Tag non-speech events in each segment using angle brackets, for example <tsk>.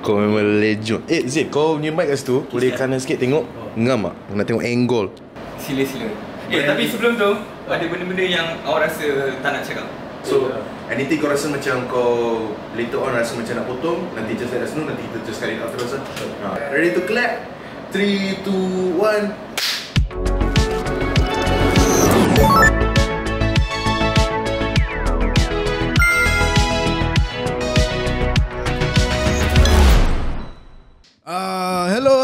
Kau memang legend Eh Zed kau punya mic kat situ okay, Boleh kanan sikit tengok oh. Ngam tak? Nak tengok angle Sila sila Eh yeah, tapi sebelum tu Ada benda-benda yang awak rasa tak nak cakap So yeah. anything kau rasa macam kau Later on rasa macam nak potong Nanti just let us know Nanti kita just cut it out terus lah ha. Ready to clap? 3, 2, 1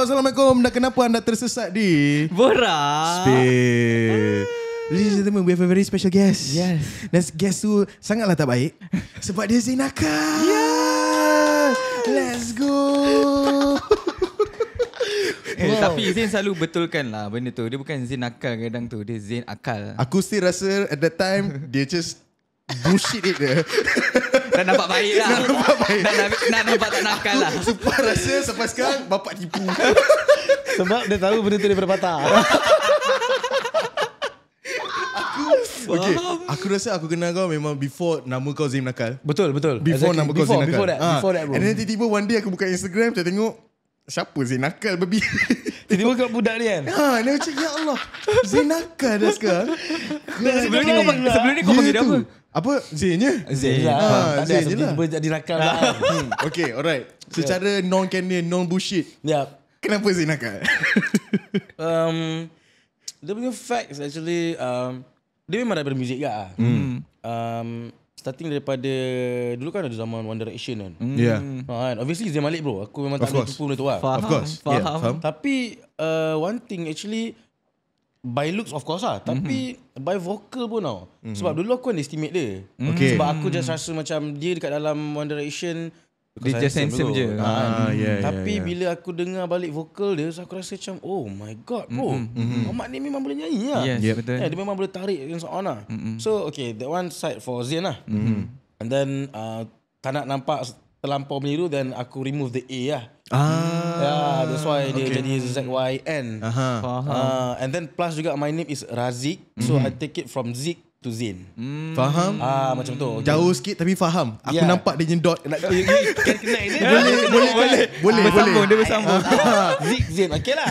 Assalamualaikum dan kenapa anda tersesat di Bora Speed. Ah. Ladies and gentlemen, we have a very special guest. Yes. Dan guest tu sangatlah tak baik sebab dia Zinaka. Yeah. Let's go. <laughs> Eh, wow. Tapi Zain selalu betulkan lah benda tu. Dia bukan Zain akal kadang tu. Dia Zain akal. Aku still rasa at that time, dia just bullshit dia. dia. Dah nampak baik lah. Dah nampak nak, tak nakal lah. Sumpah rasa sampai sekarang bapak tipu. Sebab dia tahu benda tu daripada patah. okay, aku rasa aku kenal kau memang before nama kau Zim Nakal. Betul, betul. Before exactly. nama kau Zim Nakal. Before that, ha. before that bro. And then tiba-tiba one day aku buka Instagram, saya tengok Siapa Zain nakal babi? <laughs> Tiba-tiba kat budak ni kan? Ha, dia macam, ya Allah. Si nakal dah sekarang. Sebelum ni kau panggil, ya, sebelum ni kau panggil dia apa? Apa? Zain je? Ya? Zain Ha, ah, Zain je lah. tiba jadi nakal lah. <laughs> Hmm, okay, alright. Secara ya. non-canon, non-bullshit. Ya. Kenapa Zain nakal? <laughs> um, dia punya facts actually, um, dia memang ada bermuzik kat lah. Hmm. Um, starting daripada dulu kan ada zaman One Direction kan. Mm. Yeah. Ha, kan? obviously Zain Malik bro. Aku memang tak tahu tipu benda tu lah. Faham. Of course. Ya, faham. Yeah, faham. Tapi uh, one thing actually by looks of course lah. Tapi mm-hmm. by vocal pun tau. Mm-hmm. Sebab dulu aku kan estimate dia. Okay. Sebab aku just rasa macam dia dekat dalam One Direction. Dia just handsome, handsome je. Ah, yeah, hmm. yeah, ya, ya. Tapi yeah, bila aku dengar balik vokal dia, so aku rasa macam, oh my god bro. Mm-hmm. Mamat ni memang boleh nyanyi lah. Yes, yeah, betul. Yeah, dia memang boleh tarik and so on lah. Mm-hmm. So, okay, that one side for Zain lah. Mm-hmm. And then, uh, tak nak nampak terlampau meniru, then aku remove the A lah. Ah. Yeah, that's why okay. dia jadi ZYN. Uh-huh. Uh, and then plus juga my name is Razik. Mm-hmm. So, I take it from Zik to Zin. Hmm. Faham? Ah macam tu. Okay. Jauh sikit tapi faham. Aku yeah. nampak dia jendot. Nak kena ni. Boleh boleh boleh. Boleh ah, boleh. Bersambung, dia bersambung. Zik Zin. Okeylah.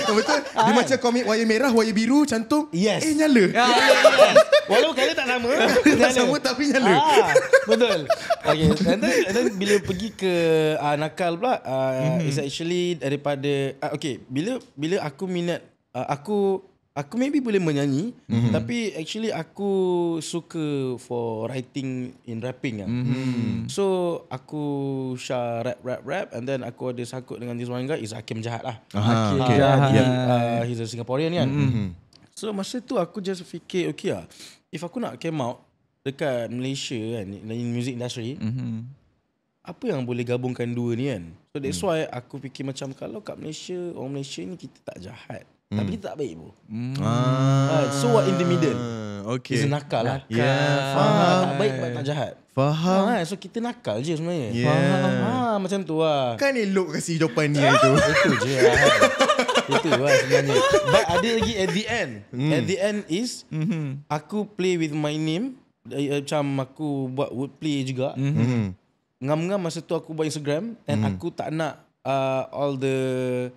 Betul betul. Dia ah, macam komik wayar merah, wayar biru, cantum. Yes. Eh nyala. Ya, ya, ya, Walau kali tak sama. <laughs> tak sama tapi nyala. Ah, betul. Okey. And, and bila pergi ke uh, nakal pula, ah, mhm. is actually daripada Okay. bila bila aku minat aku aku maybe boleh menyanyi mm-hmm. tapi actually aku suka for writing in rapping ah mm-hmm. so aku syar rap rap rap and then aku ada sakut dengan this one guy is Hakim Jahat lah Hakim okay. Jahat okay. uh, he's a Singaporean kan mm-hmm. so masa tu aku just fikir okay lah if aku nak came out dekat Malaysia kan in music industry mm-hmm. Apa yang boleh gabungkan dua ni kan? So that's hmm. why aku fikir macam kalau kat Malaysia, orang Malaysia ni kita tak jahat mm. tapi hmm. kita tak baik bro. Mm. Ah. ah. So what in the middle? Okay. Is nakal lah. Nakal. Yeah. Ah, faham. Tak baik tak jahat. Faham. Ha, so kita nakal je sebenarnya. Yeah. Faham. Ha, macam tu lah. Kan elok kasi jawapan dia tu. Itu <laughs> je lah. Itu kan? lah sebenarnya. But ada lagi at the end. Mm. At the end is mm-hmm. aku play with my name. Uh, macam aku buat wordplay juga. Mm-hmm. Ngam-ngam masa tu aku buat Instagram. And mm. aku tak nak uh, all the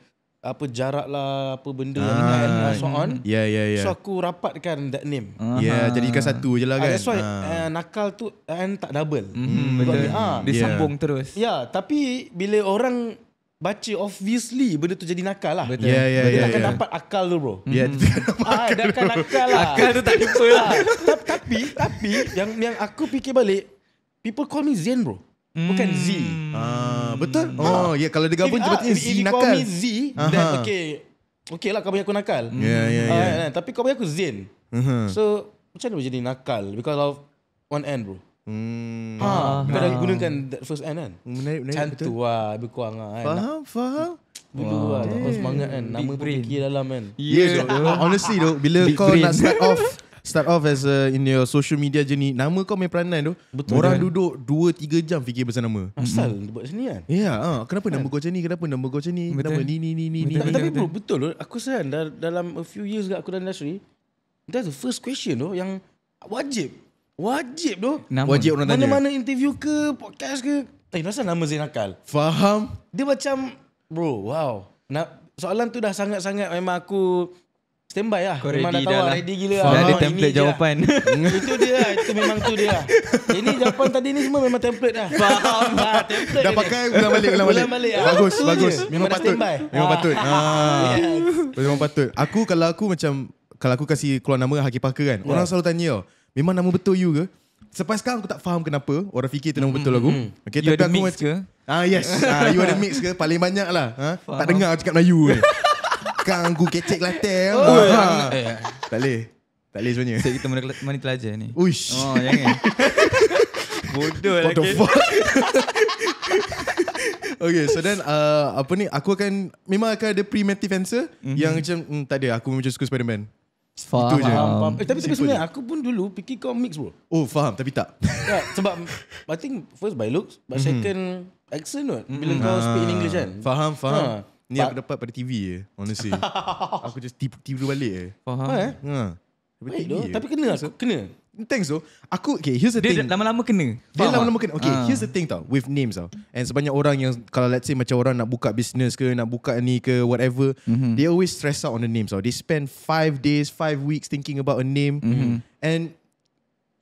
apa jarak lah apa benda ah, yang lah, so on. yeah, yeah, Yeah. So aku rapatkan that name. Ah. Ya yeah, uh-huh. jadikan ah. satu je lah ah, kan. That's why uh uh, nakal tu and tak double. Mm, betul. Ha. Dia yeah. Ya. sambung terus. Ya yeah, tapi bila orang baca obviously benda tu jadi nakal lah. Betul. Yeah, yeah, betul. Yeah, takkan yeah. dapat akal tu bro. Ya. Yeah, mm. ah, akal lah. Akal tu tak jumpa lah. tapi, tapi yang yang aku fikir balik, people call me Zain bro. Mm. Bukan Z. Hmm. Ah, betul? Ha. Oh, ya yeah, kalau dia gabung sepatutnya Z nakal. Kalau you call me Z, Aha. okey, okey lah kau bagi aku nakal. Hmm. Ya, yeah, ya, yeah, ya. Yeah. Kan? Uh, tapi kau bagi aku Zin. Uh-huh. So, macam mana jadi nakal? Because of one end, bro. Hmm. Ha, ah, kau dah ah. gunakan that first end kan? Menarik, menarik. Cantu lah, lebih kurang lah. Kan? Faham, faham. Dulu lah, wow. lah, kau semangat kan. Nama pun fikir dalam kan. Yeah. yeah. honestly though, bila Big kau brain. nak start off <laughs> start off as a, uh, in your social media journey nama kau main peranan tu Betul orang kan? duduk 2 3 jam fikir pasal nama asal mm. buat sini kan ya yeah, ha, kenapa nama kan? kau macam ni kenapa nama kau macam ni betul. kenapa ni ni ni ni, ni tapi bro betul lo aku sayang dah, dalam a few years dekat aku dalam industry that's the first question tu yang wajib wajib tu wajib orang tanya mana-mana interview ke podcast ke tapi rasa nama Zain Akal faham dia macam bro wow nak soalan tu dah sangat-sangat memang aku Standby lah. Kau memang ready dah, dah, ready lah lah. gila lah. Dah ada template lah. jawapan. <laughs> itu dia lah. Itu memang tu dia Ini jawapan tadi ni semua memang template lah. <laughs> Faham lah. dah pakai, ulang balik. Ulang balik. Bagus, bagus. Memang patut. Memang ah. patut. Ah. Memang patut. Aku kalau aku macam, kalau aku kasih keluar nama Haki Parker kan, orang ya. selalu tanya tau. Memang nama betul you ke? Sampai sekarang aku tak faham kenapa orang fikir itu nama betul aku. Hmm, hmm. Okay, you are mix ke? Ah yes. Ah, you ada mix ke? Paling banyak lah. Ha? Tak dengar cakap Melayu ni belakang Gu gecek latar eh? oh, oh, ha. eh, Tak boleh Tak boleh sebenarnya Saya kita mana telajar ni Uish Oh jangan ya <laughs> Bodoh lah What the <laughs> Okay so then uh, Apa ni Aku akan Memang akan ada primitive answer mm-hmm. Yang macam mm, Tak ada aku macam suka Spiderman Faham. Itu je. Faham. Eh, tapi tapi sebenarnya aku pun dulu fikir kau mix bro. Oh faham tapi tak. Tak sebab I think first by looks but mm-hmm. second accent tu. Bila mm-hmm. kau speak in ah. English kan. Faham faham. Ha. Ni aku dapat pada TV je Honestly <laughs> Aku just tip, tip dulu balik je Faham oh, eh? ha. Tapi kena lah, so, Kena Thanks though Aku Okay here's the dia thing Dia lama-lama kena Dia lama-lama kena Okay ha. here's the thing tau With names tau And sebanyak orang yang Kalau let's say macam orang Nak buka business ke Nak buka ni ke Whatever mm-hmm. They always stress out on the names tau They spend 5 days 5 weeks Thinking about a name mm-hmm. And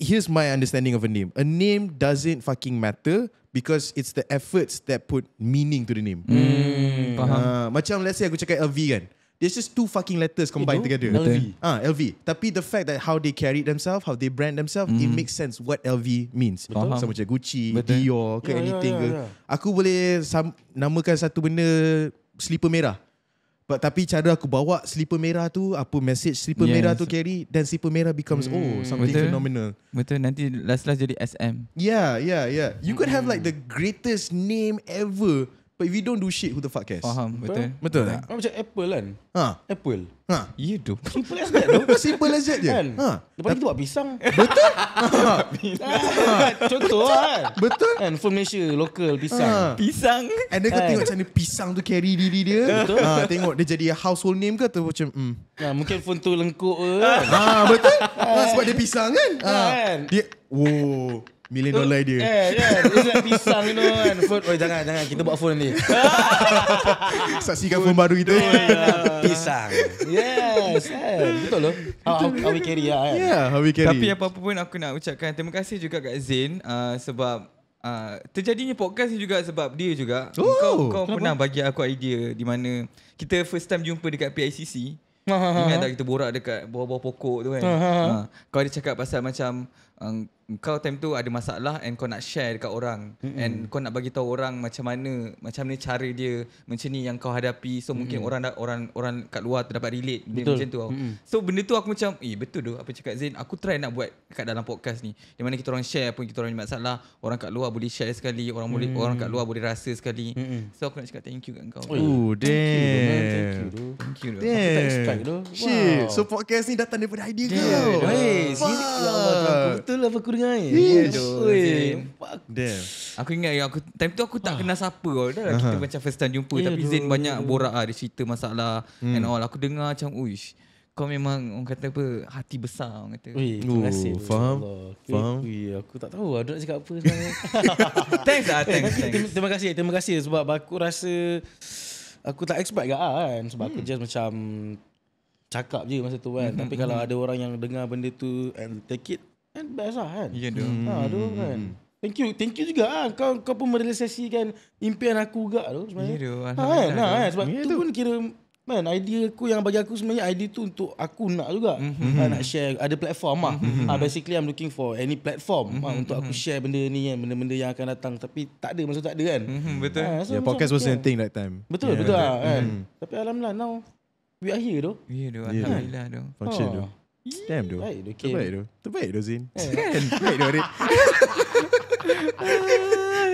Here's my understanding of a name A name doesn't fucking matter because it's the efforts that put meaning to the name. Mm, Uh, macam let's say aku cakap LV kan. There's just two fucking letters combined eh, together. LV. Ah, LV. Tapi the fact that how they carry themselves, how they brand themselves, mm. it hmm. makes sense what LV means. Betul. Sama macam Gucci, Betul. Dior, ke yeah, ya, anything yeah, yeah, yeah. ke. Ya, ya. Aku boleh sam- namakan satu benda sleeper merah. But tapi cara aku bawa slipper merah tu, apa message slipper yes. merah tu carry, then slipper merah becomes mm. oh hmm, something Betul. phenomenal. Betul. Nanti last-last jadi SM. Yeah, yeah, yeah. You mm. could have like the greatest name ever. But if we don't do shit, who the fuck cares? Faham, betul. Betul, betul tak? Kan? Macam Apple kan? Ha. Apple. Ha. You ya, tu, Simple as that. Though. <laughs> Simple as that je. Kan? Ha. Lepas itu buat pisang. Betul. <laughs> Contoh lah. Kan? Betul. Kan, from Malaysia, local, pisang. Ha. Pisang. And then kau tengok macam ni pisang tu carry diri dia. Betul. Ha. Tengok dia jadi household name ke atau macam... Mm. Ha. Mungkin phone tu lengkuk ke. Ha. Betul. Kan? Ha. Sebab dia pisang kan? kan? Ha. Kan? Dia... Whoa million dollar idea. Yeah, yeah. Kan? ini like pisang, you know. Oh, jangan, jangan. Kita buat phone ni. <laughs> Saksikan phone baru kita. Ya. pisang. Yes, yes. Kan? Betul loh. How, how, we carry. Yeah, yeah how we carry. Tapi apa-apa pun aku nak ucapkan terima kasih juga kat Zain uh, sebab uh, terjadinya podcast ni juga sebab dia juga. Oh. kau kau pernah bagi aku idea di mana kita first time jumpa dekat PICC. Ha, ha, ha, Ingat tak kita borak dekat bawah-bawah pokok tu kan. kau ada cakap pasal macam um, kau time tu ada masalah and kau nak share dekat orang mm-hmm. and kau nak bagi tahu orang macam mana macam ni cara dia macam ni yang kau hadapi so mm-hmm. mungkin orang orang orang kat luar tu dapat relate betul. macam tu mm-hmm. so benda tu aku macam eh betul tu apa cakap Zain aku try nak buat kat dalam podcast ni di mana kita orang share apa kita orang ada masalah orang kat luar boleh share sekali orang mm-hmm. orang kat luar boleh rasa sekali mm-hmm. so aku nak cakap thank you kat kau oh yeah. damn thank you thank you thank you, thank you, thank you wow. so podcast ni datang daripada idea kau hey sini lama aku betul lah aku dengar eh. Yes. Aku ingat aku time tu aku tak ah. kenal siapa kau dah. Uh-huh. Kita macam first time jumpa yeah, tapi Zain banyak yeah. borak ah dia cerita masalah hmm. and all. Aku dengar macam uish. Kau memang orang kata apa hati besar orang kata. Ui, terima kasih. Oh, faham. Allah. Faham. Ui, aku tak tahu ada nak cakap apa sebenarnya. <laughs> thanks ah, thanks. Eh, thanks. Terima, terima kasih, terima kasih sebab aku rasa aku tak expect gak ah kan sebab hmm. aku just macam cakap je masa tu kan mm-hmm. tapi hmm, kalau hmm. ada orang yang dengar benda tu and take it And best lah kan Ya yeah, ha, tu kan hmm. Thank you Thank you juga lah Kau, kau pun merealisasikan Impian aku juga tu sebenarnya Ya tu ha, kan? Nah, kan? Sebab yeah, tu pun kira Man, idea aku yang bagi aku sebenarnya idea tu untuk aku nak juga mm-hmm. ha, nak share ada platform lah. Mm-hmm. Ha, basically I'm looking for any platform ah, mm-hmm. ha, untuk aku mm-hmm. share benda ni kan, benda-benda yang akan datang tapi tak ada maksud tak ada kan. Mm-hmm. Betul. Ha, so yeah, podcast was kan? yeah. thing that time. Betul, yeah. betul, lah, betul, betul. Ha, kan. Mm-hmm. Tapi alhamdulillah now we are here though. Yeah, though. Alhamdulillah yeah. though. Function oh. Damn tu Baik tu Terbaik tu Terbaik tu Zin eh. <laughs> Kan Baik tu Arif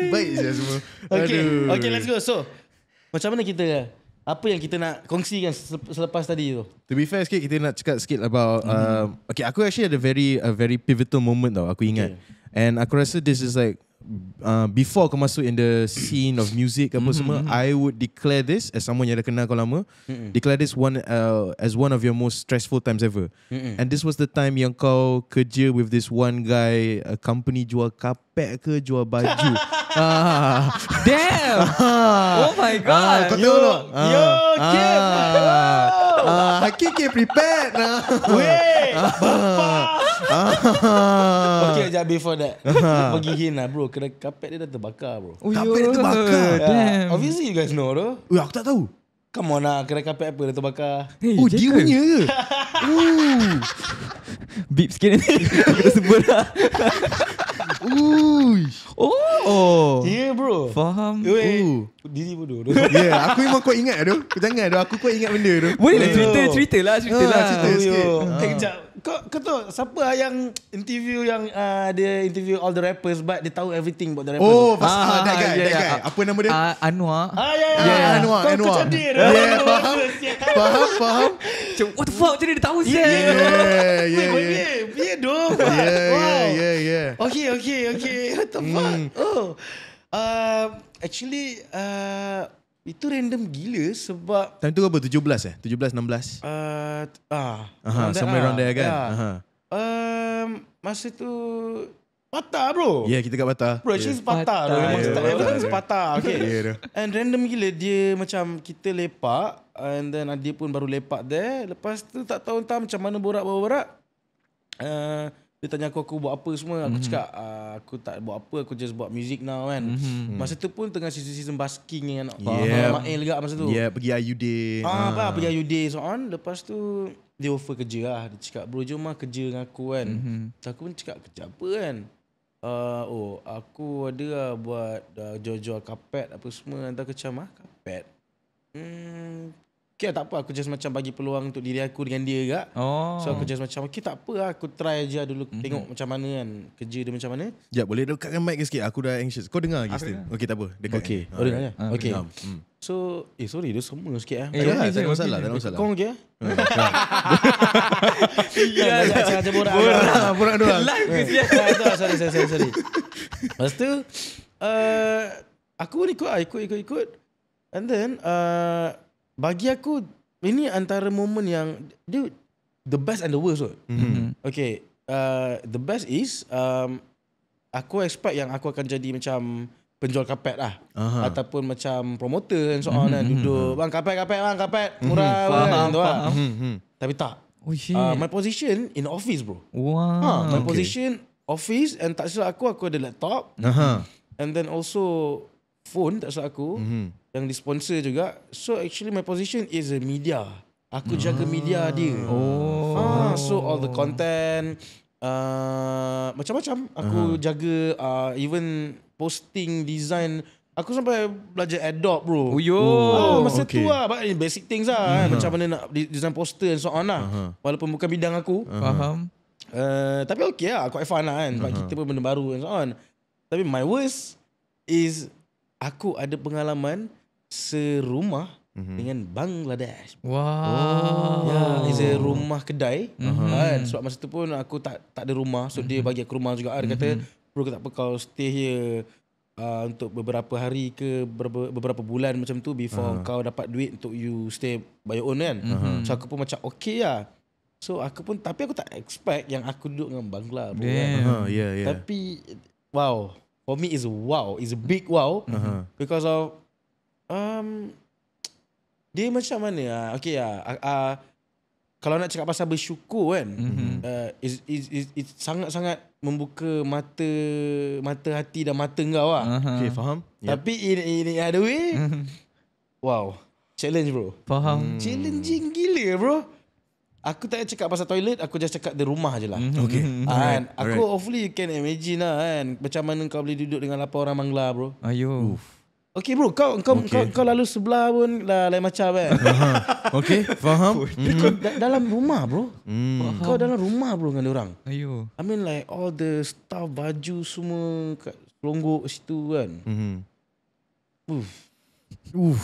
Baik je lah semua okay. Aduh. okay let's go So Macam mana kita Apa yang kita nak Kongsikan selepas tadi tu To be fair sikit Kita nak cakap sikit about mm-hmm. um, Okay aku actually ada very a Very pivotal moment tau Aku ingat okay. And aku rasa this is like uh, before kau masuk in the scene of music apa mm-hmm, semua mm-hmm. I would declare this as someone yang dah kenal kau lama declare this one uh, as one of your most stressful times ever and this was the time yang kau kerja with this one guy a company jual kapek ke jual baju <laughs> ah. damn <laughs> ah. oh my god ah. kau tengok tak ah. yo ah. Ah, Hakiki prepared nah. Wait. Ah. Ah. okay, just before that. Kita <laughs> ah. pergi hin lah bro. Kena kapet dia dah terbakar bro. Oh, kapet dia terbakar. <laughs> Damn. Obviously you guys know tu. aku tak tahu. Come on lah, kena kapet apa dah terbakar. Eh, oh, dia punya ke? Ooh. <laughs> Beep sikit ni. Aku dah sebut lah. Ui. Oh. oh. Ya yeah, bro. Faham. Oh. Diri bodoh. <laughs> Ya, yeah, aku memang kau ingat tu. Jangan tu aku kau ingat benda tu. Boleh lah oh. cerita, cerita lah, cerita ah, lah. Cerita oh, sikit. Oh. Kejap. Kau, kau tahu siapa yang interview yang uh, dia interview all the rappers but dia tahu everything about the rappers. Oh, pasal ah, ah, that guy, yeah, that ya, ya. guy. Yeah. Apa nama dia? Uh, Anwar. Ah, ya, yeah, ya, yeah, yeah. Anwar, kau Anwar. Kau kecadir. Yeah, faham. faham, faham. What the fuck, jadi dia tahu sih. Yeah, yeah, yeah, yeah. yeah, yeah yeah. Okay, okay, okay. <laughs> What the fuck? Hmm. Oh. Uh, actually, uh, itu random gila sebab... Time tu apa? 17 eh? 17, 16? Uh, ah. Aha, somewhere around lah. there kan? Yeah. Aha. Um, masa tu... Patah bro. Ya, yeah, kita kat Patah. Bro, actually yeah. Patah. Patah. Yeah, yeah, yeah, yeah. Patah. Okay. yeah, <laughs> yeah. Ya. And random gila, dia macam kita lepak. And then dia pun baru lepak there. Lepas tu tak tahu entah macam mana borak-borak. Uh, dia tanya aku aku buat apa semua aku mm-hmm. cakap ah, aku tak buat apa aku just buat music now kan mm-hmm. masa tu pun tengah season season basking yang nak yeah. main juga masa tu ya yeah, pergi IUD ah, ah apa ha. pergi IUD so on lepas tu dia offer kerja lah dia cakap bro jom lah kerja dengan aku kan mm-hmm. aku pun cakap kerja apa kan uh, oh aku ada lah buat uh, jual-jual kapet apa semua nanti aku macam ah karpet hmm, Okay tak apa aku just macam bagi peluang untuk diri aku dengan dia juga. Oh. So aku just macam okay tak apa lah, aku try aja lah dulu mm-hmm. tengok macam mana kan kerja dia macam mana. Ya boleh dekatkan mic sikit aku dah anxious. Kau dengar lagi still. Okay tak apa dekat. Okay. Oh, dengar ya. Ah, okay. Hmm. So eh sorry dia semua sikit eh. eh ya, tak ada masalah, tak ada masalah. Kau okay? Ya ya saja borak. Borak ah, borak dua. Live ke eh, Sorry sorry sorry sorry. Lepas tu uh, aku ikut lah, ikut ikut ikut. And then uh, bagi aku ini antara momen yang dia the best and the worst. Mm -hmm. Okay, uh, the best is um, aku expect yang aku akan jadi macam penjual kapet lah. Aha. Ataupun macam promoter and so on. Mm kan. -hmm. and duduk, mhm. bang kapet, kapet, bang kapet. Mhm. Murah. Mm -hmm. kan, tu lah. mm -hmm. Tapi tak. Oh, Uh, my position in office bro. Wow. Huh, ha, my okay. position office and tak silap aku, aku ada laptop. Aha. And then also phone tak silap aku. Mm -hmm yang disponsor juga. So actually my position is a media. Aku ah. jaga media dia. Oh. Ha, so all the content uh, macam-macam aku uh-huh. jaga uh, even posting design Aku sampai belajar Adobe bro. Oh, yo. Oh, masa okay. tu lah. But basic things lah. Mm-hmm. Macam mana nak design poster and so on lah. Uh-huh. Walaupun bukan bidang aku. Faham. Uh-huh. Uh, tapi okay lah. Quite fun lah kan. uh-huh. kita pun benda baru and so on. Tapi my worst is aku ada pengalaman serumah mm-hmm. dengan Bangladesh. Wow. Oh. Ya, yeah, it's rumah kedai. Mm-hmm. Kan? Sebab masa tu pun aku tak tak ada rumah. So mm-hmm. dia mhm. bagi aku rumah juga. Dia mm-hmm. kata, mhm. bro tak apa kau stay here uh, untuk beberapa hari ke beberapa, beberapa bulan macam tu before uh-huh. kau dapat duit untuk you stay by your own kan. Uh-huh. So aku pun macam okay lah. So aku pun, tapi aku tak expect yang aku duduk dengan Bangla. Kan? Damn. Kan? Uh-huh. Yeah, yeah. Tapi, wow. For me is wow. is a big wow. Uh-huh. Because of Um, <tsk> dia macam mana? Ah, okay, ya. Uh, uh, kalau nak cakap pasal bersyukur kan, mm-hmm. uh, sangat-sangat membuka mata mata hati dan mata engkau lah. Uh-huh. Okay, faham. Tapi yep. in, in other way, mhm. wow. Challenge bro. Faham. Hmm. Challenging gila bro. Aku tak payah cakap pasal toilet, aku just cakap di rumah je lah. Mm-hmm. Okay. Uh, kan? Aku Alright. hopefully you can imagine lah kan, macam mana kau boleh duduk dengan 8 orang manggla bro. Ayuh. Oof. Okay bro, kau kau, okay. kau kau lalu sebelah pun lah lain macam kan. okay, faham. <laughs> Mm. Da- dalam rumah bro. Mm. Kau dalam rumah bro dengan orang. Ayo. I mean like all the stuff, baju semua kat longgok situ kan. Mm-hmm. Uff. Uff.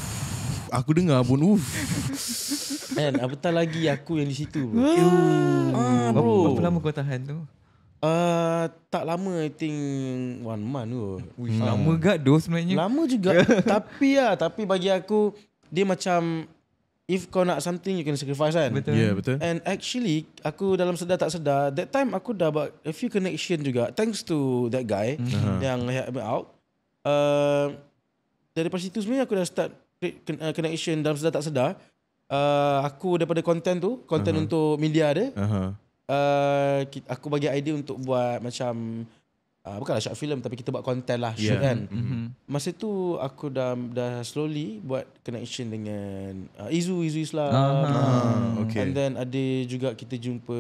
Aku dengar pun uff. <laughs> Man, apatah lagi aku yang di situ bro. ah, bro. Berapa lama kau tahan tu? Uh, tak lama I think One month tu hmm. Lama gak tu sebenarnya Lama juga <laughs> Tapi ya, Tapi bagi aku Dia macam If kau nak something You can sacrifice kan Betul, yeah, betul. And actually Aku dalam sedar tak sedar That time aku dah buat A few connection juga Thanks to that guy hmm. Uh-huh. Yang help me out uh, Daripada itu sebenarnya Aku dah start uh, Connection dalam sedar tak sedar uh, Aku daripada content tu Content uh-huh. untuk media dia uh-huh uh, aku bagi idea untuk buat macam uh, bukanlah short film tapi kita buat content lah yeah. kan. Mm-hmm. mm-hmm. Masa tu aku dah dah slowly buat connection dengan uh, Izu Izu Islam. Uh-huh. Uh-huh. Okay. And then ada juga kita jumpa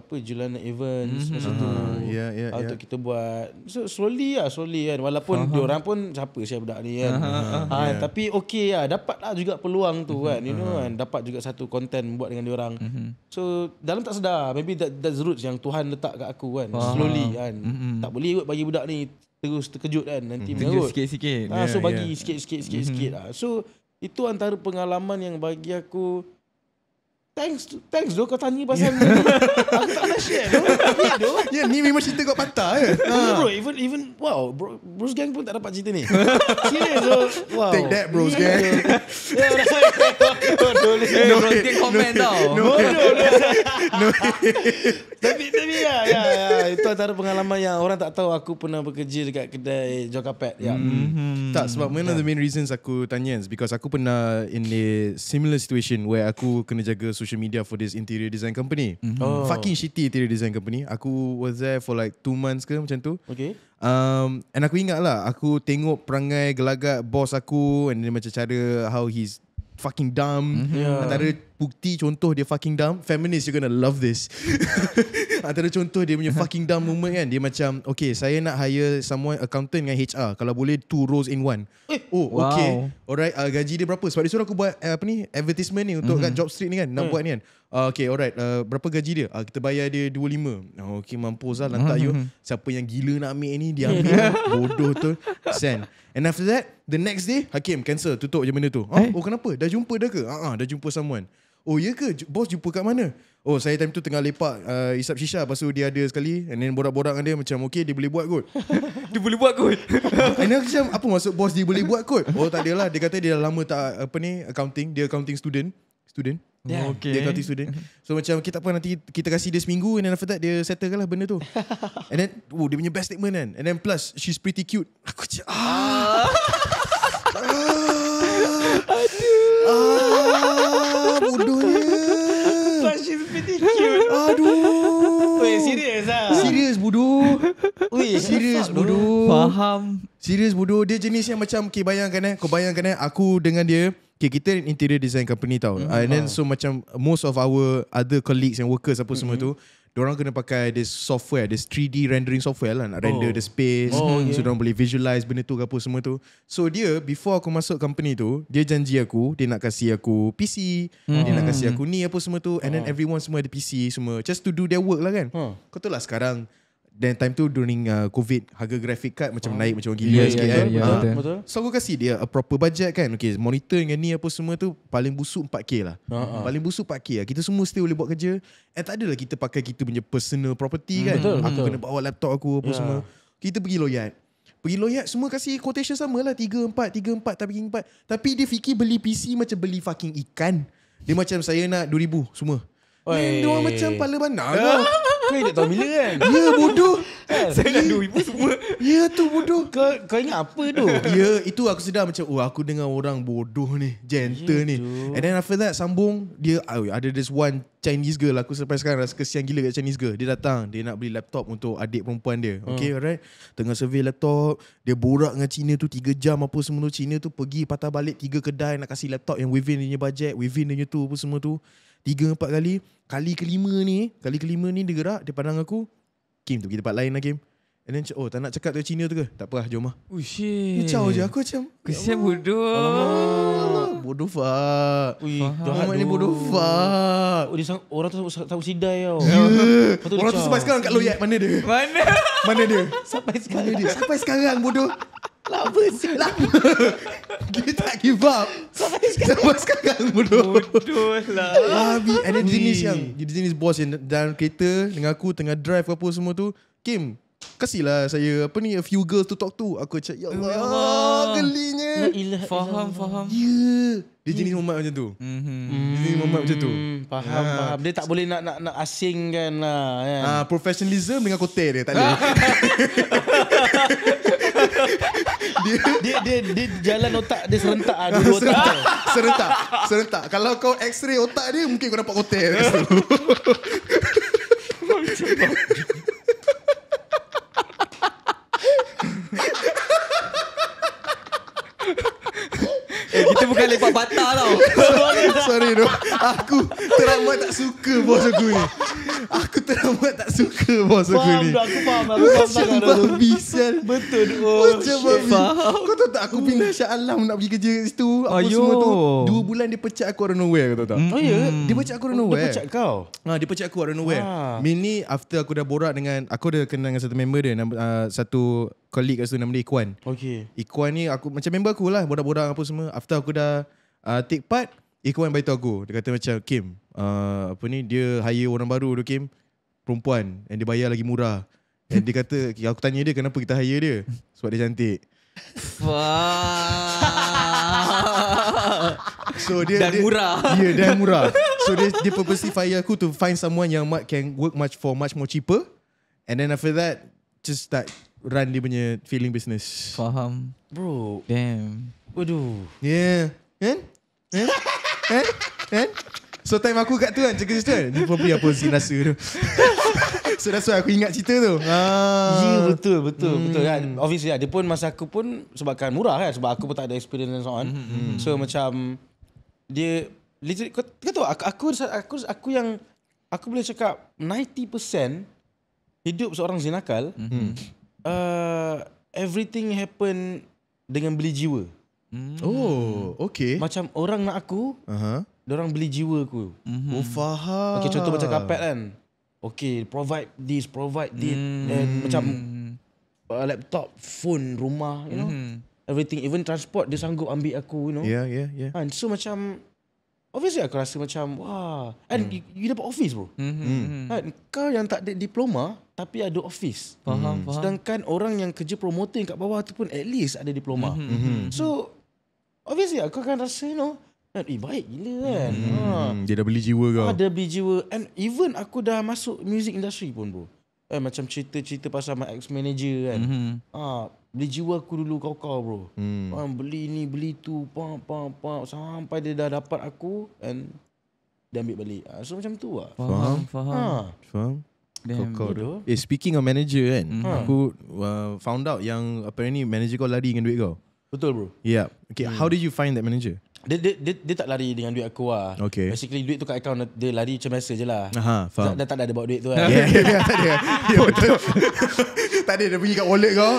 apa Julana Evans mm-hmm. masa uh-huh. tu. Ya yeah, ya yeah, yeah. kita buat so, slowly lah slowly kan walaupun uh-huh. diorang pun siapa siapa budak ni kan. Uh-huh. Uh-huh. Ha, yeah. tapi okay lah dapat lah juga peluang tu uh-huh. kan. Mm-hmm. You uh-huh. know kan dapat juga satu content buat dengan orang. Uh-huh. Mm-hmm. So dalam tak sedar maybe that, that's roots yang Tuhan letak kat aku kan. Uh-huh. Slowly kan. Uh-huh. Tak boleh terkejut bagi budak ni terus terkejut kan nanti mm. menurut sikit-sikit ha, so ya, bagi ya. sikit-sikit yeah, hmm. yeah. sikit-sikit mm-hmm. ha. so itu antara pengalaman yang bagi aku Thanks tu Thanks tu kau tanya pasal ni <laughs> tak nak share tu <laughs> Ya ni memang cerita kau patah ke ha. Ya. Bro ah. even even Wow bro, Bruce Gang pun tak dapat cerita ni <laughs> Serius wow. Take that Bruce Gang Don't take comment tau No No Tapi Tapi ya, ya ya Itu antara pengalaman yang Orang tak tahu aku pernah bekerja Dekat kedai Jokapet Ya hmm. mm-hmm. Tak sebab One of ya. the main reasons aku tanya Because aku pernah In a similar situation Where aku kena jaga social media for this interior design company. Mm-hmm. Oh. Fucking shitty interior design company. Aku was there for like two months ke macam tu. Okay. Um, and aku ingat lah, aku tengok perangai gelagat bos aku and then macam cara how he's fucking dumb. Mm-hmm. Yeah. Antara bukti contoh dia fucking dumb feminist you're gonna love this <laughs> antara contoh dia punya fucking dumb moment kan dia macam okay saya nak hire someone accountant dengan HR kalau boleh two roles in one eh, oh wow. okay alright uh, gaji dia berapa sebab dia suruh aku buat uh, apa ni advertisement ni untuk mm-hmm. kat job street ni kan nak mm. buat ni kan uh, okay alright uh, berapa gaji dia uh, kita bayar dia 25 oh, okay mampu lah lantai mm-hmm. you mhm. siapa yang gila nak ambil ni dia <laughs> ambil lah. bodoh tu send And after that, the next day, Hakim cancel, tutup je benda tu. Oh, eh? oh kenapa? Dah jumpa dah ke? Ah, uh dah jumpa someone. Oh ya ke Bos jumpa kat mana Oh saya time tu tengah lepak uh, Isap Shisha Lepas tu dia ada sekali And then borak-borak dengan dia Macam okay dia boleh buat kot <laughs> Dia boleh buat kot <laughs> And then macam Apa maksud bos dia boleh buat kot Oh tak adalah Dia kata dia dah lama tak Apa ni Accounting Dia accounting student Student yeah. oh, okay. Dia accounting student So macam kita apa Nanti kita kasih dia seminggu And then after that Dia settlekan lah benda tu <laughs> And then Oh dia punya best statement kan And then plus She's pretty cute Aku cakap Ah Ah Aduh Ah Bodoh Budu, <laughs> Oi, serius budu. Faham. Serius budu. Dia jenis yang macam okay, bayangkan eh, kau bayangkan eh aku dengan dia Okay, kita interior design company tau. Mm-hmm. And then ah. so macam most of our other colleagues and workers apa mm-hmm. semua tu, orang kena pakai this software, this 3D rendering software lah nak oh. render the space. Oh, okay. So diorang boleh visualize benda tu ke apa semua tu. So dia, before aku masuk company tu, dia janji aku, dia nak kasih aku PC, mm dia nak kasih mm-hmm. aku ni apa semua tu. And then ah. everyone semua ada PC semua. Just to do their work lah kan. Huh. Kau tahu lah sekarang, Then time tu during uh, COVID Harga grafik card Macam oh. naik macam gila yeah, sikit yeah, kan yeah, yeah, uh, So aku kasi dia A proper budget kan Okay monitor dengan ni Apa semua tu Paling busuk 4K lah uh-huh. Paling busuk 4K lah Kita semua still boleh buat kerja And eh, tak adalah kita pakai Kita punya personal property hmm, kan betul, Aku betul. kena bawa laptop aku Apa yeah. semua Kita pergi loyat Pergi loyat Semua kasi quotation sama lah 3, 4 3, 4 Tapi dia fikir beli PC Macam beli fucking ikan Dia macam saya nak 2000 semua Man, diorang macam pala banal ya. lah. Kau tak tahu bila kan? Ya, bodoh. Kan? Saya dengan dua ibu semua. Ya, tu bodoh. Kau, kau ingat apa tu? Ya, itu aku sedar macam, oh, aku dengan orang bodoh ni, gentle ya, ni. And then after that, sambung, dia oh, ada this one Chinese girl. Aku sampai sekarang rasa kesian gila kat Chinese girl. Dia datang, dia nak beli laptop untuk adik perempuan dia. Hmm. Okay, alright. Tengah survey laptop, dia borak dengan Cina tu tiga jam apa semua tu. Cina tu pergi patah balik tiga kedai nak kasih laptop yang within dia punya budget, within dia punya tu apa semua tu. Tiga empat kali Kali kelima ni Kali kelima ni dia gerak Dia pandang aku Kim tu pergi tempat lain lah Kim And then Oh tak nak cakap tu Cina tu ke Tak apa lah jom lah Ushi Kacau je aku macam Kesian bodoh Bodoh fuck Ui Faham ni bodoh fuck oh, sang, Orang tu tahu sidai tau yeah. Ya. Orang tu sampai sekarang kat loyat Mana dia Mana Mana dia <laughs> Sampai sekarang dia Sampai sekarang bodoh Lama si lama. <laughs> tak give up. Sampai sekarang. Sampai sekarang bodoh. Bodoh lah. Abi, ada jenis yang, dia jenis bos yang dalam kereta dengan aku tengah drive apa semua tu. Kim, kasih lah saya apa ni a few girls to talk to. Aku cakap, ya, oh, ya Allah, gelinya. Faham, faham. Ya. Dia jenis hmm. mamat macam tu. Mm-hmm. Dia jenis mamat macam tu. Hmm, faham, ha. faham. Dia tak boleh nak nak, nak asing Lah, kan? Ha, professionalism dengan kotel dia. Tak boleh. <laughs> dia, dia dia dia jalan otak dia serentak ah dua serentak, Serentak. Serentak. Kalau kau x-ray otak dia mungkin kau dapat hotel. Eh. <laughs> Macam Itu bukan lepak patah tau. <laughs> Sorry tu. Aku teramat tak suka bos aku ni. Aku teramat tak suka bos aku ni. Faham aku faham. Aku faham Macam babi sial. Betul. Oh, Macam babi. Kau tahu tak aku pindah Syah Alam nak pergi kerja kat situ. Apa semua tu. Dua bulan dia pecat aku out of nowhere kau tahu tak? Oh ya? Yeah. Dia pecat oh, ha, aku out of nowhere. Dia ah. pecat kau? Ha, dia pecat aku out nowhere. Mini after aku dah borak dengan, aku dah kenal dengan satu member dia. Ah, satu colleague kat situ nama dia Ikwan. Okay. Ikwan ni aku macam member aku lah bodoh bodoh apa semua. After aku dah uh, take part, Ikwan bagi aku. Dia kata macam Kim, uh, apa ni dia hire orang baru tu Kim perempuan and dia bayar lagi murah. and dia kata <laughs> aku tanya dia kenapa kita hire dia? Sebab dia cantik. <laughs> so dia dan murah. Ya, yeah, dan murah. So dia dia purposely fire aku to find someone yang can work much for much more cheaper. And then after that just start run dia punya feeling business. Faham. Bro. Damn. Waduh. Yeah. Kan? Kan? Kan? Kan? So time aku kat tu kan cakap cerita Ni pun pergi apa si rasa tu <laughs> So that's why aku ingat cerita tu ah. Ya yeah, betul betul mm. betul kan Obviously lah dia pun masa aku pun Sebabkan murah kan Sebab aku pun tak ada experience dan so on mm-hmm. So macam Dia Literally kau, kau tahu aku, aku, aku, aku yang Aku boleh cakap 90% Hidup seorang zinakal mm-hmm uh, everything happen dengan beli jiwa. Hmm. Oh, okay. Macam orang nak aku, uh-huh. orang beli jiwa aku. Mm-hmm. Oh, faham. Okay, contoh macam kapet kan. Okay, provide this, provide this. Mm-hmm. And macam uh, laptop, phone, rumah, you know. Mm-hmm. Everything, even transport, dia sanggup ambil aku, you know. Yeah, yeah, yeah. And so macam, Obviously aku rasa macam wah and mm. you, you dapat office bro. Mm-hmm. Kan kau yang tak ada diploma tapi ada office. Faham, mm. faham. Sedangkan orang yang kerja promoting kat bawah tu pun at least ada diploma. Mm-hmm. So obviously aku akan rasa you know, kan, eh baik gila kan. Mm-hmm. Ha. Dia dah beli jiwa kau. Ada beli jiwa and even aku dah masuk music industry pun bro. Eh macam cerita-cerita pasal my ex manager kan. Mm-hmm. Ha. Dia jiwa aku dulu kau kau bro. Hmm. Pam, beli ni beli tu pam pam pam sampai dia dah dapat aku and dia ambil balik. Ah, so macam tu lah. Faham, faham. Ha. Faham. Damn. Kau kau Eh speaking of manager kan, hmm. aku uh, found out yang apparently manager kau lari dengan duit kau. Betul bro. Yeah. Okay, hmm. how did you find that manager? Dia, dia, dia, dia tak lari dengan duit aku lah. Okay. Basically duit tu kat akaun dia lari macam biasa je lah. Aha, faham. Dah, tak ada, bawa duit tu lah. <laughs> yeah. ya, <laughs> Tadi ada dia pergi kat wallet kau.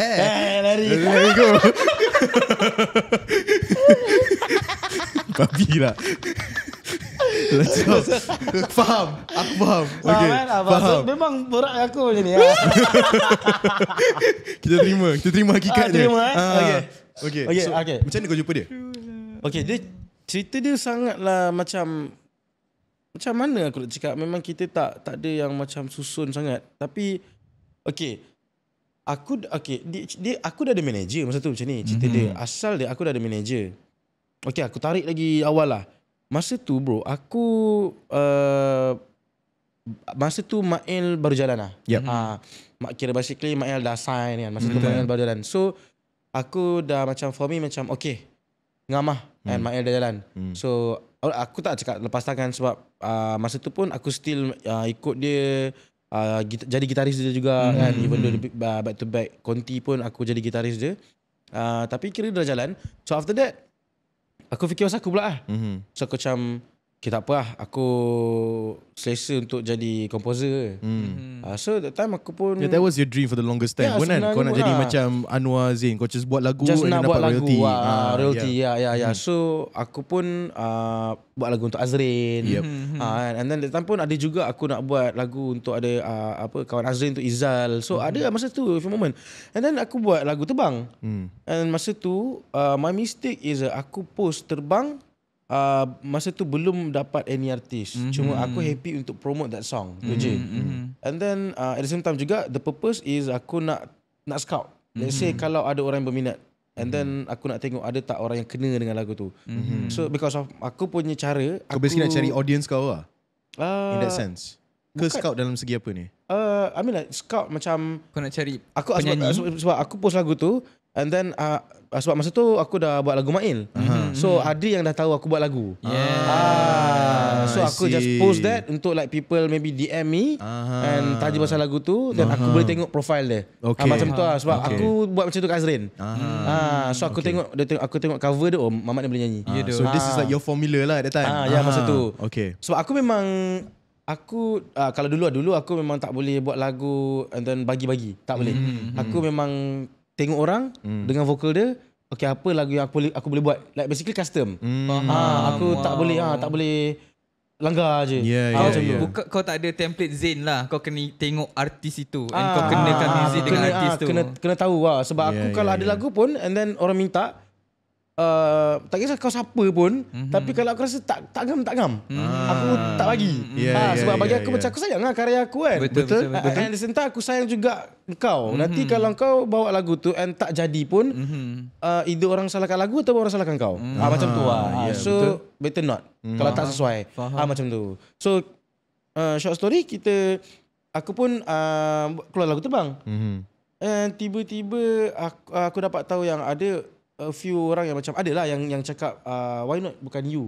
Eh, lari. Eh, lari kau. Babi lah. faham. Aku faham. Faham. Okay. Kan, faham. So, memang berat aku macam ni. Ya. <laughs> kita terima. Kita terima hakikat ah, dia. Uh, terima. Eh? Ah. Okay. Okay. So, okay. Macam mana kau jumpa dia? Okay. Dia, cerita dia sangatlah macam... Macam mana aku nak cakap Memang kita tak Tak ada yang macam susun sangat Tapi Okay. Aku okay, dia, dia, aku dah ada manager masa tu macam ni. Cerita mm-hmm. dia. Mhm. Asal dia aku dah ada manager. Okay, aku tarik lagi awal lah. Masa tu bro, aku... Uh, masa tu Mail baru jalan lah. Yep. Ha, kira basically Mail dah sign kan. Masa mm-hmm. tu Mail baru jalan. So, aku dah macam for me macam okay. Ngamah. Kan, mm. And Mail dah jalan. Mm. So, aku tak cakap lepas tangan sebab uh, masa tu pun aku still uh, ikut dia uh, git- jadi gitaris dia juga mm. kan even though the, uh, back to back conti pun aku jadi gitaris dia uh, tapi kira dah jalan so after that aku fikir pasal aku pula ah mm-hmm. so aku macam Okay tak apa lah Aku Selesa untuk jadi Composer hmm. uh, So that time aku pun Yeah that was your dream For the longest time yeah, Kau nak pun jadi lah. macam Anwar Zain Kau just buat lagu Just nak buat lagu Realty, ya, ah, ah, royalty. Yeah. Yeah, yeah, yeah. Hmm. So aku pun uh, Buat lagu untuk Azrin yep. uh, And then that time pun Ada juga aku nak buat Lagu untuk ada uh, apa Kawan Azrin untuk Izal So hmm. ada lah masa tu A few moment And then aku buat lagu Terbang hmm. And masa tu uh, My mistake is uh, Aku post Terbang uh, masa tu belum dapat any artist. Mm-hmm. Cuma aku happy untuk promote that song. Mm-hmm. Tu je. Mm-hmm. And then uh, at the same time juga the purpose is aku nak nak scout. Let's mm-hmm. say mhm. kalau ada orang berminat And mhm. then mm-hmm. aku nak tengok ada tak orang yang kena dengan lagu tu. Mm-hmm. So because of aku punya cara, kau aku basically nak cari audience kau lah. Uh, in that uh, sense. Kau scout dalam segi apa ni? Uh, I mean like scout macam kau nak cari aku penyanyi? sebab, sebab aku post lagu tu and then uh, Ah, sebab masa tu aku dah buat lagu Mail. Uh-huh. So uh-huh. ada yang dah tahu aku buat lagu. Yeah. Ah. ah so aku just post that untuk like people maybe DM me uh-huh. and tanya pasal lagu tu dan uh-huh. aku boleh tengok profile dia. Ah, okay. Ah, macam tu lah sebab okay. aku buat macam tu kat Azrin. Uh-huh. Ah. So aku okay. tengok dia tengok aku tengok cover dia oh mamat dia boleh nyanyi. Uh-huh. So this is like your formula lah at that time. Ah uh-huh. ya masa tu. Okay. Sebab aku memang Aku uh, kalau dulu dulu aku memang tak boleh buat lagu and then bagi-bagi tak boleh. Mm-hmm. Aku memang tengok orang mm. dengan vokal dia okey apa lagu yang aku boleh aku boleh buat like basically custom mm. ha aku wow. tak boleh ha tak boleh langgar aje yeah, ya, yeah, yeah. Buka, kau tak ada template zin lah kau kena tengok artis itu and kau kena kan ah, zin dengan artis ah, tu kena kena tahu lah sebab yeah, aku ya, kalau yeah, ada ya. lagu pun and then orang minta Uh, tak kisah kau siapa pun mm-hmm. tapi kalau aku rasa tak tak gam tak gam mm. aku tak bagi yeah, ha, yeah, sebab yeah, bagi aku yeah. macam aku sayang lah karya aku kan betul betul, ah, betul, betul, betul. and sentar aku sayang juga kau mm-hmm. nanti kalau kau bawa lagu tu and tak jadi pun mm-hmm. uh, either orang salahkan lagu atau orang salahkan kau mm-hmm. ha, macam tu lah yeah, so betul. better not mm-hmm. kalau tak sesuai Faham. Ha, macam tu so uh, short story kita aku pun uh, keluar lagu terbang mm-hmm. and tiba-tiba aku, aku dapat tahu yang ada a few orang yang macam ada lah yang yang cakap uh, why not bukan you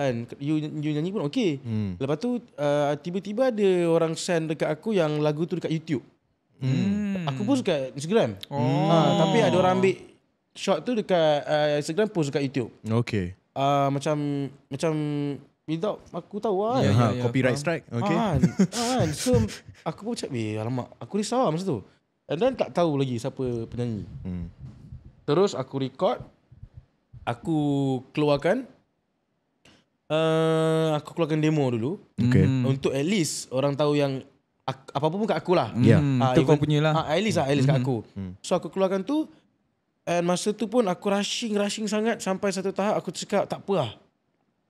kan you you nyanyi pun okey hmm. lepas tu uh, tiba-tiba ada orang send dekat aku yang lagu tu dekat YouTube hmm. aku pun suka Instagram oh. uh, tapi ada orang ambil shot tu dekat uh, Instagram post dekat YouTube okey uh, macam macam Without aku tahu lah yeah, ya, ha, ya, ya, kan. Copyright ah, ha. strike Okay ha, ha. So aku pun cakap Eh alamak Aku risau lah masa tu And then tak tahu lagi Siapa penyanyi hmm. Terus aku record Aku keluarkan uh, Aku keluarkan demo dulu okay. Hmm. Untuk at least Orang tahu yang apa pun kat aku lah yeah. Ya. Hmm. uh, Itu kau punya lah uh, ah, At least lah At least kat hmm. aku So aku keluarkan tu And masa tu pun Aku rushing Rushing sangat Sampai satu tahap Aku cakap tak apa lah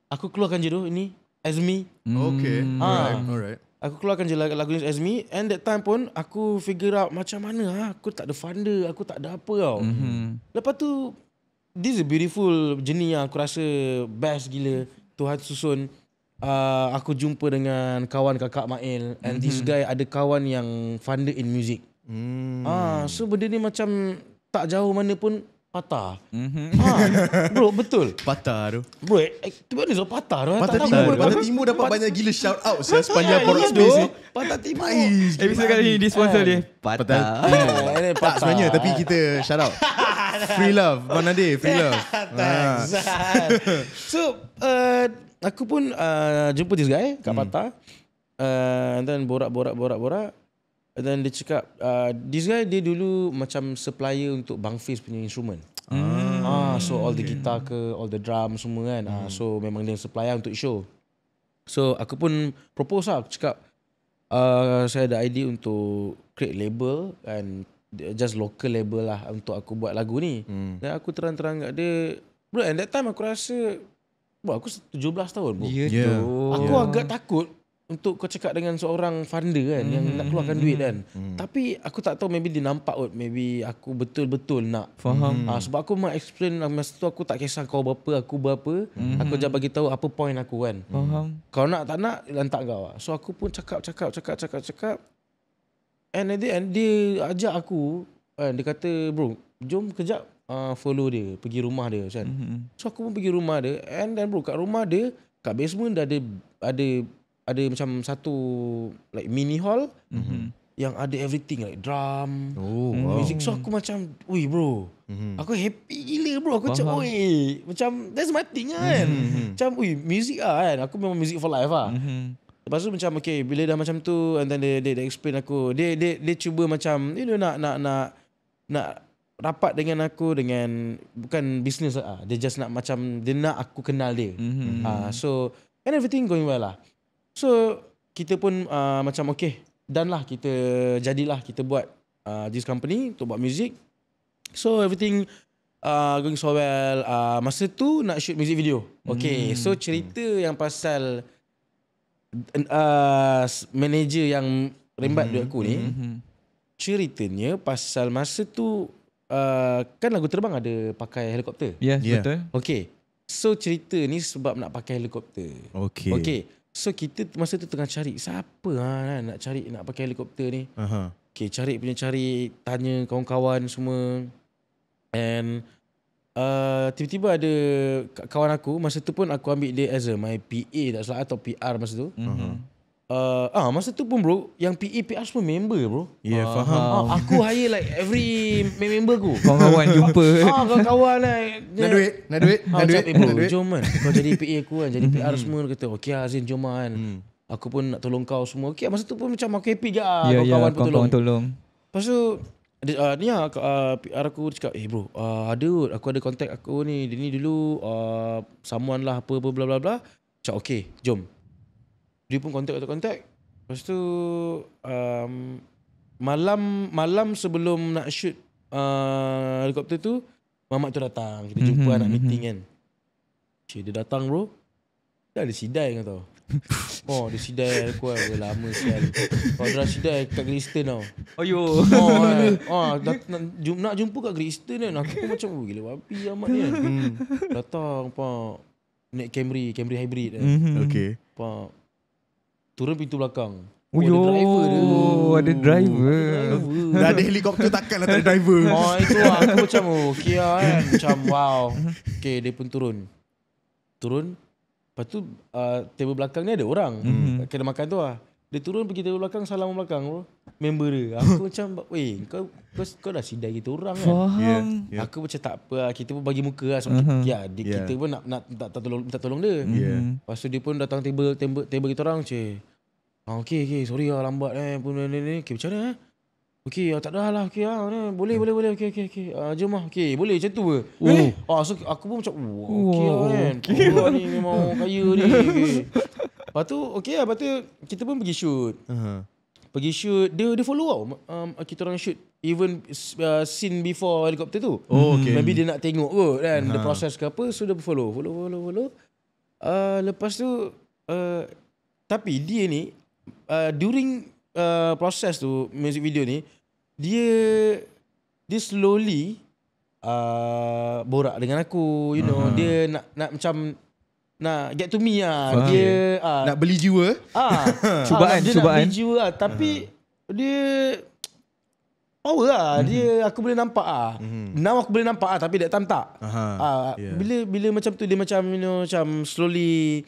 Aku keluarkan je tu Ini As me Okay uh, ah. Alright Aku keluarkan je lagu lagu As Me And that time pun Aku figure out Macam mana ha? Aku tak ada funder Aku tak ada apa tau mm-hmm. Lepas tu This is beautiful Journey yang aku rasa Best gila Tuhan susun uh, Aku jumpa dengan Kawan kakak Mail And mm-hmm. this guy Ada kawan yang Funder in music mm. ah, So benda ni macam Tak jauh mana pun Patah. Mm-hmm. Ha, bro, betul. <laughs> Patah tu. Bro, eh, eh tu mana so patah tu? Patah timur. Patah, patah timur dapat Pat- banyak gila shout out ha, sepanjang yeah, space ni. Patah timur. Eh, bisa kali ni di dia. Patah. patah. patah. Tak sebenarnya, tapi kita shout out. <laughs> free love. Bang Nadir, free love. <laughs> so, uh, aku pun uh, jumpa this guy kat hmm. Patah. Uh, and then borak-borak-borak-borak. And then dia cakap, uh, this guy dia dulu macam supplier untuk Bang Fizz punya instrument. Ah, ah so all the guitar ke, all the drum semua kan. Ah, hmm. Ah, so memang dia supplier untuk show. So aku pun propose lah, aku cakap, uh, saya ada idea untuk create label and just local label lah untuk aku buat lagu ni. Hmm. Dan aku terang-terang kat dia, bro and that time aku rasa, bro aku 17 tahun bro. Yeah. Yeah. Ya. Aku yeah. agak takut untuk kau cakap dengan seorang funder kan mm yang mm-hmm. nak keluarkan mm duit mm-hmm. kan. Mm. Tapi aku tak tahu maybe dia nampak kot maybe aku betul-betul nak. Faham. Mm. Uh, sebab aku mah explain ah, masa tu aku tak kisah kau berapa aku berapa. mm Aku jangan bagi tahu apa point aku kan. Faham. Kau nak tak nak lantak kau lah. So aku pun cakap cakap cakap cakap cakap. And at the dia ajak aku kan dia kata bro jom kejap uh, follow dia pergi rumah dia kan. mm So aku pun pergi rumah dia and then bro kat rumah dia kat basement dia ada ada ada macam satu like mini hall mm-hmm. yang ada everything like drum oh, mm, wow. music so aku macam ui bro mm-hmm. aku happy gila bro aku macam ui macam that's my thing kan mm-hmm, mm-hmm. macam ui music lah kan aku memang music for life lah mm-hmm. lepas tu macam okay bila dah macam tu and then dia they, explain aku dia dia dia cuba macam you know nak nak nak nak rapat dengan aku dengan bukan business lah ah. dia just nak macam dia nak aku kenal dia mm-hmm. uh, so and everything going well lah So kita pun uh, macam okay done lah kita jadilah kita buat uh, this company untuk buat music. So everything uh, going so well. Uh, masa tu nak shoot music video. Okay hmm. so cerita hmm. yang pasal uh, manager yang rembat hmm. duit aku ni. Hmm, hmm, hmm. Ceritanya pasal masa tu uh, kan lagu terbang ada pakai helikopter. Ya yeah, yeah. betul. Okay so cerita ni sebab nak pakai helikopter. Okay. Okay. So kita masa tu tengah cari siapa ha, nak cari nak pakai helikopter ni. Aha. Okay, cari punya cari, tanya kawan-kawan semua. And uh, tiba-tiba ada kawan aku, masa tu pun aku ambil dia as a my PA tak salah atau PR masa tu. Uh-huh. Uh, ah masa tu pun bro yang PE PR semua member bro. Ya yeah, uh, faham. Uh, aku hire like every member aku. Kawan-kawan <laughs> jumpa. Ah kawan-kawan lah. Nak duit, nak duit, ah, nak duit. Eh, bro, duit. jom kan. Kau jadi PE aku kan, jadi PR mm-hmm. semua kata okey Azin ah, jom kan. aku pun nak tolong kau semua. Okey masa tu pun macam aku happy je yeah, ya, ya, kawan-kawan yeah, pun kawan tolong. Kawan tolong. Lepas tu uh, ni lah uh, PR aku cakap Eh bro uh, Ada Aku ada contact aku ni Dia ni dulu uh, Someone lah Apa-apa bla bla bla Cak okay Jom dia pun contact kontak, lepas tu um, malam malam sebelum nak shoot uh, helikopter tu mamak tu datang kita jumpa mm-hmm. nak mm-hmm. meeting kan Cik, dia datang bro dah ada sidai kan tau <laughs> Oh, dia sidai aku lah. Dia lama sial. Oh, dia sidai kat Great Eastern tau. Oh, yo. <laughs> Eh. Oh, dat- nak, jumpa kat Great Eastern kan. Aku macam, oh, gila wapi amat ni kan. <laughs> Hmm. Datang, pak. Naik Camry, Camry Hybrid kan. Mm-hmm. Hmm. Okay. Pak, turun pintu belakang. Oh, Uyo, ada driver dia. ada driver. driver. Dah ada helikopter takkan tak ada driver. Oh, itu lah. Aku macam, oh, okay lah kan. Macam, wow. Okay, dia pun turun. Turun. Lepas tu, uh, table belakang ni ada orang. Mm-hmm. Kena makan tu lah. Dia turun pergi table belakang, salam belakang bro. Oh, member dia. Aku macam, weh, kau, kau, kau dah sidai kita orang kan. Faham. Yeah, yeah. Aku macam tak apa lah. Kita pun bagi muka lah. Sebab uh-huh. ya, dia, yeah. kita pun nak, nak tak, tak, tolong, tak tolong dia. Yeah. Hmm. Lepas tu, dia pun datang table, table, table kita orang. Cik, Ah, okay, okey sorry lah lambat eh pun ni ni Okay, macam mana eh okey ah, tak ada lah Okay, ah boleh, hmm. boleh boleh boleh okay, okey okey uh, jom ah okey boleh macam tu ke eh? oh. Eh? ah so aku pun macam oh, okey oh, kan okay. Oh, ni memang kaya ni okay. lepas tu okey lah lepas tu kita pun pergi shoot uh-huh. pergi shoot dia dia follow tau um, kita orang shoot even uh, scene before helikopter tu oh, hmm. okay. maybe dia nak tengok kot kan uh-huh. the process ke apa so dia follow follow follow follow uh, lepas tu uh, tapi dia ni uh, during uh, proses tu music video ni dia dia slowly uh, borak dengan aku you know uh-huh. dia nak nak macam nak get to me lah. Faham. dia uh, nak beli jiwa ah <laughs> cubaan ah, dia cubaan nak beli jiwa lah. tapi uh-huh. dia power lah uh-huh. dia aku boleh nampak ah uh-huh. now aku boleh nampak ah tapi dia tak uh ah yeah. bila bila macam tu dia macam you know macam slowly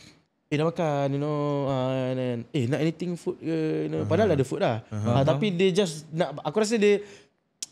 Eh nak makan you know uh, and, then Eh nak anything food ke you know. Padahal uh-huh. ada food lah uh-huh. uh, Tapi dia just nak Aku rasa dia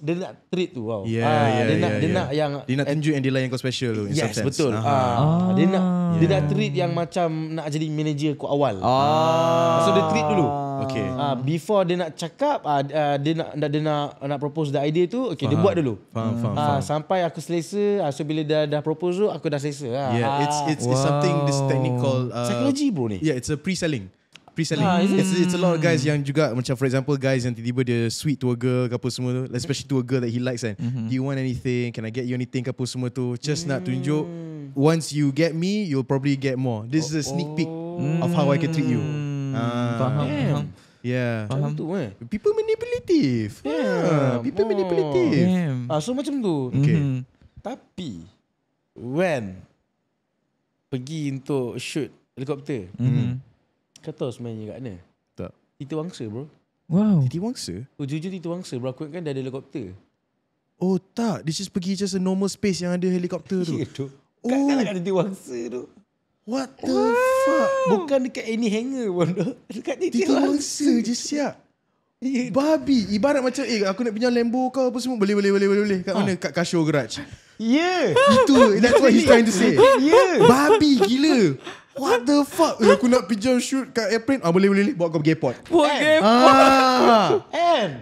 Dia nak treat tu wow. yeah, uh, yeah, Dia yeah, nak yeah. Dia nak yang Dia nak tunjuk yang dia lain kau special tu Yes sense. betul uh-huh. uh, Dia nak yeah. Dia nak treat yang macam Nak jadi manager aku awal uh So dia treat dulu Okay. Uh, before dia nak cakap, uh, dia nak nak dia nak, nak propose the idea tu, okay, faham. dia buat dulu. Faham, faham, uh, faham. sampai aku selesa, uh, so bila dia dah propose tu, aku dah selesa. Uh. Yeah, it's it's, wow. it's something this technical uh, psychology bro ni. Yeah, it's a pre-selling. Pre-selling. Ah, it's, it's a lot of guys hmm. yang juga macam for example guys yang tiba-tiba dia sweet to a girl ke semua tu especially to a girl that he likes kan. Mm-hmm. Do you want anything? Can I get you anything ke semua tu? Just mm. nak hmm. tunjuk once you get me you'll probably get more. This oh, is a sneak peek oh. of how I can treat you. Hmm, uh, ah, faham, faham. Yeah. Faham. Tu, eh. People manipulative. Yeah. Ah, yeah. People oh. manipulative. Ah, so macam tu. Okay. Mm-hmm. Tapi, when pergi untuk shoot helikopter, mm-hmm. kau tahu sebenarnya kat mana? Tak. Titi Wangsa, bro. Wow. Titi Wangsa? Oh, jujur Titi Wangsa, bro. Aku kan dah ada helikopter. Oh, tak. This is pergi just a normal space yang ada helikopter tu. <laughs> Yeah, tu. Oh. Kan kan ada Titi Wangsa tu. What the wow. fuck? Bukan dekat any hanger pun <laughs> tu. Dekat titik langsa. je siap. Babi. Ibarat macam, eh aku nak pinjam Lambo kau apa semua. Boleh, boleh, boleh. boleh, boleh. Kat ha. mana? Kat Casio Garage. Yeah. Itu, that's what he's trying to say. Yeah. Babi gila. What the fuck? Eh, aku nak pinjam shoot kat airplane. Ah, boleh, boleh, boleh. Bawa kau pergi airport. Bawa airport. Kan? Ah. <laughs> And.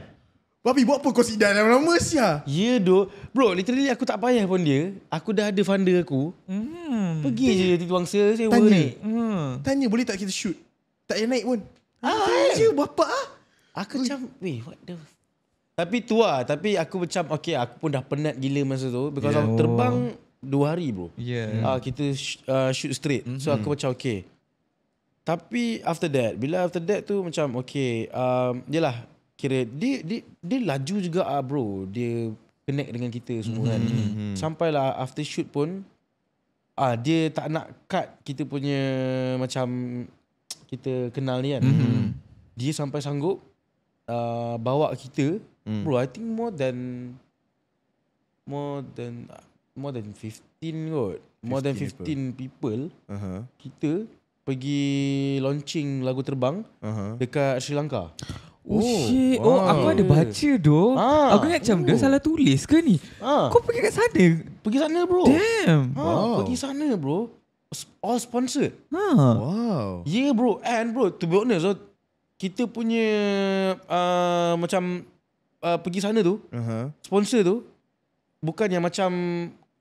Babi buat apa kau sidai lama-lama sia? Ya yeah, doh. Bro, literally aku tak payah pun dia. Aku dah ada funder aku. Hmm. Pergi je yeah. titik wangsa sewa Tanya. Hmm. Tanya boleh tak kita shoot? Tak payah naik pun. Ah, eh. je bapa ah. Aku Ui. macam, weh, what the Tapi tu lah. Tapi aku macam, okay, aku pun dah penat gila masa tu. Because yeah. aku ya. terbang dua hari, bro. Yeah. Ya. Uh, kita sh- uh, shoot straight. Mm-hmm. So aku macam, okay. Tapi after that, bila after that tu macam, okay. Um, yelah, kira dia dia dia laju juga ah bro dia connect dengan kita semua mm-hmm. kan mm-hmm. sampailah after shoot pun ah dia tak nak cut kita punya macam kita kenal ni kan mm-hmm. dia sampai sanggup uh, bawa kita mm. bro i think more than more than more than 15 kot more than 15 people, people uh-huh. kita pergi launching lagu terbang uh-huh. dekat Sri Lanka Oh, oh, shit. Wow. Oh, aku ada baca tu. Ha. Ah. Aku ingat macam oh. dia salah tulis ke ni? Ha. Kau pergi kat sana? Pergi sana, bro. Damn. Ha. Wow. Pergi sana, bro. All sponsored. Ha. Wow. Yeah, bro. And, bro, to be honest, so, kita punya uh, macam uh, pergi sana tu, uh-huh. sponsor tu, bukan yang macam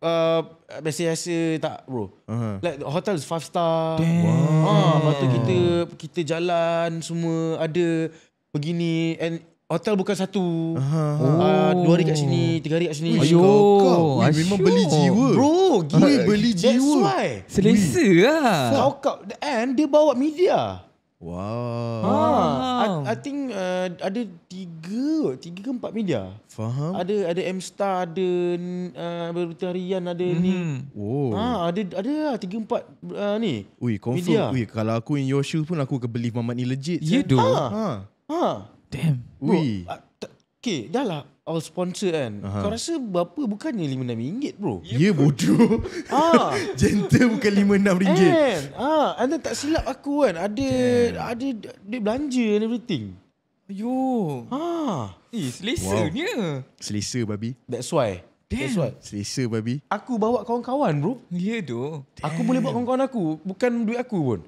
uh, biasa-biasa tak bro uh-huh. like hotel is 5 star Damn. wow. ha, lepas tu kita kita jalan semua ada begini and hotel bukan satu. Uh-huh. Oh. Uh, dua hari kat sini, tiga hari kat sini. Ayo, kau memang beli jiwa. Bro, gila beli jiwa. That's why. Selesa lah. Kau kau and dia bawa media. Wow. Ha, I, I think uh, ada tiga, tiga ke empat media. Faham. Ada ada M Star, ada uh, Berita ada mm-hmm. ni. Oh. Ha, ada ada lah, tiga empat uh, ni. Ui, confirm. Media. Ui, kalau aku in your shoes pun aku akan believe Mamat ni legit. Ya yeah, doh. ha. Ha. Damn. Bro, Ui. Ah, okay, dah lah. All sponsor kan. Uh-huh. Kau rasa berapa bukannya RM56, bro? Ya, yeah, yeah, bodoh. Ha. <laughs> Gentle bukan RM56. And, ha. And then tak silap aku kan. Ada, Damn. ada, dia belanja and everything. Yo. Ha. Eh, selesanya. Wow. Selesa, babi. That's why. Damn. That's what. Selesa babi. Aku bawa kawan-kawan bro. Ya yeah, tu. Aku boleh bawa kawan-kawan aku. Bukan duit aku pun.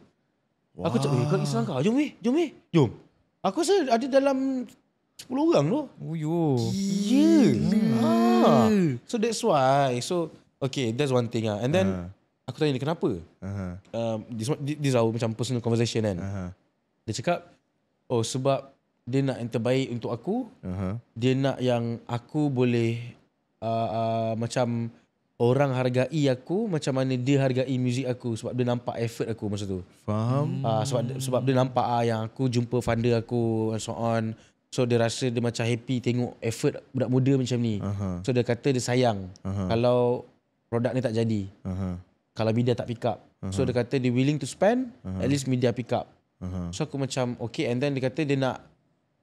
Wow. Aku cakap, eh kau Islam kau? Jom weh, jom weh. Jom. Aku rasa ada dalam 10 orang tu. Oh yo. Gila. Ha. So that's why. So okay, that's one thing ah. And then uh-huh. aku tanya dia kenapa? Uh-huh. Um, this, this our macam personal conversation kan. Uh-huh. Dia cakap oh sebab dia nak yang terbaik untuk aku. Uh-huh. Dia nak yang aku boleh uh, uh, macam orang hargai aku macam mana dia hargai muzik aku sebab dia nampak effort aku masa tu. Faham. Uh, sebab sebab dia nampak uh, yang aku jumpa funder aku and so on. So dia rasa dia macam happy tengok effort budak muda macam ni. Uh-huh. So dia kata dia sayang uh-huh. kalau produk ni tak jadi. Uh-huh. Kalau media tak pick up. Uh-huh. So dia kata dia willing to spend uh-huh. at least media pick up. Uh-huh. So aku macam okay and then dia kata dia nak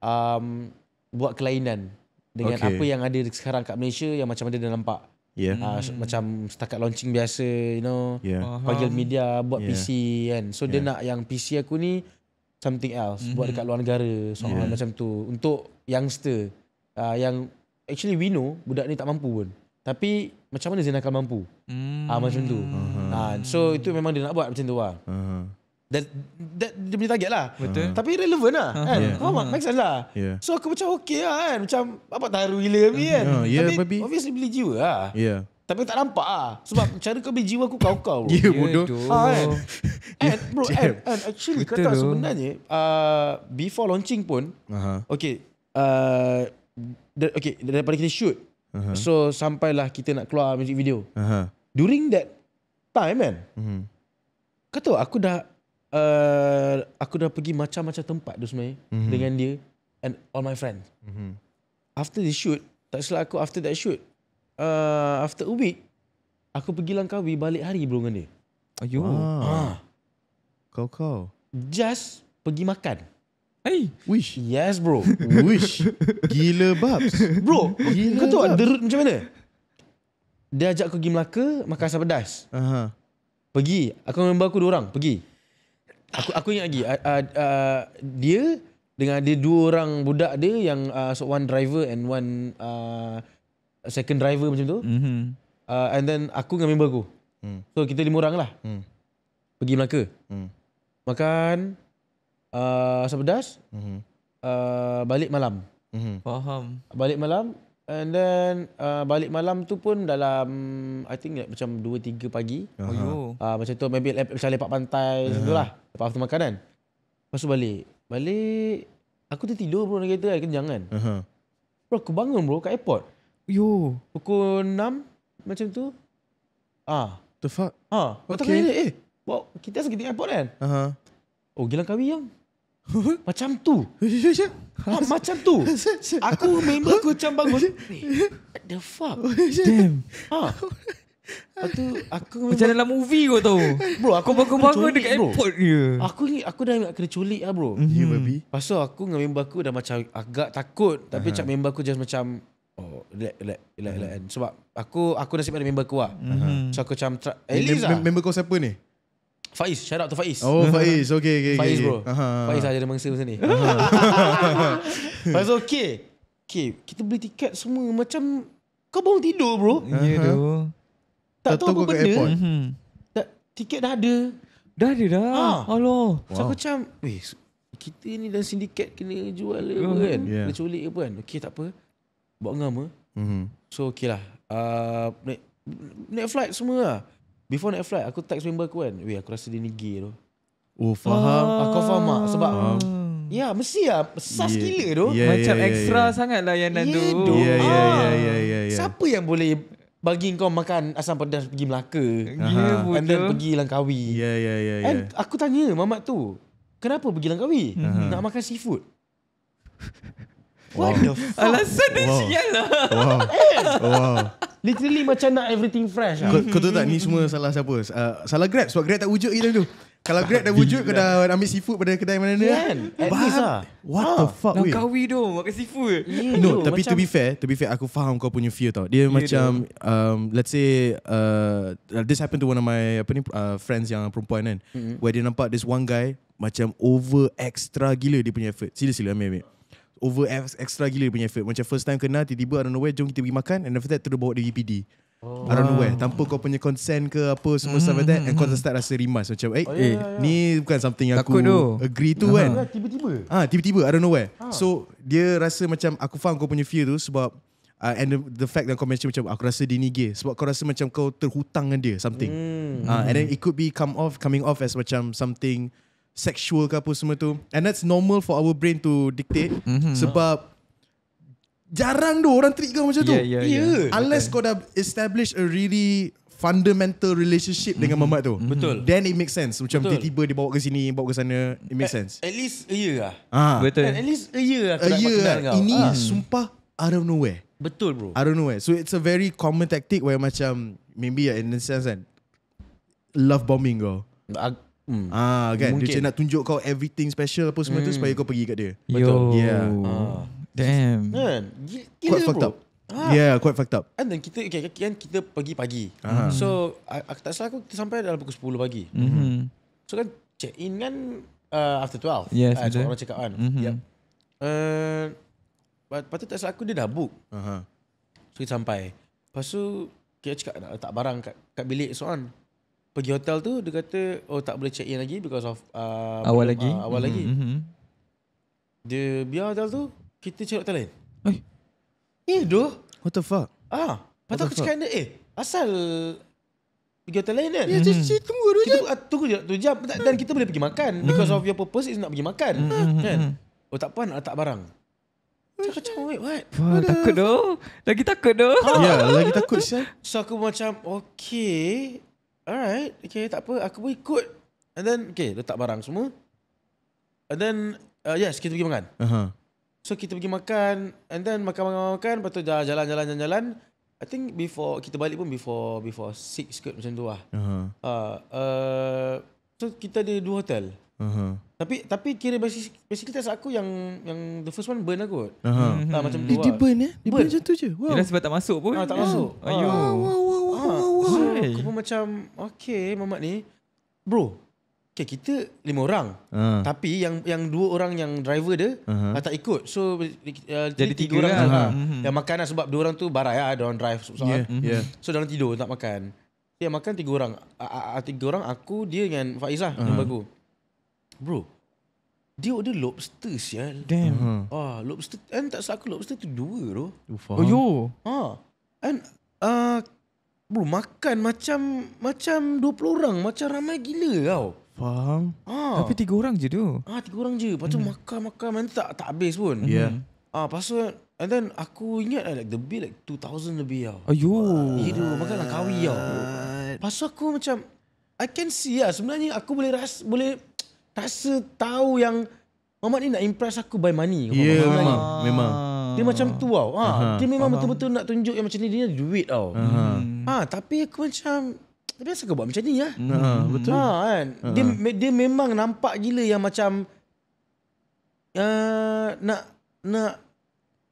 um, buat kelainan dengan okay. apa yang ada sekarang kat Malaysia yang macam mana dia nampak. Yeah. Uh, hmm. Macam setakat launching biasa, you know. Yeah. Uh-huh. Panggil media, buat yeah. PC kan. So yeah. dia nak yang PC aku ni something else. Mm-hmm. Buat dekat luar negara, soalan yeah. macam tu. Untuk youngster uh, yang actually we know budak ni tak mampu pun. Tapi macam mana Zainal akan mampu? Hmm. Uh, macam tu. Uh-huh. Uh, so itu memang dia nak buat macam tu lah. Uh-huh. That, that dia punya target lah Betul uh-huh. Tapi relevan lah ah. kan? yeah. Faham oh, uh-huh. Make sense lah yeah. So aku macam okay lah kan Macam apa taruh gila ni kan uh, yeah, Tapi maybe. obviously beli jiwa lah yeah. Tapi tak nampak lah Sebab <laughs> cara kau beli jiwa aku kau-kau <laughs> ya, bro. Ah, kan? <laughs> Yeah, bodoh yeah, ha, And bro and, and actually Kata sebenarnya uh, Before launching pun uh-huh. Okay uh, da- Okay Daripada kita shoot uh-huh. So sampailah kita nak keluar music video uh-huh. During that Time kan uh-huh. Mhm. Kata aku dah Uh, aku dah pergi macam-macam tempat tu sebenarnya mm-hmm. dengan dia and all my friends. Mm-hmm. After the shoot, tak silap aku after that shoot, uh, after a week, aku pergi Langkawi balik hari bro dengan dia. Ayuh. Wow. Ah. Kau-kau. Just pergi makan. Hey, wish. Yes, bro. wish. Gila babs. Bro, Gila kau tahu derut macam mana? Dia ajak aku pergi Melaka, makan asam pedas. Uh-huh. Pergi. Aku dengan aku dua orang, pergi aku aku ingat lagi uh, uh, dia dengan ada dua orang budak dia yang uh, so one driver and one uh, second driver macam tu. Mm-hmm. Uh, and then aku dengan member aku. Mm. So kita lima orang lah. Mm. Pergi Melaka. Mm. Makan uh, asam pedas. Mm-hmm. Uh, balik malam. Mm-hmm. Faham. Balik malam And then uh, balik malam tu pun dalam I think like, macam 2 3 pagi. uh-huh. uh, macam tu maybe lep, macam lepak pantai uh-huh. tu lah. Lepas tu makan kan. Lepas tu balik. Balik aku tu tidur bro dalam kereta kan eh, kenyang kan. Uh-huh. Bro aku bangun bro kat airport. Yo, pukul 6 macam tu. Ah, the fuck. Ah, okay. Kata, eh, eh. kita sekitar airport kan. Uh-huh. Oh, gila kawi yang macam tu. Ah, macam tu. Aku member aku macam bangun. What the fuck? Damn. Ha. Lepas tu aku Macam dalam movie kau tau Bro aku bangun-bangun dekat bro. airport ni Aku ni aku dah nak kena culik lah bro mm-hmm. You baby Lepas tu aku dengan member aku dah macam agak takut Tapi uh-huh. cak member aku just macam Oh relax relax relax, uh-huh. relax. Sebab aku aku nasib ada member aku lah uh-huh. So aku macam At least lah Member kau siapa ni? Faiz, shout out to Faiz. Oh, Faiz. Okay, okay, Faiz, okay. Faiz, bro. Uh-huh. Faiz lah jadi mangsa macam ni. Uh-huh. <laughs> Faiz, okay. Okay, kita beli tiket semua macam... Kau bangun tidur, bro. Ya, uh-huh. tu. Tak tahu apa benda. Mm-hmm. Tak, tiket dah ada. Dah ada dah. Ha. Hello. So, wow. macam... Weh, kita ni dalam sindiket kena jual apa uh-huh. kan? Yeah. Kena culik apa kan? Okay, tak apa. Buat ngam, apa? Eh. Mm-hmm. So, okay lah. Uh, naik, naik flight semua lah. Before naik flight Aku text member aku kan Weh aku rasa dia ni gay tu Oh faham ah. Aku faham mak Sebab Ya yeah, mesti lah Sus yeah. gila tu yeah, Macam yeah, extra yeah. sangat layanan yeah, tu Ya yeah yeah yeah. ya Siapa yang boleh Bagi kau makan asam pedas Pergi Melaka Ya uh-huh. betul And then pergi Langkawi Ya ya ya And yeah. aku tanya mamat tu Kenapa pergi Langkawi uh-huh. Nak makan seafood What the fuck? Alasan dia wow. sial lah. Wow. Eh. wow. Literally macam nak everything fresh. Ah. Kau, lah. kau tahu tak ni semua salah siapa? Uh, salah Grab sebab Grab tak wujud je tu. Kalau Grab dah wujud kau dah ambil seafood pada kedai mana ni. Kan? At least lah. What ah, the fuck? Nak kawi tu makan seafood. Yeah, no, do, tapi macam, to be fair, to be fair aku faham kau punya fear tau. Dia yeah, macam um, let's say uh, this happened to one of my apa ni uh, friends yang perempuan kan. Mm-hmm. Where dia nampak this one guy macam over extra gila dia punya effort. Sila sila ambil. ambil over extra gila punya effort. Macam first time kena tiba-tiba I don't know where, jom kita pergi makan and after that terus bawa dia UPD. Oh. I don't know where Tanpa kau punya consent ke Apa semua mm-hmm. stuff like that And kau mm-hmm. start rasa rimas Macam eh, oh, yeah, yeah, yeah. Ni bukan something yang aku do. Agree tu uh-huh. kan ya, Tiba-tiba ah Tiba-tiba I don't know where ha. So Dia rasa macam Aku faham kau punya fear tu Sebab uh, And the, the fact that kau mention macam Aku rasa dia ni gay Sebab kau rasa macam Kau terhutang dengan dia Something mm. ha, And then it could be come off Coming off as macam Something sexual ke apa semua tu and that's normal for our brain to dictate mm-hmm. sebab jarang tu orang treat macam tu yeah, yeah, yeah. Yeah. unless okay. kau dah establish a really fundamental relationship mm-hmm. dengan mhm. mamat tu mhm. betul then it makes sense macam betul. tiba-tiba dia bawa ke sini bawa ke sana it makes sense at, least a year lah ah. betul at least a year lah a year lah kau. ini ah. sumpah don't know where. betul bro I don't know where. so it's a very common tactic where macam maybe ya, in the sense kan love bombing kau Hmm. Ah kan Mungkin. dia nak tunjuk kau everything special apa semua hmm. tu supaya kau pergi kat dia. Betul. Yo. Yeah. Ya. Uh. Damn. Kan. Quite fucked up. Ya, ah. Yeah, quite fucked up. And then kita okay, kan kita pergi pagi. Ah. Hmm. So aku tak salah aku sampai dalam pukul 10 pagi. Mm-hmm. So kan check in kan uh, after 12. Yes, uh, orang check out kan. Mm-hmm. Yeah. Uh, patut tak salah aku dia dah book. Uh-huh. So kita sampai. Lepas tu kita cakap nak letak barang kat, kat bilik so on pergi hotel tu dia kata oh tak boleh check in lagi because of uh, awal lagi uh, awal mm-hmm. lagi hmm, hmm. dia biar hotel tu kita check hotel lain oi eh doh what the fuck ah patut aku cakap dia eh asal pergi hotel lain kan ya mm-hmm. tunggu dulu kita, jam tunggu dulu ah, jam dan mm-hmm. kita boleh pergi makan mm-hmm. because of your purpose is nak pergi makan mm-hmm. oh tak apa nak letak barang macam wait what? Wah, Mada. takut doh. Lagi takut doh. Ah. Ya, yeah, lagi takut sial. So aku macam okay, Alright, okay tak apa aku pun ikut. And then okay letak barang semua. And then uh, yes kita pergi makan. Uh-huh. So kita pergi makan and then makan-makan-makan lepas tu jalan-jalan-jalan-jalan. I think before kita balik pun before before six kot macam tu lah. Uh-huh. Uh, uh, so kita ada dua hotel. Uh-huh. Tapi tapi kira basically, basically test aku yang yang the first one burn aku. Uh-huh. Hmm. Nah, macam dua. Dia, dia lah. burn eh? Dia burn, burn macam tu je. Wow. Yalah, sebab tak masuk pun. Ah, tak yeah. masuk. Ayuh. Wow, wow, wow. Oh, hai. aku pun macam okey mamak ni. Bro, Okay, kita lima orang. Uh. Tapi yang yang dua orang yang driver dia uh-huh. tak ikut. So uh, jadi tiga, tiga orang lah. Uh-huh. Yang makan lah sebab dua orang tu barai lah. Diorang drive. So, yeah. uh so dalam tidur tak makan. Yang makan tiga orang. Uh, tiga orang aku, dia dengan Faiz lah. Uh-huh. Bro. Dia order lobster sial. Damn. Uh-huh. Ah, lobster. And tak salah aku lobster tu dua tu. Oh, oh yo. Ah. And uh, Bro, makan macam macam 20 orang. Macam ramai gila tau. Faham. Ah. Tapi tiga orang je tu. Ah, tiga orang je. Lepas tu hmm. makan, makan. Mana tak, tak habis pun. Ya. Yeah. Hmm. Ah, lepas and then aku ingat lah, like, the bill like 2,000 lebih tau. Ayuh. Ah, gitu, makan lah kawi tau. Lepas aku macam, I can see lah. Sebenarnya aku boleh rasa, boleh rasa tahu yang Mamat ni nak impress aku by money. Ya, yeah, memang. Money. Memang. Dia macam tu tau. Ha, uh-huh. dia memang uh-huh. betul-betul nak tunjuk yang macam ni dia duit tau. Uh-huh. Ha, tapi aku macam tapi asal kau buat macam ni ya? Hmm. betul. Ha, kan? Uh-huh. Dia, dia memang nampak gila yang macam uh, nak nak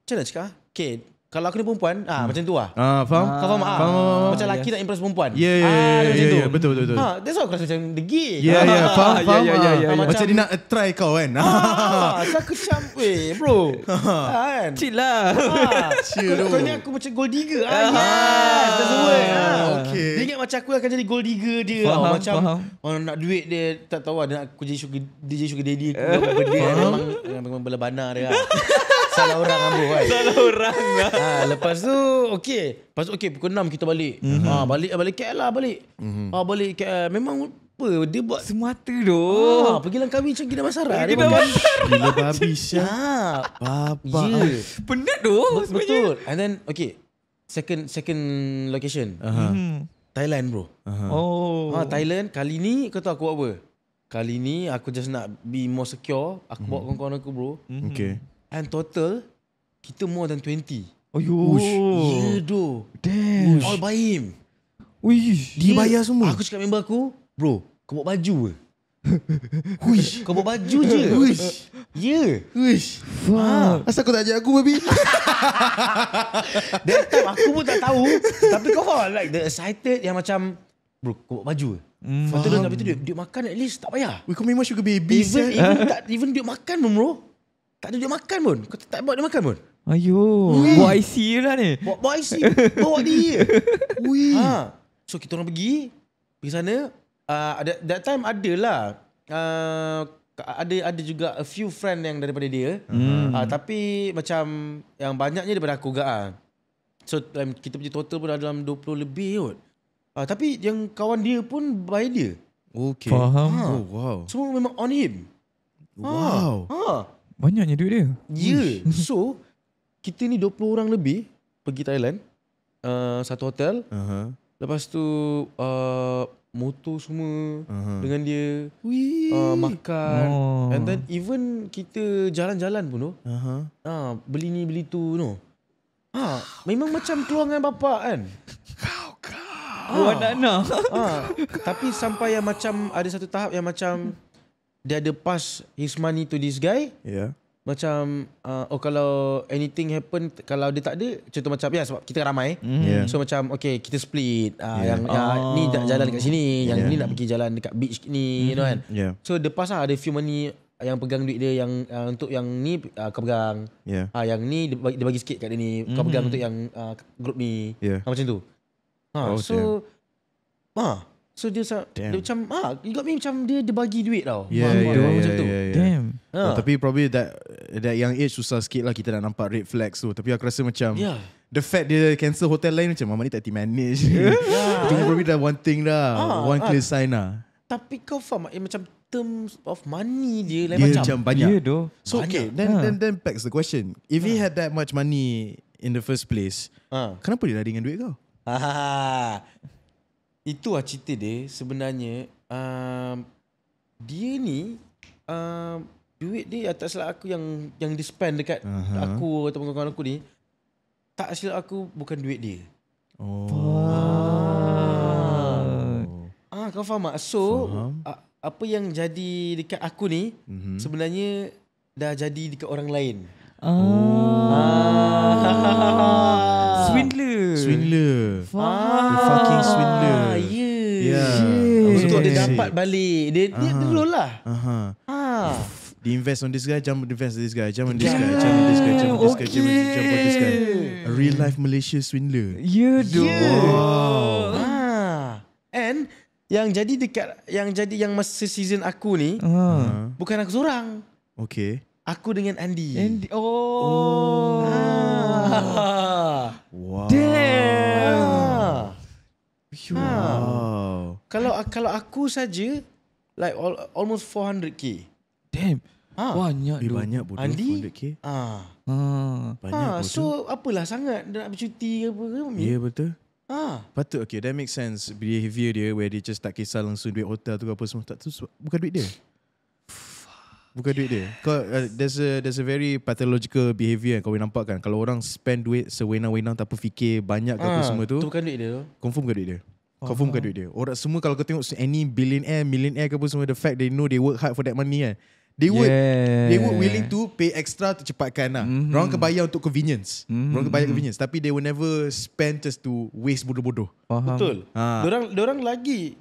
macam mana cakap? Okay, kalau aku ni perempuan ah hmm. macam tu ah. Ah faham? Kau faham ah. Faham, faham, Macam laki yes. nak impress perempuan. Ya ya ah, ya, ya. Macam ya, ya, Betul betul betul. Ha that's why aku rasa macam degil. Ya ya ha, ha, faham ha. faham. Yeah, yeah, yeah, yeah, macam, macam dia nak try kau kan. Ha ah, aku macam weh bro. kan. Chill lah. Chill. Kau ni aku macam gold digger. Ah, ah. yes. That's the way. Okay. Dia ingat macam aku akan jadi gold digger dia. Faham, macam faham. orang nak duit dia tak tahu ada lah, nak aku jadi sugar DJ sugar daddy. <laughs> dia? Memang memang berlebanar dia. Lah. <laughs> Salah orang ambo kan. Salah orang. Lah. Ha, lepas tu okey. Lepas tu okey pukul 6 kita balik. Mm-hmm. Ha balik balik KL lah balik. Mm-hmm. Ha balik KL memang apa dia buat semata tu. Ha pergi Langkawi cuci gila masara. Gila dia masara. Gila babi syah. <laughs> Ha. Papa. Ya. Penat tu. Betul. And then okey. Second second location. Uh-huh. Mm-hmm. Thailand bro. Uh-huh. Oh. Ha Thailand kali ni kau tahu aku buat apa? Kali ni aku just nak be more secure. Aku mm-hmm. bawa kawan-kawan aku bro. Mm-hmm. Okey. And total, kita more than 20. Ayuh. Yeah, do. Damn. Uish. All by him. Uish. bayar semua. Aku cakap member aku, bro, kau bawa baju ke? <laughs> Uish. Kau bawa baju je. Uish. Yeah. Uish. Fuck. Ha. Asal kau tak ajak aku, baby? <laughs> That time aku pun tak tahu. tapi kau faham, like the excited yang macam, bro, kau bawa baju ke? Mm. Faham. Lepas tu, dia, dia makan at least tak payah. We kau memang sugar baby. Even, even, <laughs> tak, even duit makan pun, bro. Tak ada dia makan pun Kau tak buat dia makan pun Ayuh Bawa IC je lah ni Bawa, bawa IC Bawa dia Ui. <laughs> Ha. So kita orang pergi Pergi sana uh, ah, that, that time ada lah uh, ada ada juga a few friend yang daripada dia hmm. uh, tapi macam yang banyaknya daripada aku gak ah so um, kita punya total pun ada dalam 20 lebih kot uh, tapi yang kawan dia pun by dia Okay. faham ha. oh, wow semua memang on him wow ha. Banyaknya duit dia. Ya. Yeah. So, kita ni 20 orang lebih pergi Thailand. Uh, satu hotel. Uh-huh. Lepas tu, uh, motor semua uh-huh. dengan dia. Uh, makan. Oh. And then even kita jalan-jalan pun tu. Uh-huh. Uh, beli ni, beli tu. No. Ha, oh, memang God. macam keluar dengan bapak kan. Kau kau. Ha. Oh, ha. Tapi sampai yang macam ada satu tahap yang macam dia ada pass his money to this guy. Yeah. Macam uh, oh kalau anything happen kalau dia tak ada contoh macam ya sebab kita ramai. Mm. Mm-hmm. Yeah. So macam okay kita split. Uh, ah, yeah. Yang ah, oh. uh, ni nak jalan dekat sini, yeah. yang ya. ni nak pergi jalan dekat beach ni, mm. you mm-hmm. know kan. Yeah. So the pass lah, ada few money yang pegang duit dia yang uh, untuk yang ni uh, kau pegang. Yeah. Ya. Uh, yang ni dia bagi, dia bagi sikit kat dia ni. Mm. Kau pegang mm-hmm. untuk yang uh, group ni. Yeah. Ya. Uh, macam tu. Ha, oh, so yeah. So dia, sa- dia macam ah, You got me macam Dia, dia bagi duit tau Ya yeah, yeah, yeah, yeah, yeah, yeah. Damn uh. Ha. Oh, well, Tapi probably that That young age Susah sikit lah Kita nak nampak red flags tu Tapi aku rasa macam yeah. The fact dia cancel hotel lain Macam mama ni tak di manage Itu <laughs> yeah. <laughs> probably that one thing dah uh, One ah. clear uh. sign lah Tapi kau faham eh, Macam terms of money dia lain dia macam. macam banyak. Yeah, though. So banyak. okay, then uh. then then packs the question. If uh. he had that much money in the first place, uh. kenapa dia dah dengan duit kau? itu lah cerita dia sebenarnya um, dia ni um, duit dia atas salah aku yang yang di spend dekat uh-huh. aku atau kawan-kawan aku ni tak silap aku bukan duit dia. Oh. Ah, ah kau faham tak? So, faham. A- apa yang jadi dekat aku ni mm-hmm. sebenarnya dah jadi dekat orang lain. Ah. Oh. Swindler swindler. Fuck. The fucking swindler. Ah, yeah. yeah. Untuk dia dapat balik. Dia uh-huh. dia dulu lah. Aha. Uh-huh. Ah. invest on this guy, jump invest on this guy, jump on this guy, jump on this guy, jump on this guy, jump on this guy. Jump on this guy. Jump on this guy. A real life Malaysia swindler. You do. Yeah. Wow. Ah. And yang jadi dekat yang jadi yang masa season aku ni, uh-huh. bukan aku seorang. Okay. Aku dengan Andy. Andy. Oh. oh. Ah. ah. Wow. Damn. Ah. Wow. Kalau kalau aku saja like all, almost 400k. Damn. Ah. Banyak Lebih banyak bodoh Andy? 400k. Ah. Ha. Ah. Banyak ah. So apalah sangat nak bercuti ke apa ke. Ya yeah, betul. Ah. Patut okay that makes sense behavior dia where dia just tak kisah langsung duit hotel tu apa semua tak tu bukan duit dia. Bukan yes. duit dia. Kau, uh, there's a there's a very pathological behaviour yang kau boleh nampak kan. Kalau orang spend duit sewenang-wenang tanpa fikir banyak ke ha, apa ah, semua tu. Itu bukan duit dia. Confirm bukan duit dia. Ah. Confirm bukan duit dia. Orang semua kalau kau tengok any billionaire, millionaire ke apa semua, the fact they know they work hard for that money kan. They would yeah. they would willing to pay extra to cepatkan lah. Mm-hmm. Orang kebaya untuk convenience. Mm-hmm. Orang kebayar convenience. Tapi they will never spend just to waste bodoh-bodoh. Betul. Ha. Ah. Orang orang lagi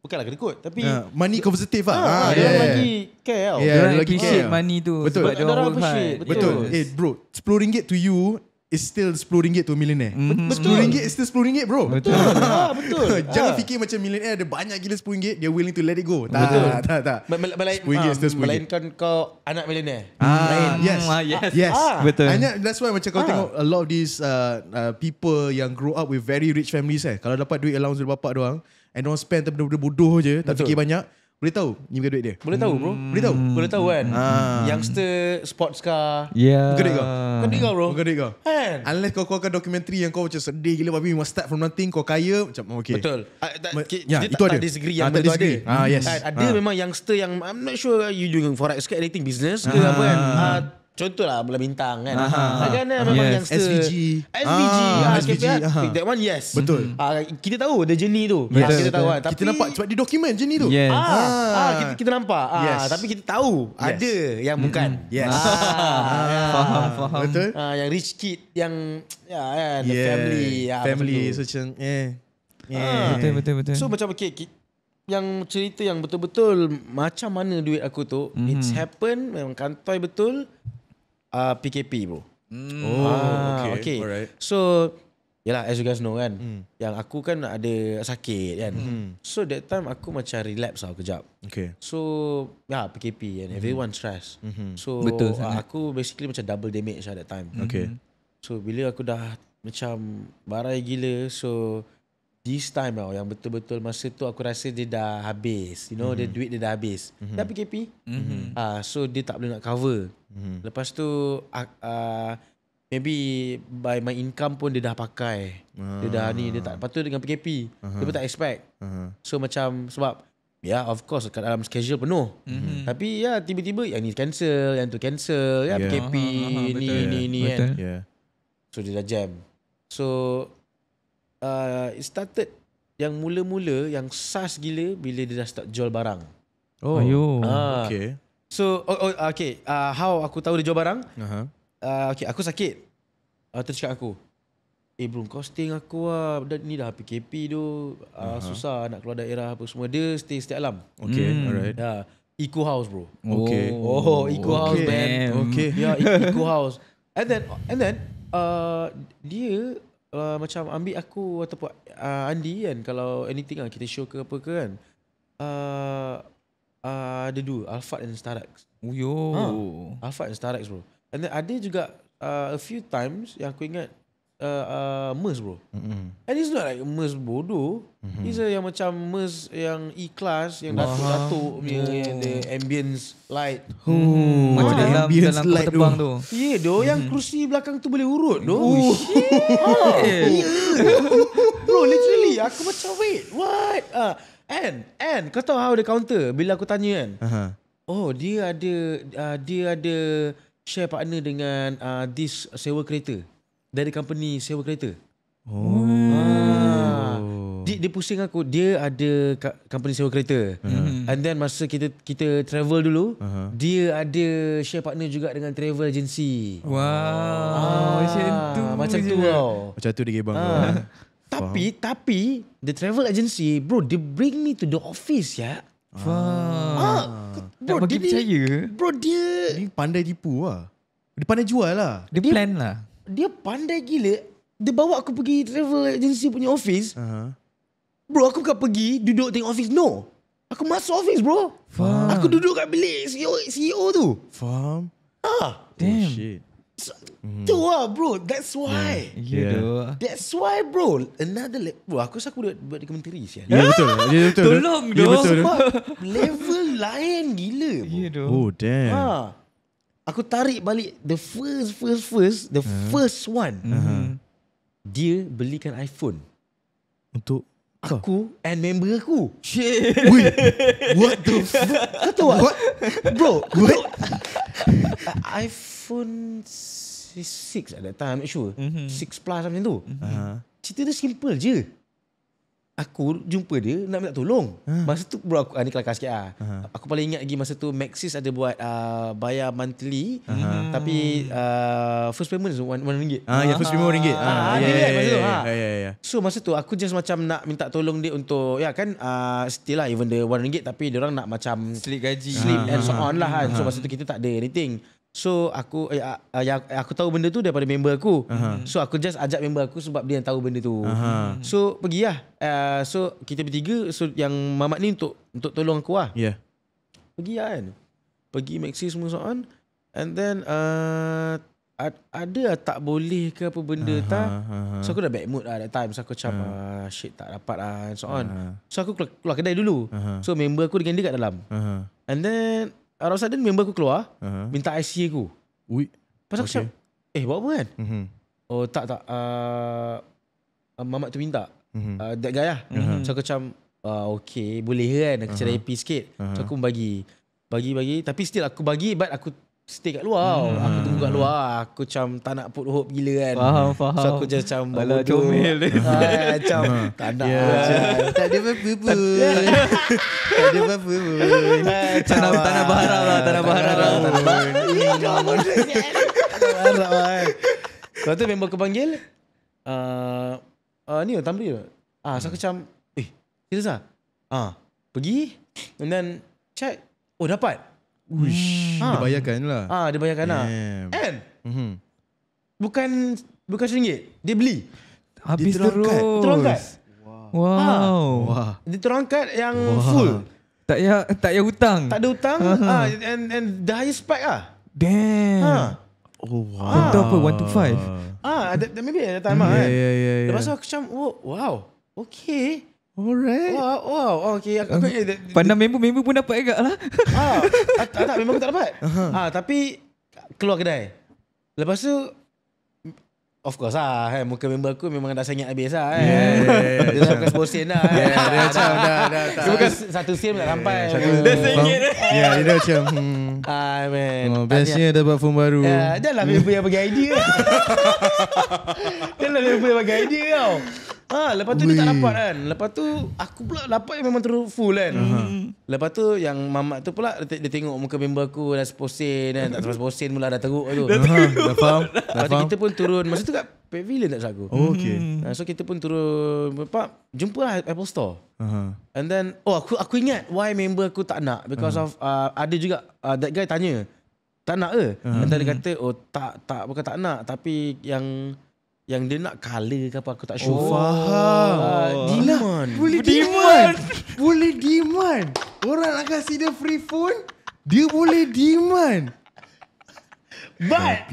Bukanlah kena kot Tapi uh, Money conversative lah ha, ha, lagi care tau yeah, Dia lagi care Appreciate money tu Betul dia orang Betul Eh bro RM10 to you Is still RM10 to a millionaire mm-hmm. is still RM10 bro Betul, ha, betul. <laughs> Jangan ha. fikir macam millionaire Ada banyak gila RM10 Dia willing to let it go Tak betul. tak tak, tak. Mel- mel- rm still Melainkan kau Anak millionaire ah, Yes Yes, yes. Ah. Betul Hanya, That's why macam kau ah. tengok A lot of these uh, uh, People yang grow up With very rich families eh. Kalau dapat duit allowance Dari bapak doang And don't spend tu benda-benda bodoh je Betul. Tak fikir banyak Boleh tahu Ni bukan duit dia Boleh tahu bro hmm. Boleh tahu Boleh tahu kan ah. Youngster Sports car yeah. Bukan duit kau Bukan duit kau bro Bukan duit kau kan? Unless kau keluarkan dokumentari Yang kau macam sedih gila Tapi you start from nothing Kau kaya Macam oh, okay Betul yeah, ya, Dia itu tak, ada. segeri. disagree Yang ah, tak ah, kan? ada ah, yes. ada memang youngster yang I'm not sure You doing forex ke Anything business ke apa kan lah bola bintang kan. Ha kan memang yes. gangster. SVG. SVG. Ah, ah SVG. SVG. That one yes. Betul. Ah, kita tahu the journey tu. Yes. Yes. kita tahu kan. Tapi kita nampak sebab di dokumen journey tu. Ah, yes. Ah, ah. ah kita, kita nampak. Ah, yes. tapi kita tahu yes. ada yang mm-hmm. bukan. Yes. Ah, ah. Faham, faham. Betul. Ah, yang rich kid yang yeah, kan the yeah. family. Ah, family macam so, eh. Yeah. Betul, betul, betul. So macam okay, yang cerita yang betul-betul macam mana duit aku tu, mm-hmm. it's happen, memang kantoi betul, uh, ah, PKP bro. Mm. Oh, ah, okay. okay. Alright. So, yalah as you guys know kan, mm. yang aku kan ada sakit kan. Mm. So that time aku macam relapse lah kejap. Okay. So, ya yeah, PKP and hmm. everyone stress. Mm-hmm. So, Betul, uh, aku basically macam double damage lah that time. Okay. So, bila aku dah macam barai gila, so this time oh, yang betul-betul masa tu aku rasa dia dah habis you know mm-hmm. dia mhm. duit dia dah habis mm-hmm. dah PKP mm-hmm. uh, ah, so dia tak boleh nak cover mm-hmm. lepas tu uh, maybe by my income pun dia dah pakai uh-huh. dia dah ni dia tak patut dengan PKP uh-huh. dia pun tak expect uh-huh. so macam sebab ya yeah, of course kat dalam schedule penuh mm-hmm. tapi ya yeah, tiba-tiba yang ni cancel yang tu cancel ya yeah. PKP uh-huh, uh-huh, uh-huh, ni, ni, yeah. ni ni ni kan yeah. so dia dah jam so uh, it started yang mula-mula yang sas gila bila dia dah start jual barang. Oh, ayo. Uh, okay. So, oh, oh, ah, okay. Uh, how aku tahu dia jual barang? Uh-huh. Uh, okay, aku sakit. Uh, terus cakap aku. Eh bro, kau sting aku lah. Ni dah PKP tu. Uh-huh. susah nak keluar daerah apa semua. Dia stay setiap alam. Okay, mm. alright. Yeah. Eco house bro. Okay. Oh, oh Eco okay. house man. Okay. <laughs> Yeah, e-, Eco house. And then, and then, uh, dia uh, macam ambil aku ataupun uh, Andi kan kalau anything lah kita show ke apa ke kan uh, uh, ada dua Alpha and Starrex oh, yo. Alpha Alphard and Starrex ha, bro and then ada juga uh, a few times yang aku ingat uh, uh, MERS bro. Mm-hmm. And it's not like MERS bodoh. Mm-hmm. It's a, yang macam MERS yang E-class, yang datuk-datuk punya oh. yeah, yeah. ambience light. Hmm. hmm. Macam dalam, ambience dalam light terbang tu. Ya yeah, doh, mm-hmm. yang kerusi belakang tu boleh urut doh. Oh, <laughs> <laughs> bro, literally aku macam wait, what? Uh, and, and kau tahu how the counter bila aku tanya kan? Uh-huh. Oh, dia ada, uh, dia ada share partner dengan uh, this sewa kereta dari company sewa kereta. Oh. Ha. Dia, dia pusing aku. Dia ada company sewa kereta. Uh-huh. And then masa kita kita travel dulu, uh-huh. dia ada share partner juga dengan travel agency. Wow. Ah. Macam tu. Macam tu tau. Macam tu dia gebang. Ah. Eh. Tapi tapi the travel agency, bro, dia bring me to the office ya. Wah. Ah, bro, tak bagi dia percaya. Bro, dia... Ini pandai tipu lah. Dia pandai jual lah. Dia, dia plan lah dia pandai gila. Dia bawa aku pergi travel agency punya office. Uh-huh. Bro, aku bukan pergi duduk tengok office. No. Aku masuk office, bro. Faham. Aku duduk kat bilik CEO, CEO tu. Faham. Ah. Damn. Oh, shit. So, mm bro. That's why. Yeah. yeah. That's why, bro. Another level. Bro, aku rasa aku buat duduk di kementeri Ya, yeah, betul. yeah, ya, betul. Tolong, ya, bro. Yeah, betul. Sebab level lain gila, bro. Yeah, oh, damn. Ah aku tarik balik the first first first the uh-huh. first one uh-huh. dia belikan iPhone untuk aku oh. and member aku shit <laughs> what the <laughs> f- kau tahu what? bro what? <laughs> iPhone 6 at that time I'm not sure 6 mm-hmm. plus macam tu uh-huh. cerita dia simple je Aku jumpa dia nak minta tolong. Ha. Masa tu bro aku ah, ni kelakar sikit ah. Ha. Aku paling ingat lagi masa tu Maxis ada buat uh, bayar monthly ha. Hmm. tapi uh, first payment is one, ringgit. Ah ha. first payment one ringgit. Ah ha. ha. ya ya ya. Ya ya ya. So masa tu aku just macam nak minta tolong dia untuk ya kan uh, still lah even the one ringgit tapi dia orang nak macam slip gaji slip ha. and so on lah kan. Ha. So masa tu kita tak ada anything. So aku uh, uh, aku tahu benda tu daripada member aku. Uh-huh. So aku just ajak member aku sebab dia yang tahu benda tu. Uh-huh. So pergi lah. Uh, eh, so kita bertiga so yang mamat ni untuk untuk tolong aku lah. Yeah. Pergi lah kan. Pergi maxi semua soalan. And then uh, ada lah tak boleh ke apa benda uh-huh. tak. So aku dah bad mood lah that time. So aku macam uh-huh. Ah, uh, shit tak dapat lah and so on. Uh-huh. So aku keluar, keluar kedai dulu. Uh-huh. So member aku dengan dia kat dalam. Uh-huh. And then Out of sudden member aku keluar uh-huh. Minta IC aku Ui. Pasal okay. aku cakap Eh buat apa kan uh-huh. Oh tak tak uh, uh Mamat tu minta uh-huh. uh, That guy lah uh-huh. So aku macam uh, Okay boleh kan Aku uh-huh. cakap happy sikit uh-huh. So aku bagi Bagi-bagi Tapi still aku bagi But aku stay kat luar hmm. Aku tunggu kat luar Aku macam tak nak put hope gila kan Faham, faham So aku just macam Bala comel ah, Macam <laughs> Tak nak ya. Tak ada apa-apa Tak ada apa-apa Tak nak berharap lah Tak nak berharap lah <laughs> Tak nak berharap lah Tak nak berharap tu member aku panggil ah, ah, Ni lah Tamri lah. Ah, So aku macam Eh Kira sah Ah, Pergi And then Check Oh dapat Wish. Ha. Hmm. Dia bayarkan lah. Ah, ha, dia bayarkan Damn. lah. And mm-hmm. bukan bukan seringgit. Dia beli. Habis dia terangkat. terus. Terangkat. Wow. Wow. Ha. Ah. wow. Dia terangkat yang wow. full. Tak ya tak ya hutang. Tak ada hutang. Ah, ha. ha. Ah, and and the highest spike lah Damn. Ha. Oh wow. Untuk apa? One to five. Ah, ada maybe ada time lah, yeah, kan. Yeah, yeah, yeah, yeah. oh, wow, okay. Alright. Wow, oh, wow. Oh, oh, okay. Aku uh, um, eh, tanya. Pandang member-member pun dapat agak lah. Ah, ah tak, tak, member aku tak dapat. Uh-huh. <laughs> Ah, tapi keluar kedai. Lepas tu, of course lah. Eh, muka member aku memang dah sengit habis lah. Eh. Yeah, dia dah bukan sepuluh sen lah. Yeah, dia macam dah, dah, dah, bukan satu sen tak sampai. Dia sengit. Eh. Ya, dia macam. Hi, hmm. ah, man. Oh, bestnya dapat phone baru. Ya, dia lah member yang bagi idea. dia <laughs> lah member yang bagi idea tau. Ah, lepas tu Wee. dia tak dapat kan. Lepas tu aku pula dapat yang memang terus full kan. Uh-huh. Lepas tu yang mamak tu pula dia, tengok muka member aku dah sposin kan. tak sposin mula dah teruk tu. Uh-huh. <laughs> dah faham. kita pun turun. Masa tu kat pavilion tak aku. Oh, okay. Uh, hmm. ha, so kita pun turun. Pak, jumpa lah Apple Store. Uh-huh. And then, oh aku aku ingat why member aku tak nak. Because uh-huh. of, uh, ada juga uh, that guy tanya. Tak nak ke? Uh-huh. And dia kata, oh tak, tak. Bukan tak nak. Tapi yang yang dia nak color ke apa aku tak sure. Oh, oh faham. Dina. Oh. Demand. Boleh demand. boleh demand. Orang nak kasi dia free phone, dia boleh demand. But,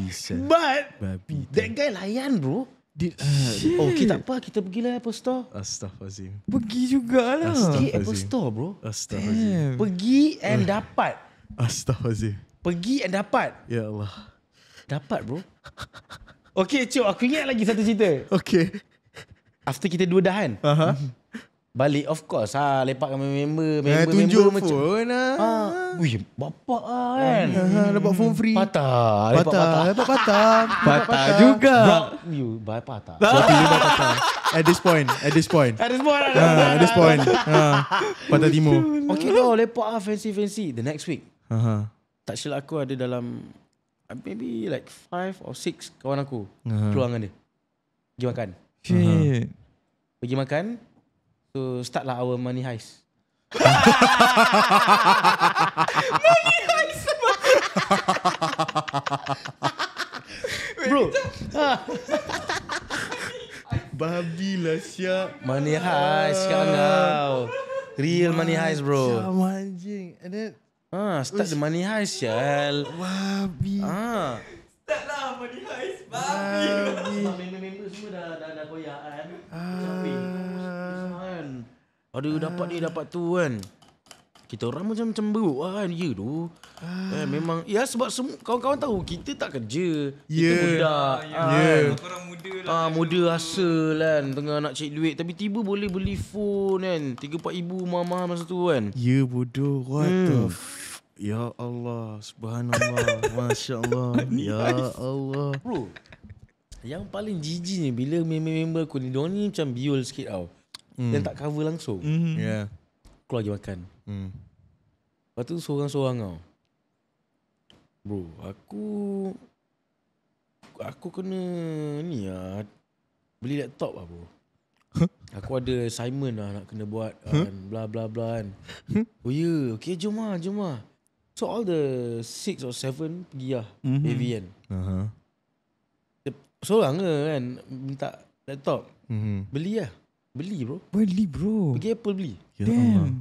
but, but, but that guy layan bro. Did, uh, eh, oh, kita okay, apa? Kita pergilah Apple Store. Astaghfirullahaladzim. Pergi jugalah. Pergi Apple Store bro. Astaghfirullahaladzim. Pergi and uh. dapat. Astaghfirullahaladzim. Pergi and dapat. Ya Allah. Dapat bro. <laughs> Okay cok aku ingat lagi satu cerita. Okay. After kita dua dah kan. Aha. mm <laughs> Balik of course ha lepak dengan member ha, member eh, member tunjuk member phone macam. Ah. Ha. Ui ha. bapak ah kan. Ha, dapat phone free. Patah. Lepak patah. Lepak <laughs> patah. patah. juga. Bro, you bapak patah. So, <laughs> patah. At this point, at this point. At this point. Ha, at this point. ha. Patah timur. Okay doh lepak ah fancy fancy the next week. Aha. Tak silap aku ada dalam Uh, maybe like five or six kawan aku uh-huh. keluar dengan dia. Pergi makan. Uh-huh. Pergi makan. So start lah our money heist. money heist. Bro. Babi lah siap. Money heist kau Real money heist bro. Siap anjing. And then Ha, start Uish. the money high Syal. babi. Ha. Start lah money high babi. babi. Member-member semua dah dah, dah koyak kan. Ah. Ah. Aduh, dapat ni, dapat tu kan kita orang macam cemburu lah kan, ya eh, ah dia tu ah. eh, memang ya sebab semua kawan-kawan tahu kita tak kerja kita yeah. muda ya, ah, ya yeah. Kan. yeah. orang muda lah ah kan. muda rasa kan tengah nak cek duit tapi tiba boleh beli phone kan 3 4 ibu mama masa tu kan ya yeah, bodoh what hmm. the Ya Allah, subhanallah, <laughs> masya-Allah. ya Allah. Bro. Yang paling jijik ni bila member-member aku ni, dia ni macam biol sikit tau. Mm. Yang tak cover langsung. Mm-hmm. Yeah. Aku lagi makan hmm. Lepas tu seorang-seorang tau Bro aku Aku kena ni lah Beli laptop lah bro <laughs> Aku ada assignment lah nak kena buat kan, Bla bla bla kan Oh ya yeah. okay jom lah jom lah So all the six or seven pergi lah mm -hmm. AVN kan. uh -huh. Seorang ke kan minta laptop mm -hmm. Beli lah Beli bro Beli bro Pergi Apple beli ya Damn Allah.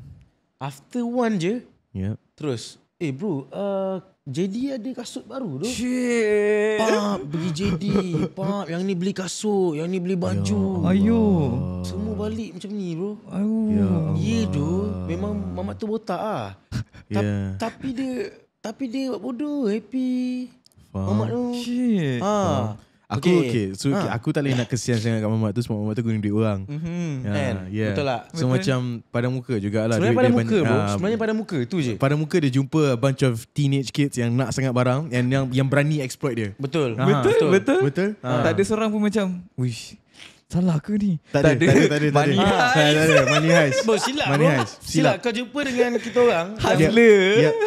After one je yeah. Terus Eh bro uh, JD ada kasut baru tu Cik Pak Beli JD Pak Yang ni beli kasut Yang ni beli ya baju Ayo Semua balik macam ni bro Ayo Ya tu Memang mama tu botak lah Ta- yeah. Tapi dia Tapi dia buat bodoh Happy Mama Mamat tu Cik ha. Fuck. Aku okay, okay. So ha. aku tak boleh nak kesian sangat kat mamak tu Sebab mamak tu guna duit orang mm-hmm. yeah. Kan? Yeah. Betul lah So Betul. macam pada muka jugalah Sebenarnya pada muka bro uh, Sebenarnya pada muka tu je Pada muka dia jumpa a bunch of teenage kids Yang nak sangat barang And yang yang berani exploit dia Betul uh-huh. Betul Betul, Betul? uh Tak ada seorang pun macam Wish Salah ke ni? Tak, tak ada. Tak ada, tak ada. Money heist. Tak ada, money heist. Money heist. Silap. Kau jumpa dengan kita orang. Ya. Hustler. Ya. <laughs>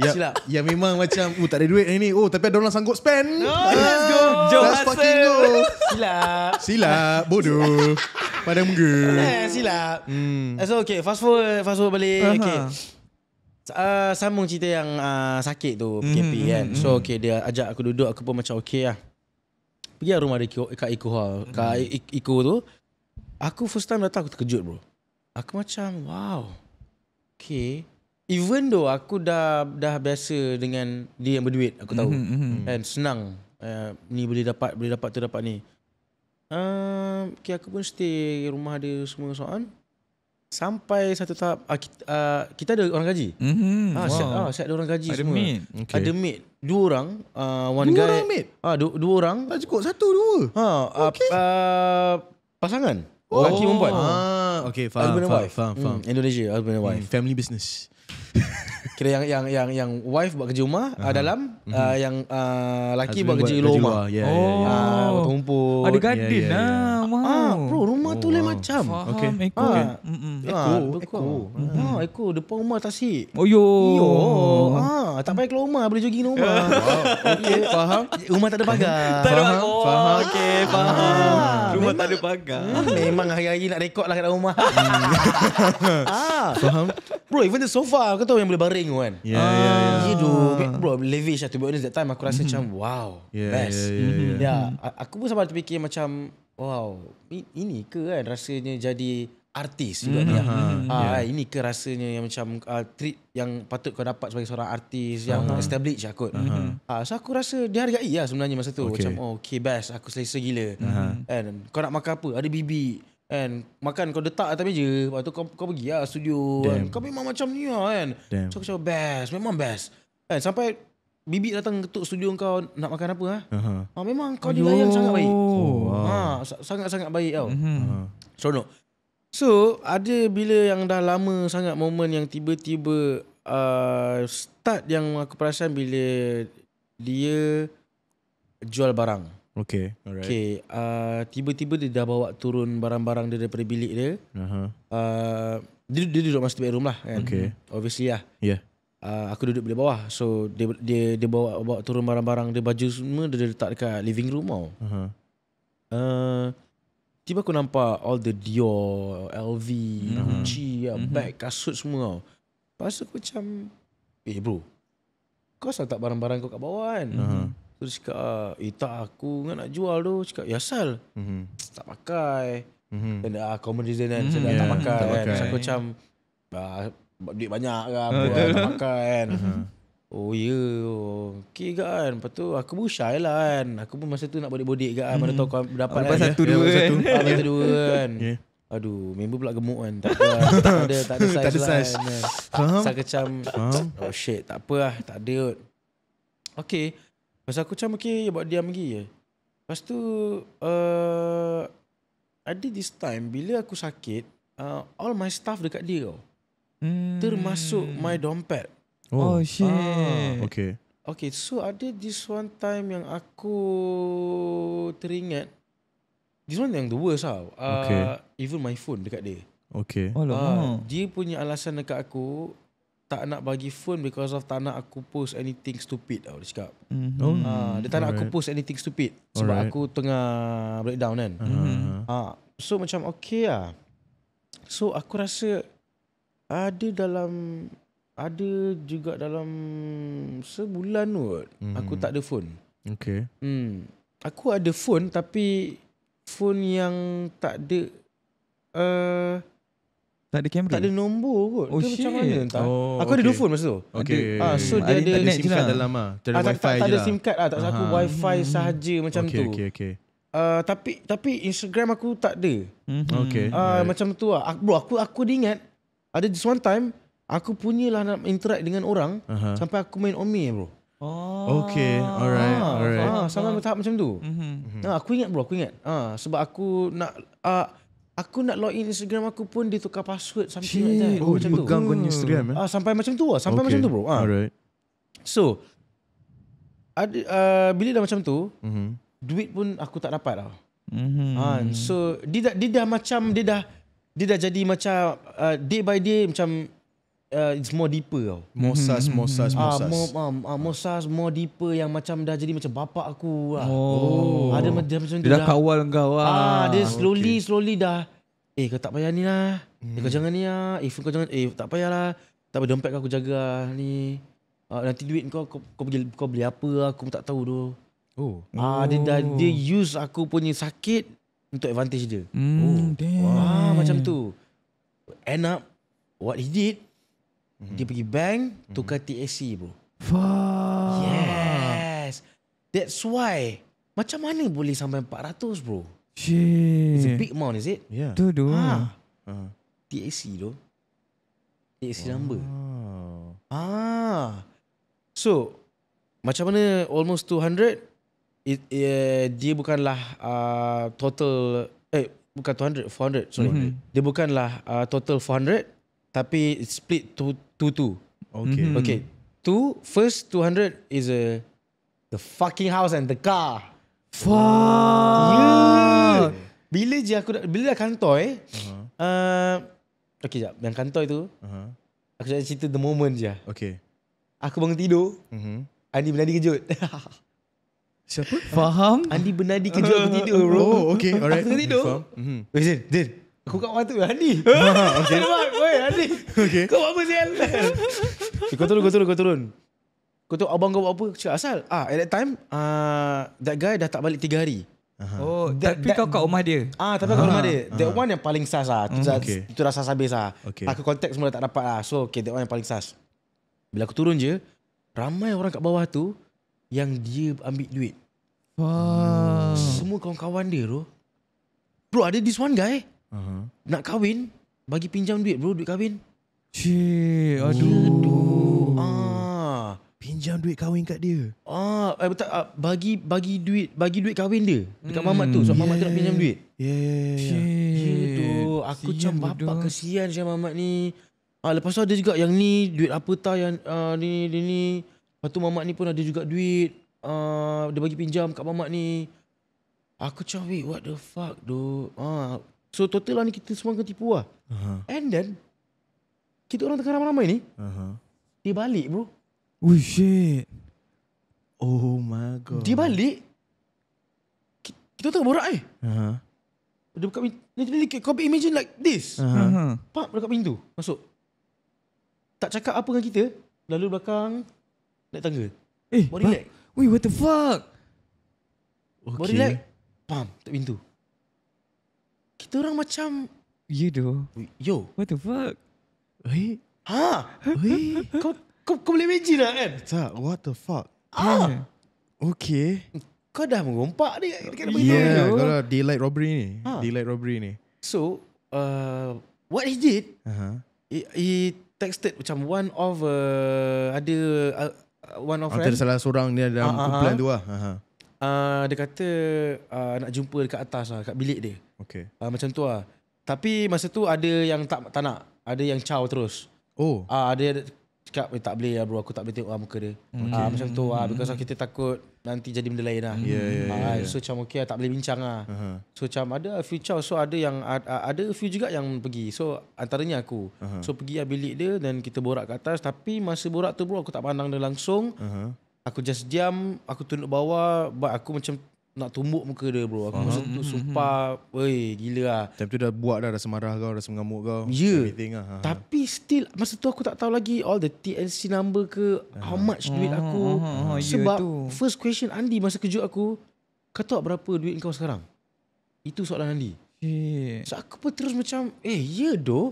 Ya, silap. Ya memang macam, oh tak ada duit ni. Oh, tapi ada orang sanggup spend. No, oh, let's go. Joe Hustle. fucking go. Silap. Silap. Bodoh. pada ke? Eh, sila Hmm. So, okay. Fast forward. Fast forward balik. Uh-huh. Okay. Uh, sambung cerita yang uh, sakit tu PKP mm, hmm, kan hmm, So hmm. okay dia ajak aku duduk Aku pun macam okay lah pergi lah rumah dia Kak Iko ha. Kak hmm. Iko tu. Aku first time datang aku terkejut bro. Aku macam wow. Okay. Even though aku dah dah biasa dengan dia yang berduit, aku tahu. Mm-hmm. mm-hmm. And senang. Uh, ni boleh dapat, boleh dapat tu dapat ni. Uh, okay, aku pun stay rumah dia semua soalan. Sampai satu tahap uh, ah, kita, uh, kita ada orang gaji. Mhm. Ah, wow. ah, saya ada orang gaji ada semua. Mate. Okay. Ada mate. Dua orang, uh, one dua guy. Orang mate. Ah, dua, dua orang. Tak ah, cukup satu dua. Ha, okay. uh, uh, pasangan. Oh. Laki perempuan. Ha, ah, okay, faham. Husband and wife. Faham, faham. Mm, Indonesia, husband and wife. Mm, family business. <laughs> Kira yang yang yang yang wife buat kerja rumah uh-huh. dalam uh-huh. Uh, yang uh, laki buat kerja rumah. Yeah, oh. yeah, yeah, yeah. Uh, Ada gadin yeah, yeah, yeah. wow. ah, bro, rumah tu wow. lain oh, macam. Faham. Okay. Eko. Ah. Eko. Eko. Eko. Depan rumah tasik. Oh, yo. Yo. Ah, tak payah keluar rumah. Boleh jogging rumah. <laughs> wow. Okay. Faham. Rumah tak ada pagar. Tak faham. Okay. Oh. Faham. Ah, rumah tak ada pagar. Ah, memang hari-hari nak rekod lah kat rumah. Hmm. <laughs> ah. Faham. Bro, even the sofa. Kau tahu yang boleh baring tu kan. Yeah. Ya, ya. Ah. Yeah, yeah, yeah. Bro, levis. lah. To be honest, time aku rasa hmm. macam wow. Yeah, best. Yeah, yeah, yeah. yeah. Aku pun sampai terfikir macam wow ini ke kan rasanya jadi artis juga hmm, ni. mm Ah ini ke rasanya yang macam uh, treat yang patut kau dapat sebagai seorang artis yang uh-huh. established aku. Uh-huh. Ah so aku rasa dihargai lah sebenarnya masa tu okay. macam oh okay best aku selesa gila. Uh-huh. And kau nak makan apa? Ada bibi. And makan kau letak atas meja. Lepas tu kau kau pergi lah studio. Kan. Kau memang macam ni lah kan. Damn. So aku cakap best, memang best. And sampai Bibi datang ketuk studio kau nak makan apa ha? Uh-huh. Ha memang kau Ayuh. dilayan sangat baik. Oh, wow. Ha sangat-sangat baik kau. Uh-huh. Mhm. Seronok. So, ada bila yang dah lama sangat momen yang tiba-tiba uh, start yang aku perasan bila dia jual barang. Okay, alright. Okay, uh, tiba-tiba dia dah bawa turun barang-barang dia daripada bilik dia. Uh-huh. Uh, dia, dia duduk masuk bedroom lah kan. Okay. Obviously lah. Yeah uh, aku duduk bilik bawah so dia dia dia bawa bawa turun barang-barang dia baju semua dia letak dekat living room tau. Uh-huh. Uh, tiba aku nampak all the Dior, LV, uh-huh. Mm-hmm. Gucci, uh, bag, kasut semua tau. Lepas aku macam eh bro kau asal tak barang-barang kau kat bawah kan? Uh-huh. Terus cakap, eh tak aku kan nak jual tu. Cakap, ya asal. Uh-huh. <tsk> Tak pakai. Mm-hmm. Dan ah, common reason kan, mm-hmm. saya yeah. tak pakai. Tak Kan? Terus aku macam, duit banyak ke apa kan, nak makan. <laughs> Oh ya, yeah. okey ke kan. Lepas tu aku pun shy lah kan. Aku pun masa tu nak bodek-bodek ke kan. Mana mhm. tahu kau dapat Lepas kan. Satu, dua kan? <laughs> Kan? ya, kan. Satu, satu, dua kan. Aduh, member pula gemuk kan. Tak lah. ada, tak ada size, <laughs> tak ada size. lah kan. Faham? Saya kecam, Faham? oh shit, tak apa lah. Tak ada Okay. Lepas aku macam okay, buat diam lagi je. Ya. Lepas tu, uh, ada this time, bila aku sakit, uh, all my stuff dekat dia tau. Oh hmm. termasuk my dompet. Oh, oh shit. Ah. Okay. Okay, so ada this one time yang aku teringat. This one yang the worst lah. Uh, okay. Even my phone dekat dia. Okay. Oh, lah. Uh, dia punya alasan dekat aku tak nak bagi phone because of tak nak aku post anything stupid tau dia cakap. Mm-hmm. Uh, dia tak nak aku post anything stupid sebab Alright. aku tengah breakdown kan. Uh-huh. Uh, so macam okay lah. So aku rasa ada dalam ada juga dalam sebulan kot mm. aku tak ada phone. Okay. Hmm. Aku ada phone tapi phone yang tak ada uh, tak ada kamera. Tak ada nombor kot. Oh, Itu macam mana Oh, aku okay. ada dua phone masa tu. Okay. Ada, ah, so dia ada, ada, SIM card lah. ah. dalam ah. Tak ada, ah, wifi tak, tak, ada lah. SIM card ah, tak Aku wifi hmm. sahaja macam okay, tu. Okay, okay, okay. Uh, tapi tapi Instagram aku tak ada. Mm-hmm. Okay. Uh, ah, right. macam tu lah. ah. bro, aku aku ingat ada this one time aku punyalah nak interact dengan orang uh-huh. sampai aku main Omi eh, bro. Oh. Okay, alright, ah, alright. Ah, sampai bertahap macam tu. Mm-hmm. Ah, aku ingat bro, aku ingat. Ah, sebab aku nak ah, aku nak login Instagram aku pun ditukar password sampai macam tu. Oh, macam pegang tu. Instagram eh? Ah, sampai macam tu lah. Sampai okay. macam tu bro. Ah. Alright. So, ada, uh, bila dah macam tu, mm-hmm. duit pun aku tak dapat lah. Mm-hmm. Ah, so, dia dah, dia dah macam, dia dah, dia dah jadi macam uh, day by day macam uh, it's more deeper tau. Mosas, mosas, mosas. Uh, mosas, more deeper yang macam dah jadi macam bapak aku lah. Oh. Ada ah, macam macam tu. Dia dah kawal engkau lah. Ah, dia slowly, okay. slowly dah. Eh kau tak payah ni lah. Hmm. Eh, kau hmm. jangan ni lah. Eh kau jangan, eh tak payah lah. Tak payah dompet kau aku jaga lah ni. Uh, nanti duit kau, kau, kau, beli, kau beli apa lah. Aku tak tahu tu. Oh. Ah, dia, dah, dia oh. use aku punya sakit untuk advantage dia. Mm, oh, damn. Wah, macam tu. End up, what he did, mm dia pergi bank, tukar mm-hmm. TAC bro. Fuck. Yes. That's why. Macam mana boleh sampai 400 bro? Shit. It's a big amount, is it? Yeah. Tu tu. Ha. Ah. Uh. TAC tu. TAC wow. number. Ah. So, macam mana almost 200? it, it, dia bukanlah uh, total eh bukan 200 400 sorry mm-hmm. dia bukanlah uh, total 400 tapi it's split to two two okay mm-hmm. okay two first 200 is a the fucking house and the car fuck yeah. bila je aku dah, bila dah kantoi eh, uh-huh. uh, okay jap yang kantoi tu uh-huh. aku nak cerita the moment je okay aku bangun tidur mm-hmm. Andi benar-benar kejut <laughs> Siapa? Faham? Andi Bernadi kejut aku tidur bro. Oh, okay. Alright. Aku tidur. Faham. Mm-hmm. Wait, Zain. Zain. Aku kat rumah tu, Andi. <laughs> Ah, okay. Wait, Andi. Okay. Kau buat apa, Zain? okay, eh, kau turun, kau turun, kau turun. Kau tu abang kau buat apa? Cakap asal. Ah, at that time, uh, that guy dah tak balik tiga hari. Uh-huh. Oh, tapi that, kau kat rumah dia? Ah, tapi uh-huh. kat rumah dia. That uh-huh. one yang paling sus lah. Mm, okay. Itu dah sus habis lah. Okay. Aku contact semua dah tak dapat lah. So, okay, that one yang paling sus. Bila aku turun je, ramai orang kat bawah tu yang dia ambil duit. Wow. Semua kawan-kawan dia tu. Bro, ada this one guy. Uh-huh. Nak kahwin, bagi pinjam duit bro, duit kahwin. Cik, aduh. aduh. Ah. Pinjam duit kahwin kat dia. Ah, eh, tak, ah, bagi bagi duit, bagi duit kahwin dia dekat hmm. mamat tu. So yeah. mamat tu nak pinjam duit. Yeah. Cik. Aduh, aku macam bapak kesian saya mamat ni. Ah, lepas tu ada juga yang ni duit apa tau yang ah, ni, ni ni. Lepas tu mamat ni pun ada juga duit uh, dia bagi pinjam kat mamak ni. Aku macam, wait, what the fuck, dude? Uh, ah, so, total lah ni kita semua kena tipu lah. Uh-huh. And then, kita orang tengah ramai-ramai ni, uh-huh. dia balik, bro. Oh, shit. Oh, my God. Dia balik, kita tengah borak eh. Uh-huh. Dia buka pintu. Kau be imagine like this. Uh-huh. Pak dekat pintu. Masuk. Tak cakap apa dengan kita. Lalu belakang. Naik tangga. Eh, Bawa relax. Wait, what the fuck? Okay. Body lab. Pam, tak pintu. Kita orang macam... You do. Yo. What the fuck? Hei. Ha? Hei. <laughs> kau, kau, kau boleh imagine lah kan? Tak, what the fuck? Ah. Okay. Kau dah merompak ni. Ya, yo. kau dah daylight robbery ni. Ha. Daylight robbery ni. So, uh, what he did, uh -huh. he, he texted macam one of uh, ada... Uh, one of Antara salah seorang ni dalam uh, kumpulan uh, tu lah. Uh, dia kata uh, nak jumpa dekat atas lah, dekat bilik dia. Okay. Uh, macam tu lah. Tapi masa tu ada yang tak, tak nak. Ada yang caw terus. Oh. Uh, ada cakap eh, tak boleh ya bro aku tak boleh tengok ah, muka dia hmm. ah, okay. ah, macam tu ah, hmm. because kita takut nanti jadi benda lain lah yeah, yeah, ah, yeah, so macam okay lah, tak boleh bincang lah uh so macam ada a few chow so ada yang ada, ada few juga yang pergi so antaranya aku uh so pergi lah bilik dia dan kita borak ke atas tapi masa borak tu bro aku tak pandang dia langsung uh aku just diam aku tunduk bawah but aku macam nak tumbuk muka dia bro aku uh-huh. mesti mm-hmm. sumpah wey gila ah time tu dah buat dah dah semarah kau dah semengamuk kau yeah. everything ah tapi still masa tu aku tak tahu lagi all the TLC number ke ah. how much duit aku ah, ah, ya sebab first question Andi masa kejut aku kau tahu berapa duit kau sekarang itu soalan Andi so aku pun terus macam eh ya yeah, doh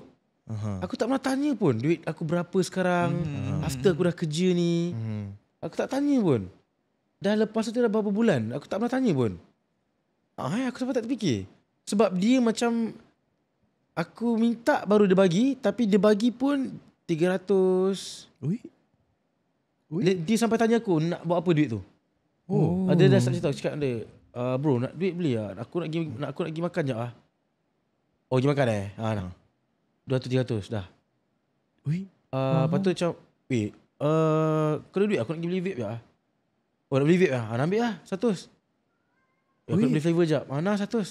aku tak pernah tanya pun duit aku berapa sekarang hmm. after aku dah kerja ni hmm. aku tak tanya pun Dah lepas tu dah berapa bulan Aku tak pernah tanya pun ah, Aku sampai tak terfikir Sebab dia macam Aku minta baru dia bagi Tapi dia bagi pun 300 Ui. Ui. Dia, dia sampai tanya aku Nak buat apa duit tu Oh. Ada ah, dah start cerita cakap dia. Uh, bro nak duit beli ah. Aku nak pergi nak aku nak pergi makan je ah. Oh, pergi makan eh. Ha ah, nah. 200 300 dah. Ui. Ah, uh, uh-huh. patut macam wait. Uh, ah, kena duit aku nak pergi beli vape je ah. Oh nak beli vape lah Han ah, ambil lah Satu eh, Aku nak beli flavor jap Mana ah, satu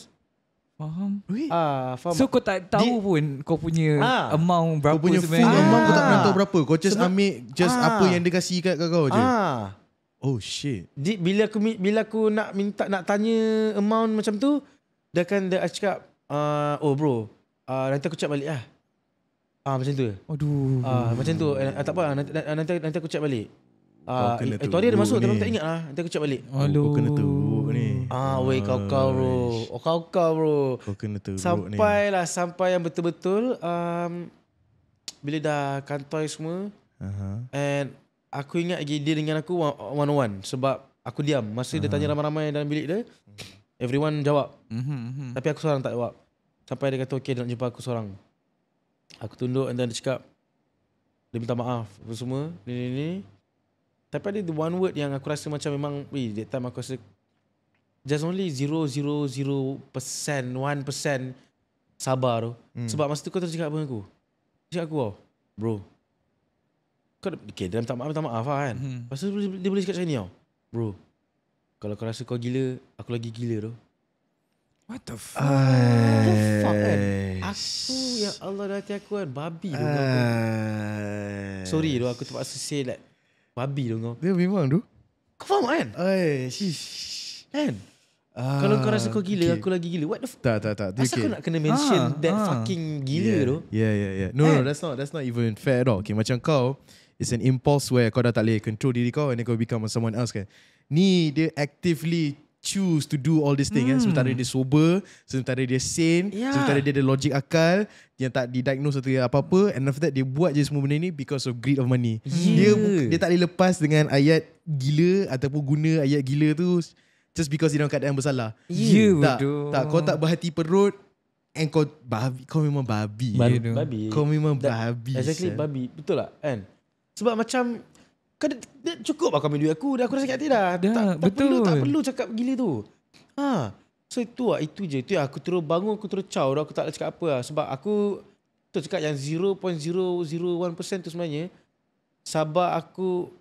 Faham Wait. Ah, faham. So kau tak tahu Di, pun Kau punya ah, Amount berapa Kau punya full ah. amount Kau tak pernah ah. tahu berapa Kau just Sebab, ambil Just ah. apa yang dia kasi kat kau je ah. Oh shit Di, bila, aku, bila aku nak minta Nak tanya Amount macam tu Dia akan Dia cakap uh, Oh bro uh, Nanti aku cakap balik lah Ah macam tu. Aduh. Ah macam tu. Eh, tak apa nanti nanti aku chat balik. Uh, eh, Tuan dia masuk tapi tak ingat lah. Nanti aku cakap balik. Aduh. Oh, kau kena teruk ni. Ah, ah wey kau kau bro. Oh kau kau bro. Kau kena teruk sampai ni. Sampai lah, sampai yang betul-betul. Um, bila dah kantoi semua. Uh-huh. And aku ingat lagi dia dengan aku one-on-one. Sebab aku diam. Masa uh-huh. dia tanya ramai-ramai dalam bilik dia. Everyone jawab. Uh-huh, uh-huh. Tapi aku seorang tak jawab. Sampai dia kata okay dia nak jumpa aku seorang. Aku tunduk and then dia cakap. Dia minta maaf apa semua. Ni ni ni. Tapi ada the one word yang aku rasa macam memang Eh that time aku rasa Just only 0.00% 1% Sabar tu hmm. Sebab masa tu kau terus dengan aku Cakap aku tau oh, Bro Kau Okay dalam tak apa, Tak maaf lah kan hmm. Lepas dia, dia boleh cakap macam ni tau oh, Bro Kalau kau rasa kau gila Aku lagi gila tu What the fuck? Ayy. What the fuck kan? Aku ya Allah dah hati aku kan. Babi tu. Sorry tu aku terpaksa say that. Babi tu kau. Dia memang tu. Kau faham kan? Eh, shish. Kan? Uh, Kalau kau rasa kau gila, okay. aku lagi gila. What the fuck? Tak, tak, tak. Kenapa okay. aku nak kena mention ah, that ah. fucking gila yeah. tu? Yeah, yeah, yeah. No, no, kan? that's not that's not even fair at all. Okay, macam kau, it's an impulse where kau dah tak boleh control diri kau and then kau become someone else kan. Ni, dia actively choose to do all these things kan. hmm. eh. sementara dia sober sementara dia sane yeah. sementara dia ada logik akal dia tak di diagnose atau apa-apa and after that dia buat je semua benda ni because of greed of money yeah. dia dia tak boleh lepas dengan ayat gila ataupun guna ayat gila tu just because dia dalam keadaan bersalah yeah, tak, tak kau tak berhati perut and kau babi kau memang babi, ya, babi. kau memang babi exactly babi betul lah. kan sebab macam kau dia cukup aku lah ambil duit aku dah aku rasa kat dah. Ya, tak, tak betul. perlu tak perlu cakap gila tu. Ha. So itu lah, itu je. Itu aku terus bangun aku terus chau aku tak nak cakap apa lah. sebab aku tu cakap yang 0.001% tu sebenarnya sabar aku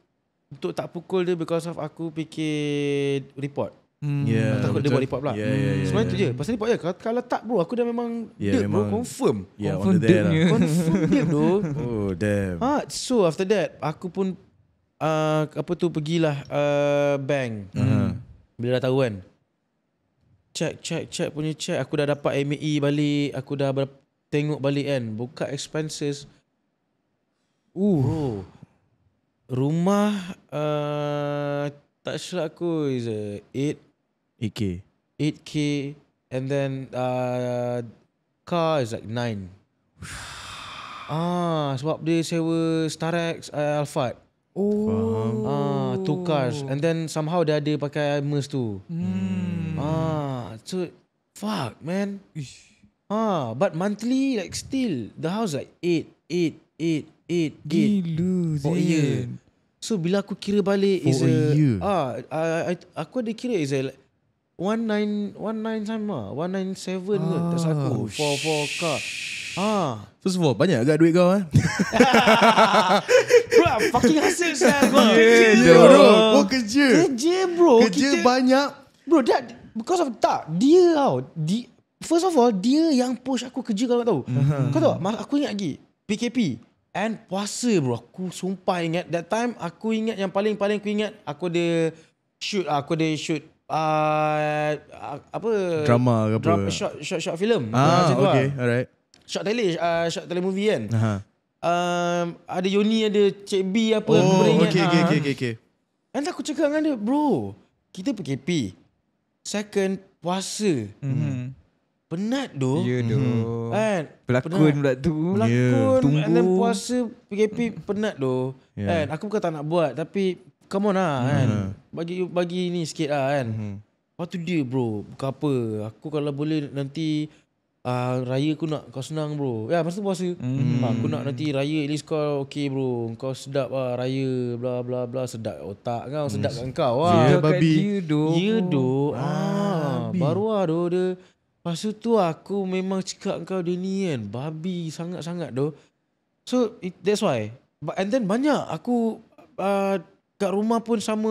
untuk tak pukul dia because of aku fikir report. Hmm. Yeah, aku takut dia buat report pula. Yeah, yeah, yeah, sebenarnya yeah, yeah. tu je. Ya. Pasal report je. Kalau, kalau tak bro aku dah memang yeah, dead memang, ya, lah. bro. Confirm. Yeah, Confirm dead lah. <laughs> Confirm dead bro. Oh damn. Ha, so after that aku pun uh, apa tu pergilah a uh, bank. Hmm. Bila dah tahu kan. Check check check punya check aku dah dapat MAE balik, aku dah ber- tengok balik kan. Buka expenses. Uh. Oh. Rumah a uh, tak silap aku is 8 8k. 8k and then uh, car is like 9. <sighs> Ah, sebab dia sewa Starex uh, ah, Alphard. Oh. Ah, tukar. And then somehow dia ada pakai Hermes tu. Hmm. Ah, so fuck man. Ish. Ah, but monthly like still the house like 8 8 8 8 eight, eight. Gila, eight. Oh, yeah. So bila aku kira balik For is a, a ah I, I, aku ada kira is a like, One nine one nine time lah, one nine seven ah, tak satu oh, four four car. Ah, first of banyak agak duit kau eh. <laughs> <laughs> bro, fucking hustle <laughs> sah. Bro. Yeah, kerja, bro. bro. Oh, kerja. Kerja, bro. Kerja kita, banyak. Bro, that, because of tak, dia tau. Di, first of all, dia yang push aku kerja kalau mhm. kau tahu. Kau tahu, aku ingat lagi. PKP. And puasa bro Aku sumpah ingat That time aku ingat Yang paling-paling aku ingat Aku ada Shoot Aku ada shoot uh, Apa Drama ke apa Drama, short, short, short film ah, Macam tu okay, lah alright Short tele uh, Short tele movie kan uh-huh um, ada Yoni ada Cik B apa oh, okey okey okey ah. okey okey. Okay, okay. And aku cakap dengan dia, bro, kita PKP. Second puasa. Mm-hmm. Penat doh. Ya doh. Mhm. Kan? Pelakon pula tu. Pelakon. Yeah. Tunggu. And then puasa PKP penat doh. Ya. Kan? Aku bukan tak nak buat tapi come on lah mm-hmm. kan. Ya. Bagi bagi ni sikit lah kan. Mm-hmm. Lepas tu dia bro, bukan apa. Aku kalau boleh nanti Ah uh, raya aku nak kau senang bro. Ya masa puasa. Hmm. Ha, aku nak nanti raya at least kau okey bro. Kau sedap ah raya bla bla bla sedap otak kau hmm. sedap hmm. kau ah. Ya babi. Ya do. Ya do. Ah baru ah do dia. Lepas tu aku memang cakap kau dia ni kan babi sangat-sangat do. So it, that's why. But, and then banyak aku uh, kat rumah pun sama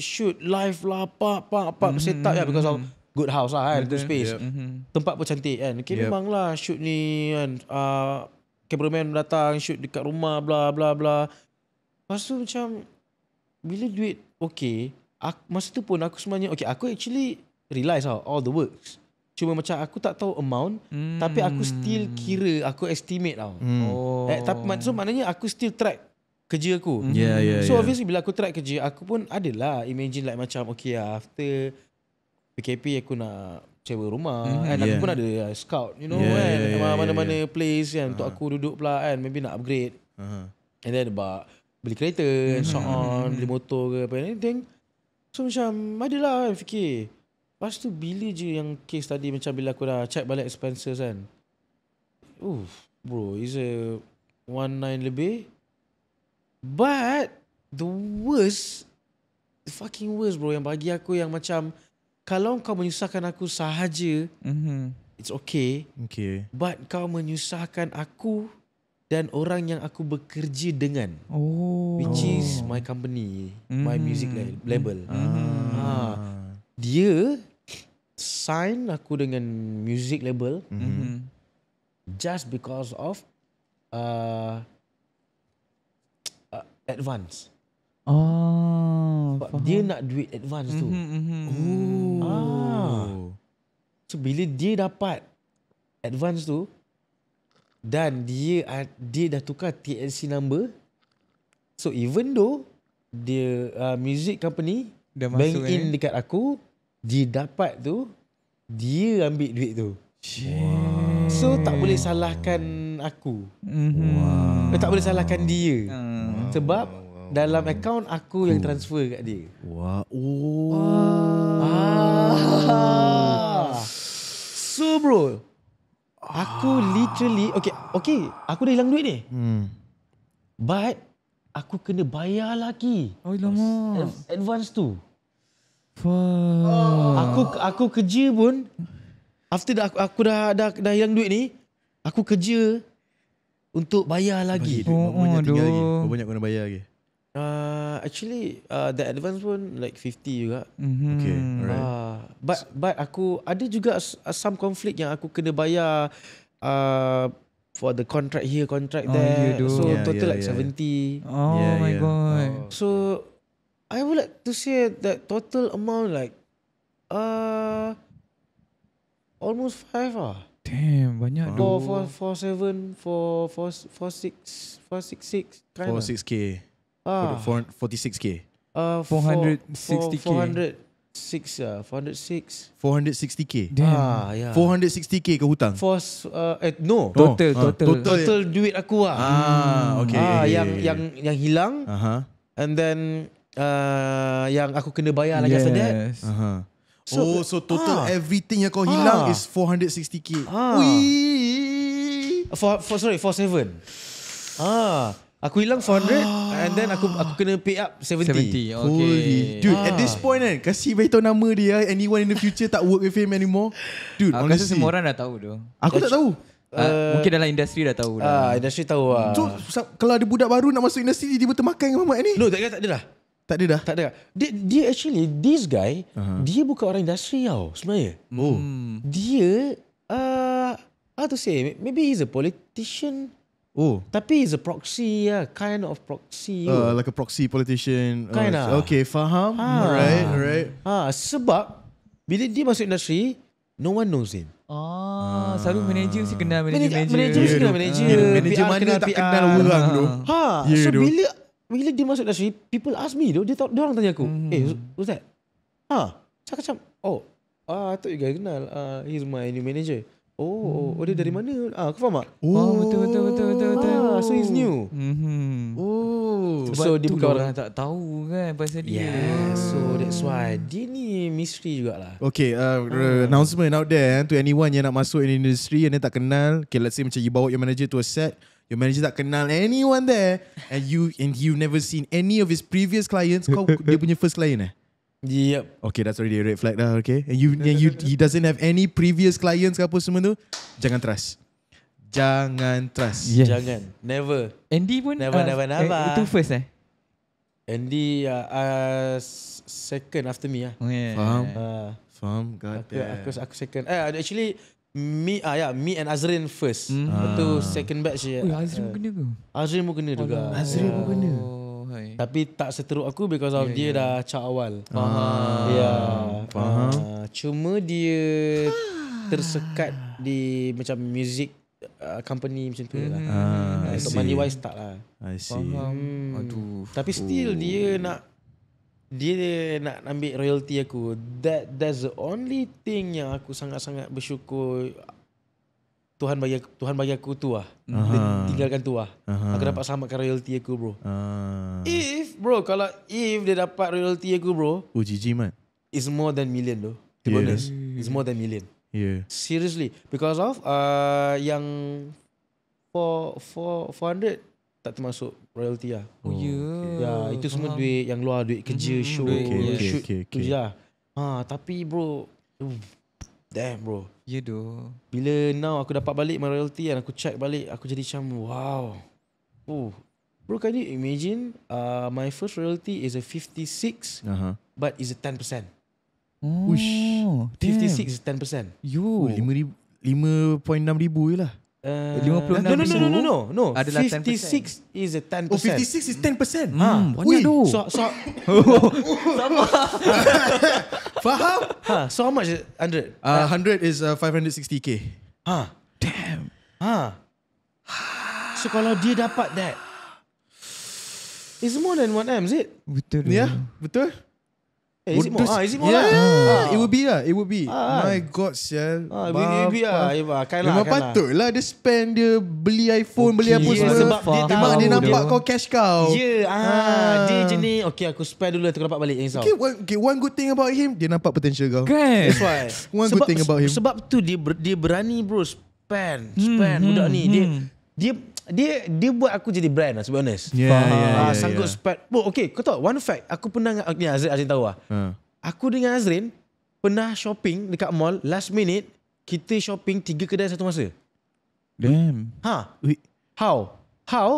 shoot live lah pak pak pak hmm. set ya yeah, because of hmm, hmm good house lah kan, good space. Yeah. Mm-hmm. Tempat pun cantik kan. Okay, yeah. memang lah shoot ni kan. Uh, cameraman datang shoot dekat rumah bla bla bla. Lepas tu macam bila duit okay, aku, masa tu pun aku sebenarnya okay aku actually realise lah all the works. Cuma macam aku tak tahu amount mm. tapi aku still kira aku estimate tau. Mm. Oh. Eh, tapi so maknanya aku still track kerja aku. Yeah, yeah, so yeah. obviously bila aku track kerja aku pun adalah imagine like macam okay after PKP aku nak sewa rumah mm, kan yeah. aku pun ada uh, scout you know yeah, kan mana-mana yeah, yeah. place kan untuk uh-huh. aku duduk pula kan maybe nak upgrade uh-huh. and then about beli kereta and hmm, so hmm, on hmm, beli motor ke apa anything so macam adalah kan fikir lepas tu bila je yang case tadi macam bila aku dah check balik expenses kan oof bro is a one nine lebih but the worst the fucking worst bro yang bagi aku yang macam kalau kau menyusahkan aku sahaja, mm-hmm. it's okay. Okay. But kau menyusahkan aku dan orang yang aku bekerja dengan. Oh. Which is my company, mm. my mm-hmm. music label. Mm. Ha. Dia sign aku dengan music label mm-hmm. just because of uh, uh advance. Oh, faham. dia nak duit advance tu. Mm-hmm, Oh. Ah. So bila dia dapat advance tu dan dia dia dah tukar TNC number. So even though dia uh, music company dah masuk bank in eh. dekat aku, dia dapat tu, dia ambil duit tu. Wow. So tak boleh salahkan aku. Mm-hmm. Wow. Eh, tak boleh salahkan dia. Wow. Ah. Sebab dalam account aku yang oh. transfer kat dia. Wah. Oh. Ah. So bro, aku literally okay okay aku dah hilang duit ni. Hmm. But aku kena bayar lagi. Oh lama. Advance tu. Oh. Aku aku kerja pun after dah aku, aku dah, dah dah hilang duit ni, aku kerja untuk bayar lagi. Oh, oh, banyak oh, tinggal lagi. Banyak kena bayar lagi. Uh, actually uh, the advance pun like 50 juga. Mm-hmm. Okay. Alright. Uh, but but aku ada juga uh, some conflict yang aku kena bayar uh, for the contract here contract oh, there. You do. So yeah, total yeah, like yeah, 70. Oh yeah, my god. Oh. So I would like to say that total amount like uh almost five ah. Damn, banyak oh. four four 4 7 four four 4 6 4 six 6 kind 4 6k. Ah. For the 46k. Uh, 460k. 406 uh, 406. 460k. Ah, yeah. 460k ke hutang. For uh, eh, no. Total, oh. total. total, total. Total duit aku ah. Ah, okay. Ah, okay. yang yang yang hilang. Aha. Uh-huh. And then uh, yang aku kena bayar lagi yes. after Aha. Uh-huh. So, oh, so total ah. everything yang kau hilang ah. is 460k. Ah. Ui. For, for sorry, for seven. Ah. Aku hilang 400 oh. Ah. And then aku aku kena pay up 70, 70. Okay. Dude ah. at this ah. point kan Kasih beritahu nama dia Anyone in the future Tak work with him anymore Dude Aku rasa semua orang dah tahu tu Aku That's tak tahu ah, Uh, mungkin dalam industri dah tahu dah. industri tahu lah. So, so, kalau ada budak baru nak masuk industri, dia tiba termakan dengan mamat ni? No, tak, ada tak ada dah. Tak ada dah? Tak ada. Lah. Dia, dia actually, this guy, uh-huh. dia bukan orang industri tau sebenarnya. Oh. Hmm. Dia, uh, how to say, maybe he's a politician. Oh. Tapi is a proxy, yeah, kind of proxy. Uh, oh. like a proxy politician. Kind uh, Okay, faham. right, ah. Alright, alright. Ha, sebab bila dia masuk industri, no one knows him. Oh, ah, selalu ah. manager sih kenal manager. Manager, manager. manager mesti ya, kenal manager. Yeah, yeah. manager mana kenal tak kenal orang tu. Ha, yeah, so do. bila bila dia masuk industri, people ask me, dia, dia, dia orang tanya aku, mm-hmm. eh, who's that? Ha, cakap cakap oh, ah, uh, juga thought you kenal, uh, he's my new manager. Oh, hmm. oh, oh, dia dari mana? Ah, kau faham tak? Oh, oh betul, betul, betul, betul, betul. Ah, so he's new. mm Oh, Sebab so dia bukan orang, tak tahu kan pasal dia. Yeah, so that's why dia ni misteri jugalah. Okay, uh, ah. announcement out there to anyone yang nak masuk in industry yang dia tak kenal. Okay, let's say macam you bawa your manager to a set. Your manager tak kenal anyone there and you and you never seen any of his previous clients. Kau dia punya first client eh? Yep. Okay, that's already a red flag dah. Okay. And you, and you, he doesn't have any previous clients ke apa semua tu. Jangan trust. Jangan trust. Yes. Jangan. Never. Andy pun. Never, uh, never, eh, never. Uh, itu first eh? Andy uh, uh, second after me lah. Oh, yeah. Faham. Uh, Faham. Got aku, aku, aku second. Eh, uh, actually, me ah uh, ya, yeah, me and Azrin first. Mm. Uh. second batch. Uh, Azrin pun eh. kena ke? Azrin pun kena oh, juga. Azrin pun kena. Oh hai. Tapi tak seteruk aku because of yeah, dia ya. dah cak awal. Faham. Ya. Yeah. Faham. Uh, cuma dia tersekat di macam music Uh, company macam tu lah. hmm. lah. Ah, untuk money wise tak lah. I see. Faham. Hmm. Aduh. Tapi still oh. dia nak dia nak ambil royalty aku. That that's the only thing yang aku sangat-sangat bersyukur Tuhan bagi aku, Tuhan bagi aku tu Uh-huh. Tinggalkan tua. lah. Uh-huh. Aku dapat selamatkan royalty aku bro. Uh. If bro, kalau if dia dapat royalty aku bro. Oh GG It's more than million though. To be honest. It's more than million. Yeah. Seriously. Because of uh, yang for, for 400 tak termasuk royalty lah. Oh, oh yeah. Ya yeah, ya, itu semua uh duit yang luar. Duit kerja, mm-hmm. show. Okay, yeah. okay, okay, okay. Tu je Ha, ah, tapi bro. Damn bro. Ya yeah, doh. Bila now aku dapat balik my royalty and aku check balik, aku jadi macam wow. Oh. Bro, can you imagine uh, my first royalty is a 56 uh -huh. but is a 10%. Oh, Uish, 56 damn. is 10%. Yo, oh. 5.6 ribu je lah. Uh, 56 eh, no, no, no, no, no, no, no. Adalah 56 is a 10%. Oh, 56 is 10%. Hmm. Ha. Banyak tu. So, so. <laughs> Sama. <laughs> <laughs> Faham? Ha, so how much is 100? Uh, 100 is uh, 560k. Ha. Damn. Ha. So kalau dia dapat that, it's more than 1M, is it? Betul. Yeah, betul? Eh, is Ah, is it lah. Yeah, ah. it would be lah. It would be. Ah. My kan? God, sial. Ah, it would be lah. Iba, kain lah. Memang kan lah. patut lah. Dia spend dia beli iPhone, okay. beli apa yeah. semua. Sebab dia, dia, tahu. dia nampak kau cash cow. Yeah, ah, ah. dia jenis. Okay, aku spend dulu. Aku dapat balik. Insya okay, one, okay, one good thing about him, dia nampak potential kau. Great. Kan? That's why. <laughs> one sebab, good thing about him. Sebab tu dia dia berani bro spend hmm, spend hmm, budak hmm, ni hmm. dia dia dia dia buat aku jadi brand lah, to be honest. Yeah, Faham. Yeah, yeah, ah, sanggup spread. Oh, okay, kau tahu, one fact. Aku pernah, ni Azrin, Azrin tahu lah. Uh. Aku dengan Azrin, pernah shopping dekat mall, last minute, kita shopping tiga kedai satu masa. Damn. Ha? How? How?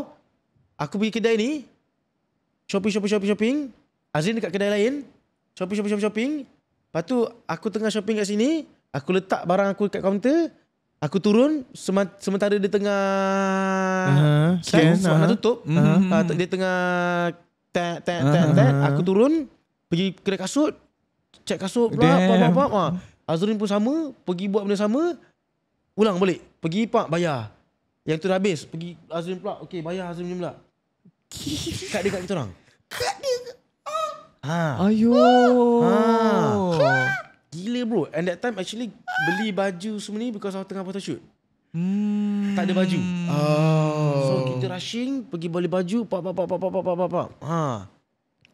Aku pergi kedai ni, shopping, shopping, shopping, shopping. Azrin dekat kedai lain, shopping, shopping, shopping, shopping. Lepas tu, aku tengah shopping kat sini, aku letak barang aku dekat kaunter, Aku turun sementara dia tengah uh-huh. tutup. Uh-huh. dia tengah tak tak tak tak aku turun pergi kedai kasut cek kasut pula apa apa apa. Azrin pun sama pergi buat benda sama ulang balik. Pergi pak bayar. Yang tu dah habis pergi Azrin pula. Okey bayar Azrin pula. Kak <laughs> dekat kita orang. Kak dia. Ah. Ah. Ha. Ayuh. Ha. Gila bro And that time actually Beli baju semua ni Because aku tengah photoshoot hmm. Tak ada baju oh. So kita rushing Pergi beli baju Pak pak pak pak pak pak pak pak pak ha.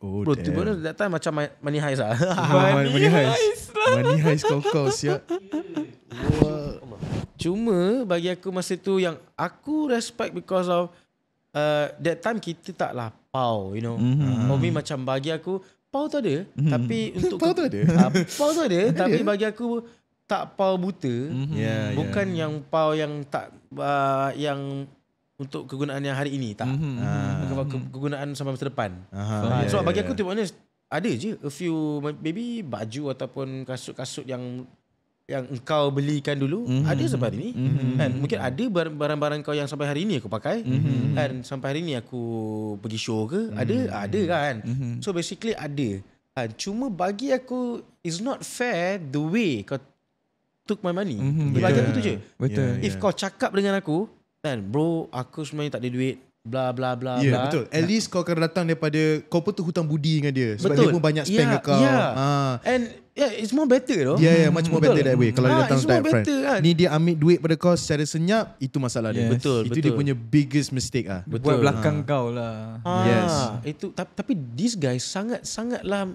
Oh, bro, tu -tiba that time macam money heist lah. <laughs> money, money heist. Money heist kau kau siap. Cuma bagi aku masa tu yang aku respect because of uh, that time kita tak lapau, you know. Mm-hmm. Uh, for me macam bagi aku, Pau tu ada hmm. Tapi <laughs> untuk Pau tu ada uh, Pau tu ada <laughs> Tapi bagi aku Tak pau buta mm-hmm. yeah, ya. Bukan yeah. yang pau yang tak uh, Yang Untuk kegunaan yang hari ini Tak mm-hmm. mm-hmm. Kegunaan sampai masa depan uh-huh. uh, yeah, So bagi yeah. aku ya. to be Ada je A few Maybe baju ataupun Kasut-kasut yang yang kau belikan dulu mm-hmm. ada sampai hari ini mm-hmm. kan mungkin ada barang-barang kau yang sampai hari ini aku pakai mm-hmm. kan sampai hari ini aku pergi show ke mm-hmm. ada ada kan mm-hmm. so basically ada kan? cuma bagi aku is not fair the way kau took my money mm-hmm. yeah. aku tu je betul yeah. if kau cakap dengan aku kan bro aku sebenarnya tak ada duit Blah blah blah bla yeah, betul at least kau kena datang daripada kau pun tu hutang budi dengan dia sebab betul. dia pun banyak spend yeah, ya, kau yeah. Ya. ha and Yeah, it's more better though. Yeah, yeah, much more better that way. Kalau ah, dia datang direct friend. Kan. Ni dia ambil duit pada kau secara senyap, itu masalah dia. Yes. Betul, Itu betul. dia punya biggest mistake ah. Buat belakang ha. kau lah. Ha. Yes. Itu tapi, tapi this guy sangat sangatlah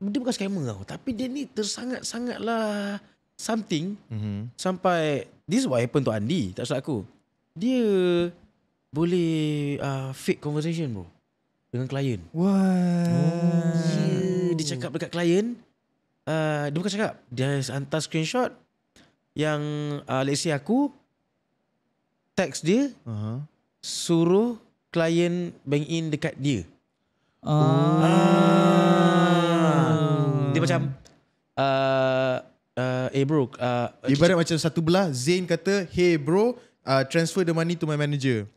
dia bukan scammer tau. Tapi dia ni tersangat-sangatlah something mm-hmm. sampai this is what happened to Andy, tak salah aku. Dia boleh uh, fake conversation bro dengan klien. What? Oh. Yeah hmm. dia cakap dekat klien uh, dia bukan cakap dia hantar screenshot yang uh, let's say aku teks dia uh-huh. suruh klien bank in dekat dia uh. Uh. dia macam uh, uh, eh bro uh, ibarat macam satu belah Zain kata hey bro uh, transfer the money to my manager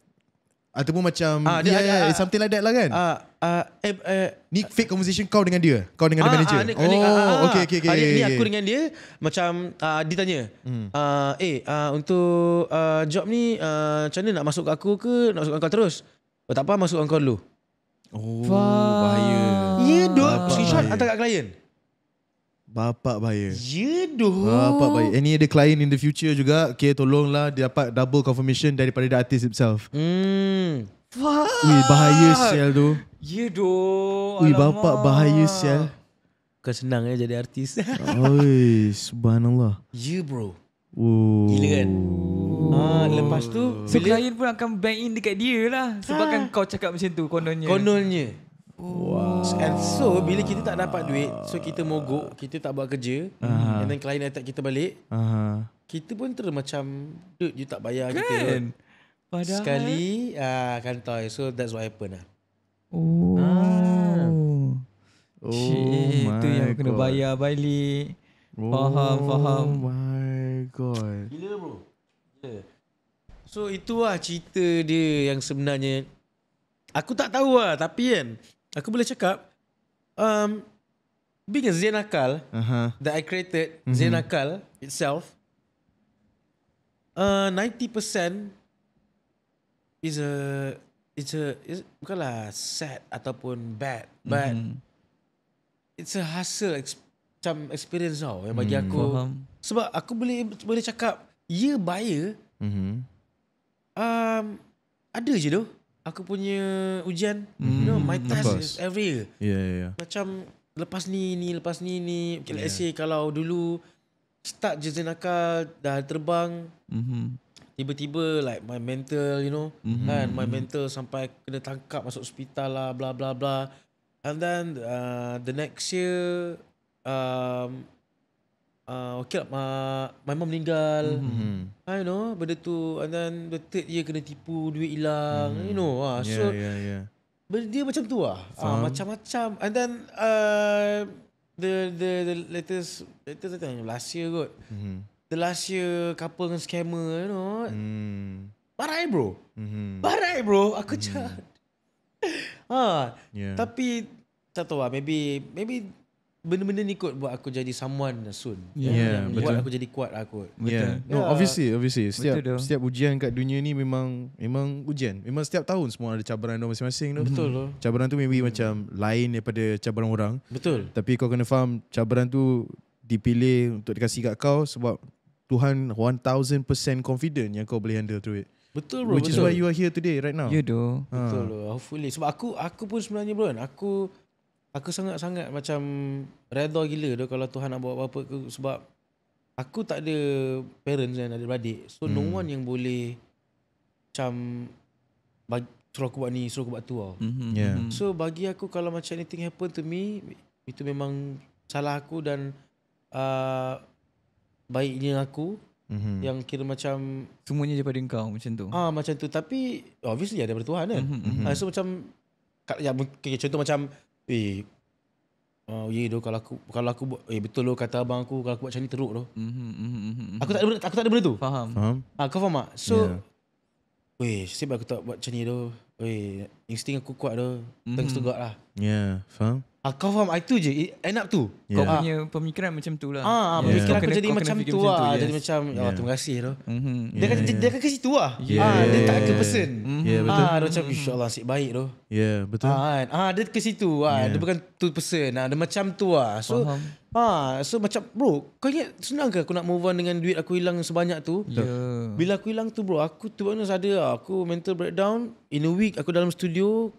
Ataupun macam ah, dia, yeah, ya, ah, yeah, Something like that lah kan ah, ah, eh, eh, Ni fake conversation kau dengan dia Kau dengan ah, the manager ah, Oh ah, ah, okay, okay, okay, ah, okay. Ni aku dengan dia Macam ah, Dia tanya hmm. ah, Eh ah, untuk ah, Job ni ah, Macam ah, mana nak masuk ke aku ke Nak masuk ke kau terus oh, Tak apa masuk ke kau dulu Oh Bahaya Ya yeah, dok Screenshot hantar kat klien Bapak bayar. Ya doh. Bapak bayar. Ini ada client in the future juga, okay, tolonglah dia dapat double confirmation daripada the artist himself. Hmm. Fuck. Ui, bahaya sial tu. Ya doh. Ui, bapak bahaya sial. Kau senang ya jadi artis. <laughs> Oi, subhanallah. You ya, bro. Ooh. Gila kan? Ooh. Ah, ha, lepas tu, so, client pun akan bank in dekat dia lah. Sebab kan ha. kau cakap macam tu, kononnya. Kononnya. Wow. And so bila kita tak dapat duit, so kita mogok, kita tak buat kerja, uh-huh. and then client attack kita balik. Uh-huh. Kita pun terus macam duit you tak bayar kan? kita. Kan. Padahal sekali ah uh, kantoi. So that's what happen lah. Oh. Ah. Oh. Cik, itu yang God. kena bayar balik. Oh faham, faham. my god. Gila bro. Yeah. So itulah cerita dia yang sebenarnya. Aku tak tahu lah tapi kan aku boleh cakap um being a zenakal uh-huh. that i created mm-hmm. zenakal itself uh 90% is a it's a is bukanlah sad ataupun bad but mm it's a hustle macam experience tau yang bagi mm, aku faham. sebab aku boleh boleh cakap ya yeah, bayar mm-hmm. um ada je doh aku punya ujian mm, you know my test is every year yeah yeah yeah macam lepas ni ni lepas ni ni okay, let's yeah. say kalau dulu start je jenaka dah terbang mm-hmm. tiba-tiba like my mental you know mm-hmm. kan my mhm. mental sampai kena tangkap masuk hospital lah bla bla bla and then uh, the next year um, uh, okay lah, uh, my mom meninggal. Mm-hmm. I ah, know, benda tu. And then the third year kena tipu, duit hilang. mm You know. Uh, so, yeah, yeah, yeah. benda dia macam tu lah. Uh, macam-macam. And then, uh, the the the latest, latest I think last year kot. Mm-hmm. The last year, couple dengan scammer, you know. Mm. Barai bro. Mm-hmm. Barai bro. Aku mm-hmm. cakap. ha, <laughs> yeah. Tapi, tak tahu lah. Maybe, maybe benda-benda ni kot buat aku jadi someone lah soon. Yeah, yeah yang buat aku jadi kuat aku. Lah kot. Ya. Betul. Yeah. No, ya. obviously, obviously. Setiap setiap ujian kat dunia ni memang memang ujian. Memang setiap tahun semua ada cabaran dia masing-masing tu. Betul hmm. Cabaran tu maybe hmm. macam lain daripada cabaran orang. Betul. Tapi kau kena faham cabaran tu dipilih untuk dikasih kat kau sebab Tuhan 1000% confident yang kau boleh handle through it. Betul bro. Which betul. is why you are here today right now. You ya, do. Ha. Betul lo. Hopefully sebab aku aku pun sebenarnya bro kan, aku aku sangat-sangat macam redor gila tu kalau Tuhan nak buat apa-apa aku sebab aku tak ada parents yang ada adik so hmm. no one yang boleh macam suruh aku buat ni suruh aku buat tu tau mm-hmm. yeah. Mhm. so bagi aku kalau macam anything happen to me itu memang salah aku dan uh, baiknya aku mm-hmm. yang kira macam semuanya daripada engkau macam tu ah macam tu tapi obviously ada daripada Tuhan kan mm-hmm. uh, so macam ya, contoh macam Eh Oh, ye doh kalau aku kalau aku buat eh betul lo kata abang aku kalau aku buat macam ni teruk doh. Mm-hmm, mm-hmm, aku tak ada aku tak ada benda tu. Faham. Faham. Ha, kau faham tak? So yeah. Weh, sebab aku tak buat macam ni doh. Weh, insting aku kuat doh. Mm-hmm. Thanks to God lah. Yeah, faham. Ah, kau faham itu je end up tu yeah. kau punya pemikiran macam tu lah ah, yeah. pemikiran aku ah. lah. jadi macam tu lah yes. jadi macam oh, yeah. terima kasih tu mm-hmm. dia, yeah, yeah. dia, dia akan ke situ lah yeah. ah, dia tak akan pesan mm-hmm. yeah, betul. Ah, dia macam insyaAllah asyik baik tu yeah, betul ah, kan? ah, dia ke situ lah yeah. dia bukan tu pesan ah, dia macam tu lah so Ah, so macam bro, kau ingat senang ke aku nak move on dengan duit aku hilang sebanyak tu? Yeah. Bila aku hilang tu bro, aku tu bonus ada aku mental breakdown in a week aku dalam studio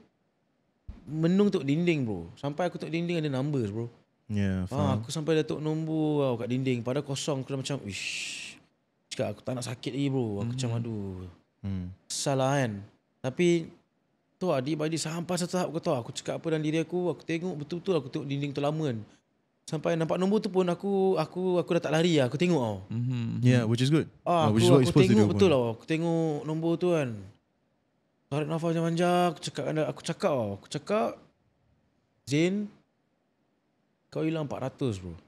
menung tok dinding bro. Sampai aku tok dinding ada numbers bro. Ya, yeah, ah, aku sampai dah tok nombor tau ah, kat dinding. pada kosong aku macam, ish. Cakap aku tak nak sakit lagi bro. Aku mm-hmm. macam hmm. aduh. Hmm. Salah kan. Tapi tu adik bagi sampai satu tahap aku tahu aku cakap apa dalam diri aku. Aku tengok betul-betul aku tengok dinding tu lama kan. Sampai nampak nombor tu pun aku aku aku dah tak lari lah. Aku tengok tau. Oh. Mm-hmm. Ya, mhm. Yeah, which is good. Ah, aku, which is what aku tengok to do betul lah. Aku tengok nombor tu kan. Tarik nafas yang panjang. Aku cakap, aku cakap tau. Aku cakap. Zain. Kau hilang 400 bro.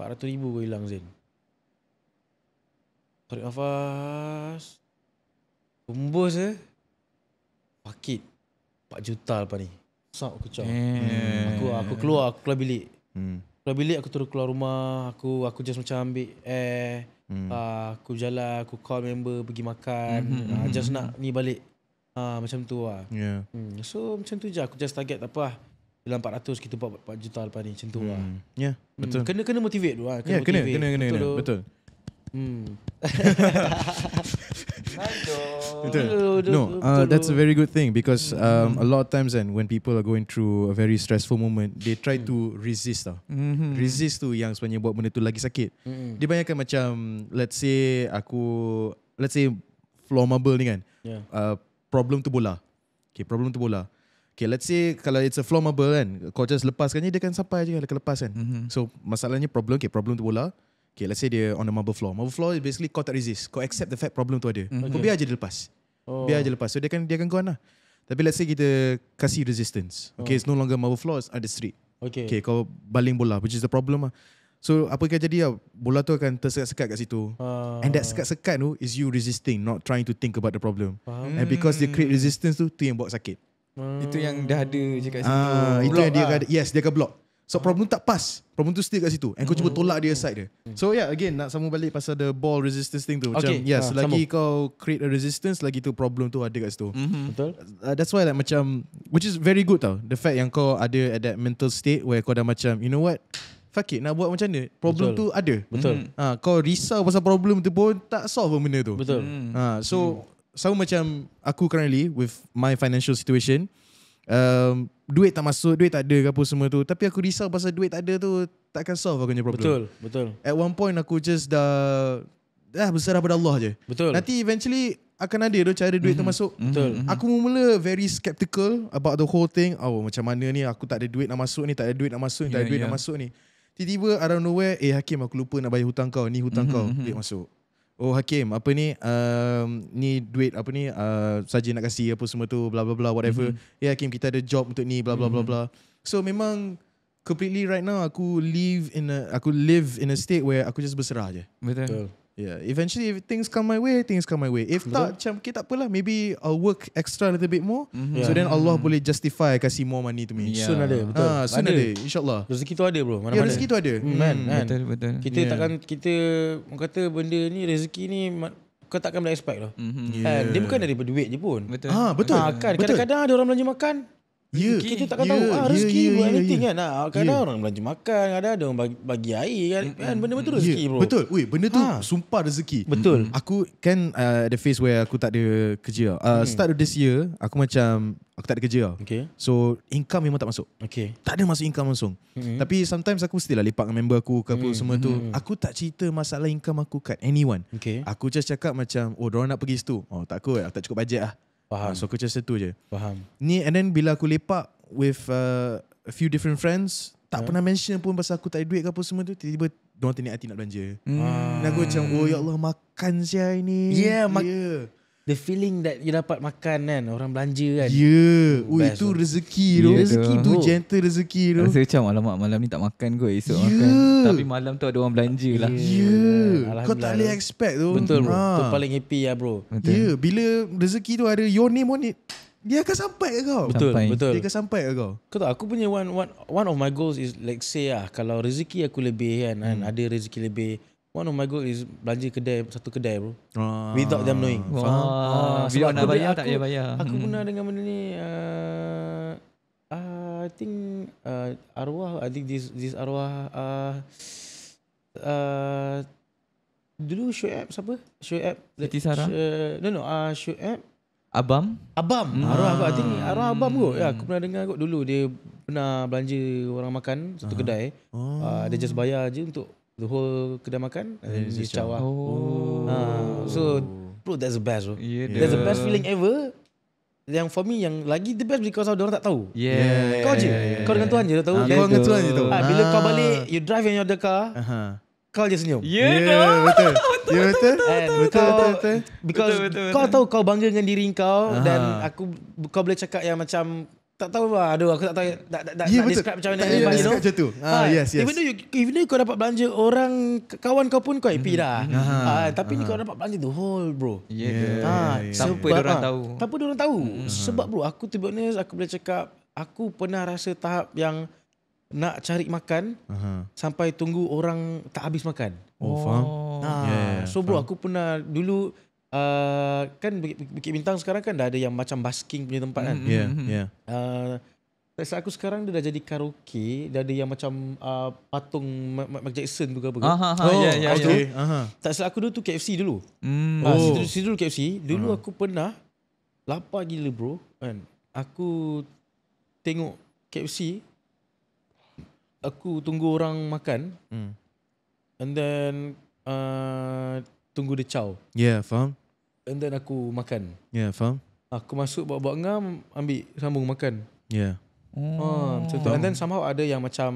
400 ribu kau hilang Zain. Tarik nafas. Tumbus eh. Pakit. 4 juta lepas ni. Sak aku cakap. Hmm. Aku, aku keluar. Aku keluar bilik. Hmm. Keluar bilik aku terus keluar rumah. Aku aku just macam ambil air. Hmm. Uh, aku jalan, aku call member pergi makan. Mm-hmm. Uh, just hmm. nak ni balik. Uh, macam tu lah. Yeah. Hmm. So macam tu je. Aku just target tak apa lah. Dalam 400 kita buat 4 juta lepas ni. Macam tu lah. Ya, yeah, betul. Kena-kena motivate dulu lah. Kena, yeah, kena, kena, kena, kena, betul. betul. Hmm. <laughs> <laughs> no, no uh, that's a very good thing because hmm. um, a lot of times and when people are going through a very stressful moment, they try hmm. to resist lah. resist tu yang sebenarnya buat benda tu lagi sakit. Dia banyakkan macam, let's say aku, let's say floor marble ni kan, uh, problem tu bola. Okay, problem tu bola. Okay, let's say kalau it's a flammable marble kan, kau just lepaskan dia akan sampai je kalau lepas kan. Mm-hmm. So, masalahnya problem, okay, problem tu bola. Okay, let's say dia on the marble floor. Marble floor is basically kau tak resist. Kau accept the fact problem tu ada. Mm-hmm. Kau biar aja dia lepas. Oh. Biar aja lepas. So dia akan dia akan gone lah. Tapi let's say kita kasih resistance. Okay, oh. it's no longer marble floor, it's the street. Okay. okay, kau baling bola, which is the problem lah. So apa yang jadi lah, bola tu akan tersekat-sekat kat situ. Uh. And that sekat-sekat tu is you resisting, not trying to think about the problem. Faham. And because you create resistance tu, tu yang buat sakit. Hmm. Itu yang dah ada je kat situ. Ah, itu yang dia ah. ada. Yes, dia akan block. So problem tak pass. Problem tu still kat situ. And kau cuba hmm. tolak dia side dia. Hmm. So yeah, again nak sambung balik pasal the ball resistance thing tu. Macam, okay. Yes, yeah, ha, lagi kau create a resistance, lagi tu problem tu ada kat situ. Mm-hmm. Betul. Uh, that's why like macam, which is very good tau. The fact yang kau ada at that mental state where kau dah macam, you know what? Fuck it, nak buat macam ni. Problem Betul. tu ada. Betul. Hmm. Ha, kau risau pasal problem tu pun tak solve benda tu. Betul. Ha, so, mm. sama macam aku currently with my financial situation. Um, duit tak masuk, duit tak ada ke apa semua tu. Tapi aku risau pasal duit tak ada tu takkan solve aku punya problem. Betul, betul. At one point aku just dah dah berserah pada Allah je. Betul. Nanti eventually akan ada tu cari duit mm-hmm. tu mhm. masuk. Mhm, betul. Mm-hmm. Aku mula very skeptical about the whole thing. Oh, macam mana ni aku tak ada duit nak masuk ni, tak ada duit nak masuk ni, tak ada yeah, duit yeah. nak ya. masuk ni. Tiba-tiba out of nowhere, eh Hakim aku lupa nak bayar hutang kau, ni hutang mm-hmm. kau, mhm, duit masuk. Oh Hakim, apa ni? Um, ni duit apa ni? Uh, saja nak kasih apa semua tu bla bla bla whatever. Mm-hmm. Ya yeah, Hakim, kita ada job untuk ni bla bla bla mm-hmm. bla. So memang completely right now aku live in a aku live in a state where aku just berserah je. Betul. Betul. Yeah, eventually if things come my way, things come my way. If tak, macam kita tak pula, Maybe I'll work extra a little bit more. Mm-hmm. Yeah. So then Allah mm-hmm. boleh justify kasih more money to me. Yeah. Soon ada, betul. Ah, soon ada, ada insyaAllah. Rezeki tu ada bro, mana-mana. Ya, rezeki tu ada. Mm. Man, man. Mm. Betul, betul. Kita yeah. takkan, kita kata benda ni, rezeki ni kau takkan boleh expect lah. Mm-hmm. Kan? Yeah. Dia bukan daripada duit je pun. Betul. Ah, betul. Makan. Ah, Kadang-kadang ada orang belanja makan, Ya, kita takkan yeah, tahu ah, ya, rezeki yeah, yeah, anything yeah. kan. Ah, kadang yeah. orang belanja makan, ada ada orang bagi, bagi air kan. Kan benda betul ya, rezeki yeah. bro. Betul. Wei, benda tu ha. sumpah rezeki. Betul. hmm Aku kan uh, the phase where aku tak ada kerja. Uh, hmm. start of this year, aku macam aku tak ada kerja. Okay. So income memang tak masuk. Okay. Tak ada masuk income langsung. hmm Tapi sometimes aku still lah lepak dengan member aku ke hmm semua tu. Aku tak cerita masalah income aku kat anyone. Okay. Aku just cakap macam oh, orang nak pergi situ. Oh, takut aku tak cukup bajet ah. Faham. So kerja satu je. Faham. Ni and then bila aku lepak with uh, a few different friends, tak yeah. pernah mention pun pasal aku tak ada duit ke apa semua tu, tiba-tiba diorang tanya hati nak belanja. Hmm. Dan aku macam, oh ya Allah makan saya ini. Yeah, yeah. The feeling that you dapat makan kan Orang belanja kan Ya yeah. Oh itu ya rezeki tu Rezeki oh. tu gentle rezeki tu Rasa macam alamak malam ni tak makan kot Esok yeah. makan Tapi malam tu ada orang belanja lah Ya yeah. Ya. yeah. Kau tak boleh expect tu Betul bro ha. Tu paling happy lah bro Ya yeah. Bila rezeki tu ada Your name on it dia akan sampai ke kau? Betul, sampai. betul. Dia akan sampai ke kau? Kau tahu, aku punya one, one, one of my goals is like say lah, kalau rezeki aku lebih kan, hmm. ada rezeki lebih, One of my goal is belanja kedai satu kedai bro. Ah. Without them knowing. Wah. Faham? Ah. Sebab nak bayar tak payah bayar. Aku hmm. pernah dengan benda ni uh, uh, I think uh, arwah I think this this arwah uh, uh, dulu show app siapa? Show app Siti Sarah. Uh, no no, uh, show app Abam. Abam. Hmm. Arwah aku I think arwah Abam kot. Ya, aku hmm. pernah dengar kot dulu dia pernah belanja orang makan satu uh-huh. kedai. Oh. Uh, dia just bayar aje untuk Zuhur kedai makan Di yeah, cawah oh. uh, So Bro that's the best bro yeah, That's the best feeling ever yang for me yang lagi the best because orang tak tahu. Yeah. Kau je. Yeah, yeah, yeah. Kau dengan Tuhan je tahu. Ah, kau dengan Tuhan je tahu. Ah, bila kau ah. balik, you drive in your car. Uh-huh. Kau je senyum. Yeah, <laughs> yeah betul. betul, betul, betul, betul, betul, betul, betul, betul, betul. Because betul, betul, betul. kau tahu kau bangga dengan diri kau. Uh-huh. Dan aku kau boleh cakap yang macam tak tahu lah. Aduh, aku tak tahu. Tak, tak, tak, yeah, tak describe macam mana. Tak, ya, tak describe macam tu. Ah, ha, yes, yes. Even though, you, even though kau dapat belanja orang, kawan kau pun kau happy hmm. dah. Mm-hmm. tapi uh-huh. kau dapat belanja the whole bro. Ya yeah. yeah. Ah, yeah, yeah. Sebab, tanpa orang tahu. Tanpa orang tahu. uh Sebab bro, aku tiba ni aku boleh cakap, aku pernah rasa tahap yang nak cari makan uh-huh. sampai tunggu orang tak habis makan. Oh, oh faham. Ah, yeah, so bro, faham. aku pernah dulu... Eh, kan Bukit Bintang sekarang kan dah ada yang macam basking punya tempat kan. Ya. Yeah, mm-hmm. yeah. uh, aku sekarang dia dah jadi karaoke, dah ada yang macam uh, patung Mark Jackson juga apa ke. Aha, oh, ya, ya, ya. Tak salah aku dulu tu KFC dulu. Mm. Uh, situ, oh. situ dulu KFC. Dulu uh-huh. aku pernah lapar gila bro. Kan? Aku tengok KFC. Aku tunggu orang makan. Mm. And then... Uh, tunggu dia chow. Yeah, faham. And then aku makan. Yeah, faham. Aku masuk bawa-bawa ngam, ambil sambung makan. Yeah. Ya. Oh, hmm. macam tu. And then somehow ada yang macam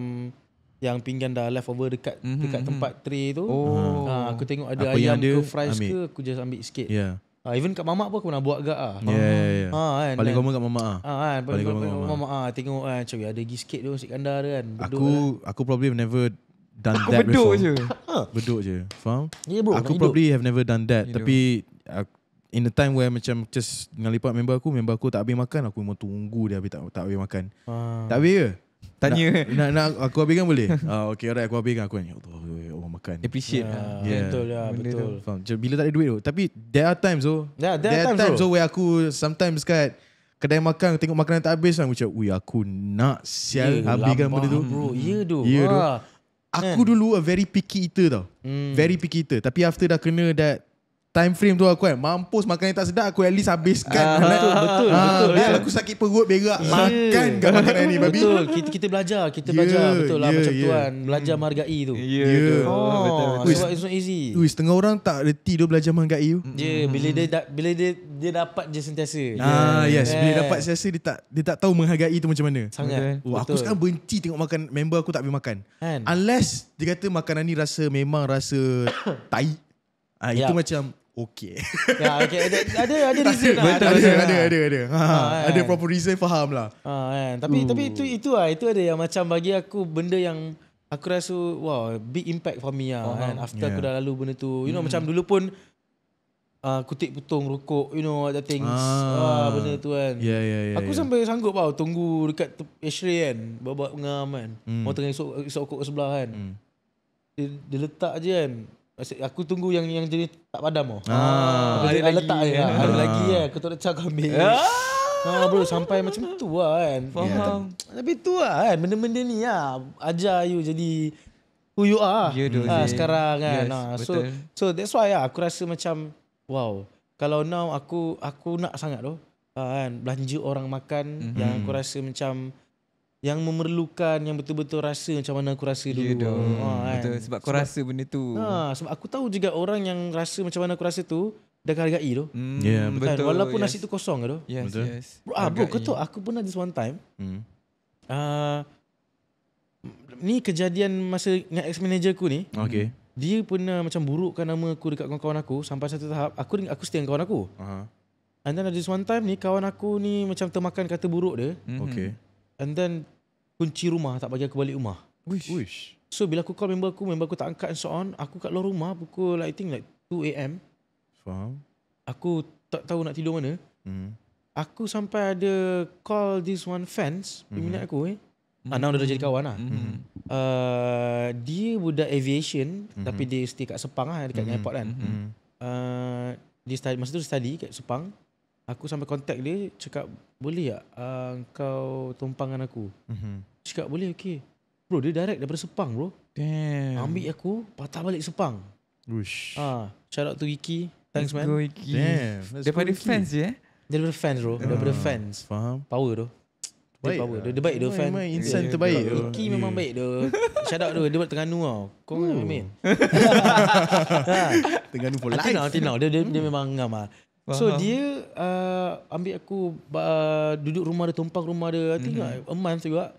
yang pinggan dah leftover dekat mm-hmm. dekat mhm. tempat tray tu. Oh. Ha, aku tengok ada Apa ayam ada, ke fries ambil. ke, aku just ambil sikit. Yeah. Ya. Ha, even kat mamak pun aku nak buat gak ah. Yeah, yeah, yeah. Ha, kan. Paling kan. common kat mamak ah. Ha, kan. Paling, paling common kat mamak ah. Tengok kan, ah, cuy ada gi sikit dia nasi kandar kan. kan. Aku aku probably never done <laughs> that beduk before. Je. Ha. Beduk je. Faham? Yeah, bro, aku probably hidup. have never done that. Hidup. Tapi uh, in the time where macam just dengan lipat member aku, member aku tak habis makan, aku memang tunggu dia habis tak, tak habis makan. Ah. Tak habis ke? Tanya. Nak, nak, nak aku habiskan boleh? <laughs> Ah, uh, okay, alright. Aku habiskan. Aku nanya, oh, eh, orang makan. Appreciate. Yeah. Ya, lah. Yeah. Betul lah, betul. Faham? Jadi, bila tak ada duit tu. Tapi there are times though. Yeah, ya, there, are, times, times oh, where aku sometimes kat kedai makan tengok makanan tak habis lah. Macam, ui aku nak sial yeah, habiskan benda tu. Bro. Ya yeah, tu. Yeah, ya, Aku kan? dulu a very picky eater tau. Hmm. Very picky eater. Tapi after dah kena that time frame tu aku kan mampus makan yang tak sedap aku at least habiskan uh, betul, betul, ha, betul biar yeah. aku sakit perut berak yeah. makan kat makanan ni babi betul kita, kita belajar kita yeah, belajar betul lah yeah, macam yeah. tu kan belajar hmm. menghargai tu ya yeah, yeah. oh, betul, betul. Ui, it's not easy setengah orang tak reti dia belajar menghargai tu ya yeah, hmm. bila dia da, bila dia dia dapat je sentiasa ah, yeah. yes yeah. bila eh. dapat sentiasa dia tak dia tak tahu menghargai tu macam mana sangat okay. oh, aku sekarang benci tengok makan member aku tak boleh makan And? unless dia kata makanan ni rasa memang rasa <coughs> tai Ah, itu yeah. macam Okay. ya, okay. Ada ada ada reason lah, lah. ada, ada, ha, ah, ada, ada, ada. Ha, ha, ada proper reason faham lah. Ha, kan. Tapi Ooh. Hmm. tapi itu itu ah itu ada yang macam bagi aku benda yang aku rasa wow big impact for me lah. uh Kan. After yeah. aku dah lalu benda tu, you hmm. know macam dulu pun uh, kutip putung rokok, you know the things ah. Ah, benda tu kan. Yeah, yeah, yeah, aku yeah. sampai sanggup tau tunggu dekat Ashley kan, buat-buat pengam kan. Hmm. Mau tengah esok, esok kok sebelah kan. Hmm. Dia, dia letak je kan, aku tunggu yang yang jadi tak padam oh. Ah, ah ada lagi. Letak ya. Ada ah. lagi ya. Aku tak cakap ambil. Ah. Ha ah, bro sampai macam tu lah kan. Faham. Yeah. Tapi tu lah kan benda-benda ni ya, ajar you jadi who you are yeah, ya, ha, sekarang kan. Yes, ha. So betul. so that's why lah, aku rasa macam wow. Kalau now aku aku nak sangat tu ah, kan belanja orang makan mm-hmm. yang aku rasa macam yang memerlukan yang betul-betul rasa macam mana aku rasa ya, dulu. Yeah, Hmm, ha, kan? Betul sebab kau sebab, rasa benda tu. Ha sebab aku tahu juga orang yang rasa macam mana aku rasa tu dah hargai tu. Mm, yeah, betul. betul. Walaupun yes. nasi tu kosong ke tu. Yes, betul. Yes. Bro, ah, bro kau tahu aku pernah this one time. Hmm. Uh, ni kejadian masa dengan ex manager aku ni. Okay. Dia pernah macam burukkan nama aku dekat kawan-kawan aku sampai satu tahap aku aku stay kawan aku. Aha. Uh-huh. And then at this one time ni kawan aku ni macam termakan kata buruk dia. Mm-hmm. Okay. And then kunci rumah tak bagi aku balik rumah. Wish. So bila aku call member aku, member aku tak angkat and so on, aku kat luar rumah pukul I think like 2 am. Faham. Aku tak tahu nak tidur mana. Hmm. Aku sampai ada call this one fans, mm-hmm. peminat aku eh. Mm-hmm. Ah, dah jadi kawan lah. Mm-hmm. Uh, dia budak aviation mm-hmm. tapi dia stay kat Sepang lah, dekat mm-hmm. airport kan. Mm-hmm. Uh, dia study, masa tu dia study kat Sepang. Aku sampai kontak dia Cakap Boleh tak uh, Kau tumpang dengan aku mm-hmm. Cakap boleh okay Bro dia direct daripada Sepang bro Damn Ambil aku Patah balik Sepang Ush. Ah, Shout out to Iki Thanks man Let's go Damn Daripada fans je eh Daripada fans bro Dia uh, ah, fans Faham Power tu Baik power lah. dia, baik tu fan. insan yeah, terbaik tu. Iki memang baik tu. Shout out tu dia buat Terengganu tau. Kau kan main. <laughs> Terengganu for life. Tinau, Dia, dia, dia hmm. memang ngam lah. Faham. So dia uh, ambil aku uh, duduk rumah dia, tumpang rumah dia. I think mm-hmm. a month juga.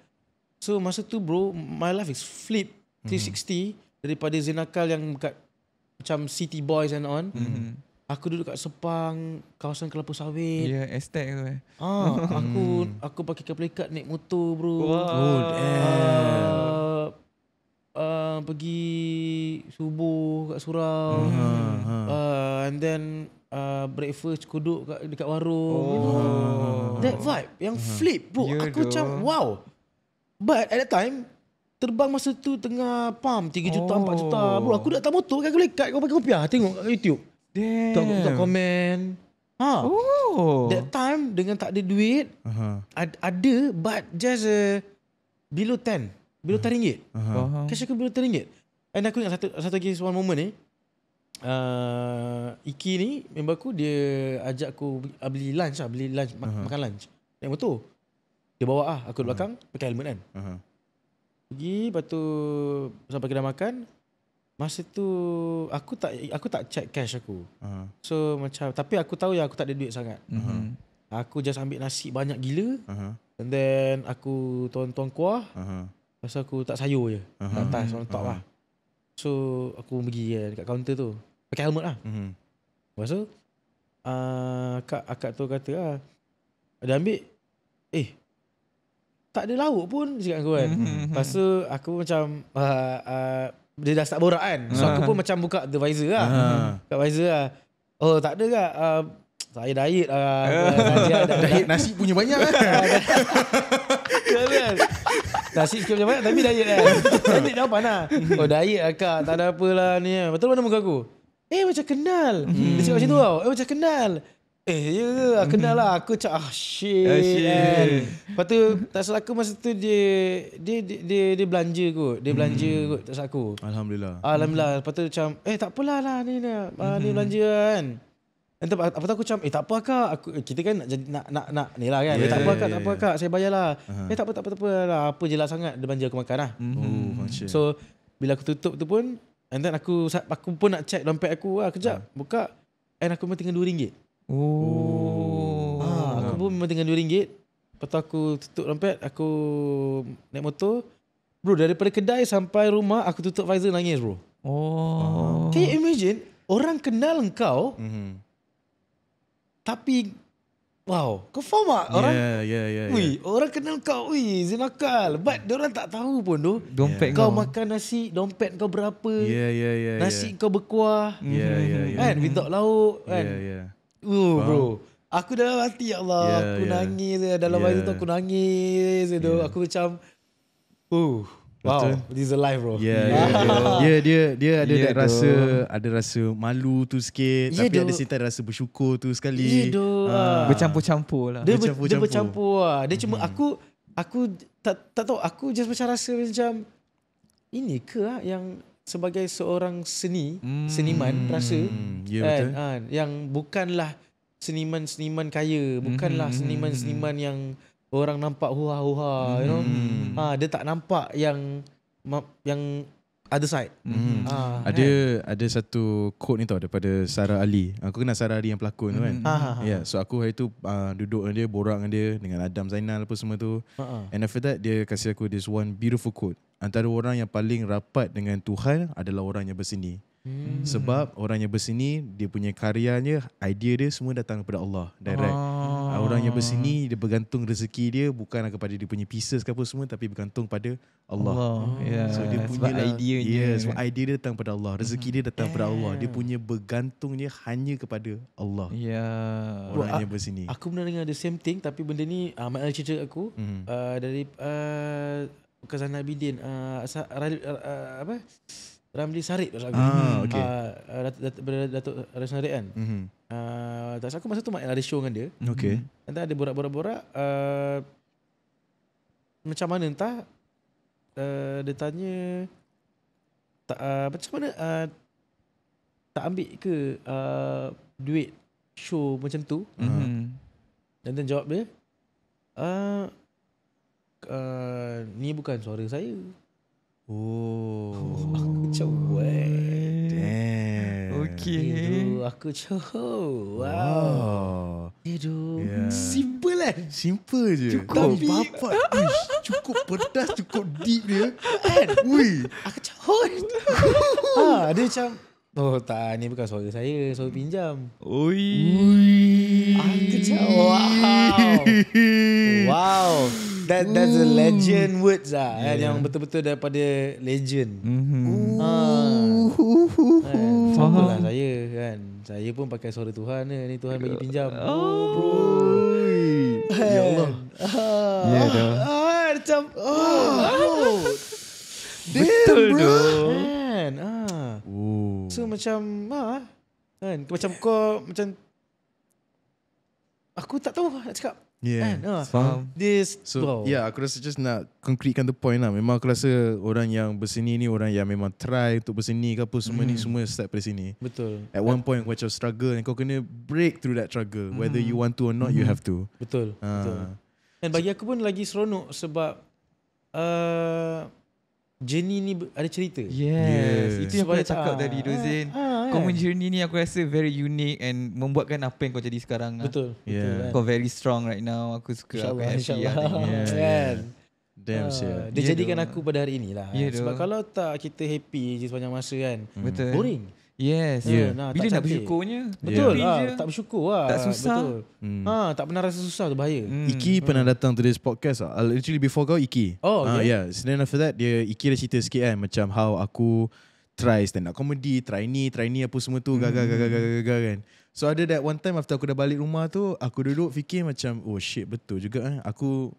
So masa tu bro, my life is flip 360 mm-hmm. daripada Zenakal yang kat macam City Boys and on. Mm-hmm. Aku duduk kat Sepang, kawasan Kelapa Sawit. Ya, yeah, estate tu eh. Ah, aku mm. aku pakai kapal ikat naik motor bro. Wow. Oh, damn. Uh, Uh, pergi subuh kat surau. Hmm. Uh, and then uh, breakfast kuduk kat, dekat warung. Oh. You know? Ha, that vibe yang hmm. flip bro. You ya, aku macam wow. But at that time, terbang masa tu tengah pam 3 juta, oh. 4 juta. Bro, aku dah tak motor kan aku lekat kau pakai rupiah. Tengok kat YouTube. Tak aku tak komen. Ha. Oh. That time dengan tak ada duit, uh-huh. ad- ada but just uh, below 10. Below RM3. Uh-huh. Cash aku below RM3. And aku ingat satu satu lagi one moment ni. Uh, Iki ni member aku dia ajak aku beli ah, lunch lah, beli lunch uh-huh. makan lunch. Yang betul Dia bawa ah aku di belakang uh-huh. pakai helmet kan. Uh-huh. Pergi patu sampai kedai makan. Masa tu aku tak aku tak check cash aku. Uh-huh. So macam tapi aku tahu yang aku tak ada duit sangat. Uh-huh. Aku just ambil nasi banyak gila. Uh-huh. And then aku tuan-tuan kuah. Uh-huh. Pasal aku tak sayur je uh-huh. Kat atas on top uh-huh. lah So aku pergi eh, dekat kaunter tu Pakai helmet lah uh-huh. Lepas tu uh, akak, akak tu kata lah Dia ambil Eh Tak ada lauk pun Cakap aku kan uh-huh. Lepas tu aku macam uh, uh, Dia dah start borak kan So uh-huh. aku pun macam buka the visor lah uh-huh. Buka visor lah Oh tak ada kak uh, Saya diet lah uh, <laughs> Diet nasi punya banyak kan <laughs> Dah sikit sikit banyak Tapi diet lah Saya <laughs> tak jawapan lah. Oh diet lah kak Tak ada apalah ni Betul mana muka aku Eh macam kenal hmm. Dia cakap macam tu tau Eh macam kenal Eh ya ke lah, Kenal lah Aku cakap Ah shit ah, kan? Lepas tu Tak salah aku masa tu dia Dia dia, dia, dia belanja kot Dia belanja hmm. kot Tak salah aku Alhamdulillah Alhamdulillah Lepas tu macam Eh tak apalah lah ni, ni, ah, ni, ni, hmm. belanja lah, kan Entah apa, apa tu aku cakap, eh tak apa kak aku kita kan nak jadi nak nak nak ni lah kan. Yeah, eh, tak apa kak, tak apa kak, saya bayarlah. Uh-huh. Eh tak apa tak apa tak apa lah. Apa jelah sangat dia banja aku makan lah. Mm-hmm. So bila aku tutup tu pun and then aku aku pun nak check dompet aku lah kejap uh. buka and aku memang tinggal RM2. Oh. Ha, aku pun memang tinggal RM2. Lepas tu aku tutup dompet, aku naik motor. Bro, daripada kedai sampai rumah, aku tutup visor nangis bro. Oh. Can you imagine? Orang kenal kau. mm-hmm tapi wow, kau faham tak ya, orang? Ya, ya, ya. Ui, yeah. orang kenal kau, ui, zinakal. But dia orang tak tahu pun tu. Dompet yeah. kau. Kau makan nasi, dompet kau berapa. yeah, yeah, Yeah, ya. nasi yeah. kau berkuah. Ya, ya, ya. ya. Kan, bintok hmm. lauk, kan. yeah, Yeah. Uh, bro. Aku dalam hati, ya Allah. Yeah, aku yeah. nangis. Eh. Dalam yeah. hati tu aku nangis. Yeah. Aku macam, uh. Wow, this is live bro. Ya, yeah, yeah. dia ya. <laughs> ya, dia dia ada yeah, rasa ada rasa malu tu sikit yeah, tapi do. ada cerita ada rasa bersyukur tu sekali. Yeah, Ha. Bercampur-campur lah. Dia bercampur-campur. Dia, bercampur lah. dia mm-hmm. cuma hmm. aku aku tak tak tahu aku just macam rasa macam ini ke lah yang sebagai seorang seni, mm. seniman rasa yeah, kan? betul. Kan, yang bukanlah seniman-seniman kaya, bukanlah mm seniman-seniman yang orang nampak huha huha hmm. you know hmm. ha dia tak nampak yang yang other side hmm. ha, ada kan? ada satu quote ni tau daripada Sarah Ali aku kenal Sarah Ali yang pelakon hmm. tu kan hmm. ha, ha, ha. yeah so aku hari tu uh, duduk dengan dia borak dengan dia dengan Adam Zainal apa semua tu ha, ha. and after that dia kasih aku this one beautiful quote antara orang yang paling rapat dengan Tuhan adalah orang yang bersini Hmm. Sebab orang yang bersini dia punya karyanya, idea dia semua datang kepada Allah direct. Ah. ah. Orang yang bersini dia bergantung rezeki dia bukan kepada dia punya pieces ke apa semua tapi bergantung pada Allah. Allah. Hmm. Yeah. So dia punya sebab lah. idea dia. Yeah, sebab idea dia datang kepada Allah. Rezeki dia datang kepada yeah. Hmm. Allah. Dia ya. punya bergantungnya hanya kepada Allah. Ya. Yeah. Orang Bro, yang bersini. Aku pernah dengar the same thing tapi benda ni uh, ah, Mak Al cerita aku mm. uh, dari uh, Kazan Abidin uh, asa, uh, uh, apa? Ramli Sarit ah, ah, ah, Datuk Ramli. Kan? Mhm. Ah, okay. Uh, Datuk, Ramli Sarit kan. hmm Uh, tak aku masa tu Mak ada show dengan dia. Okay. Entah ada borak-borak-borak. Uh, macam mana entah. Uh, dia tanya. Tak, uh, macam mana. Uh, tak ambil ke uh, duit show macam tu. Mm-hmm. Dan dia jawab dia. Uh, uh, ni bukan suara saya. Oh. oh aku macam what? Damn. Okay. Hidu, aku macam wow. wow. Hidu. Yeah. Simple lah. Simple je. Cukup. Tapi, apa? Ish, cukup pedas, cukup deep dia. And, ui. Aku macam hot. <laughs> ah, dia macam, Oh tak, ni bukan suara saya, suara pinjam. Ui. Ui. Aku cakap, wow. <laughs> wow that that's a hmm. legend words ah yeah. yang betul-betul daripada legend. Mm-hmm. Ah. Ha. lah saya kan. Saya pun pakai suara Tuhan ni. Eh, ni Tuhan bagi pinjam. Oh, bro. Ya kan? Allah. Ah. Ya dah. Ah, macam oh. Betul bro. Kan. Ah. Ooh. So macam ah. Kan macam kau macam Aku tak tahu nak cakap Yeah. Kan? Uh, This, so, bro. Yeah, aku rasa just nak concretekan the point lah. Memang aku rasa orang yang berseni ni, orang yang memang try untuk berseni ke apa, semua mm. ni mm-hmm. semua start dari sini. Betul. At one point, macam uh, struggle and kau kena break through that struggle. Mm. Whether you want to or not, mm. you mm-hmm. have to. Betul. Uh. Betul. Dan bagi aku pun lagi seronok sebab uh, journey ni ada cerita. Yes. yes. Itu yang saya cakap tadi Dozin. Ah. Ha, ah, ah, ha, kau kan? punya journey ni aku rasa very unique and membuatkan apa yang kau jadi sekarang. Lah. Betul. Lah. Yeah. kan? Kau very strong right now. Aku suka. InsyaAllah. Aku happy lah. yeah. yeah. Kan? Damn uh, sure. Dia yeah jadikan though. aku pada hari inilah. Yeah eh. Sebab kalau tak kita happy je sepanjang masa kan. Betul. Boring. Yes. Yeah. Yeah. Nah, Bila nak bersyukurnya? Betul. Yeah. Ha, tak bersyukur lah. Tak susah. Betul. Hmm. Ha, tak pernah rasa susah tu bahaya. Hmm. Iki hmm. pernah datang to this podcast. Uh, literally before kau, Iki. Oh, okay. Ah, ha, yeah. So then after that, dia Iki dah cerita sikit kan. Macam how aku try stand up comedy, try ni, try ni apa semua tu. Gagal, gagal, gagal, gagal kan. So ada that one time after aku dah balik rumah tu, aku duduk fikir macam, oh shit, betul juga kan. Eh. Aku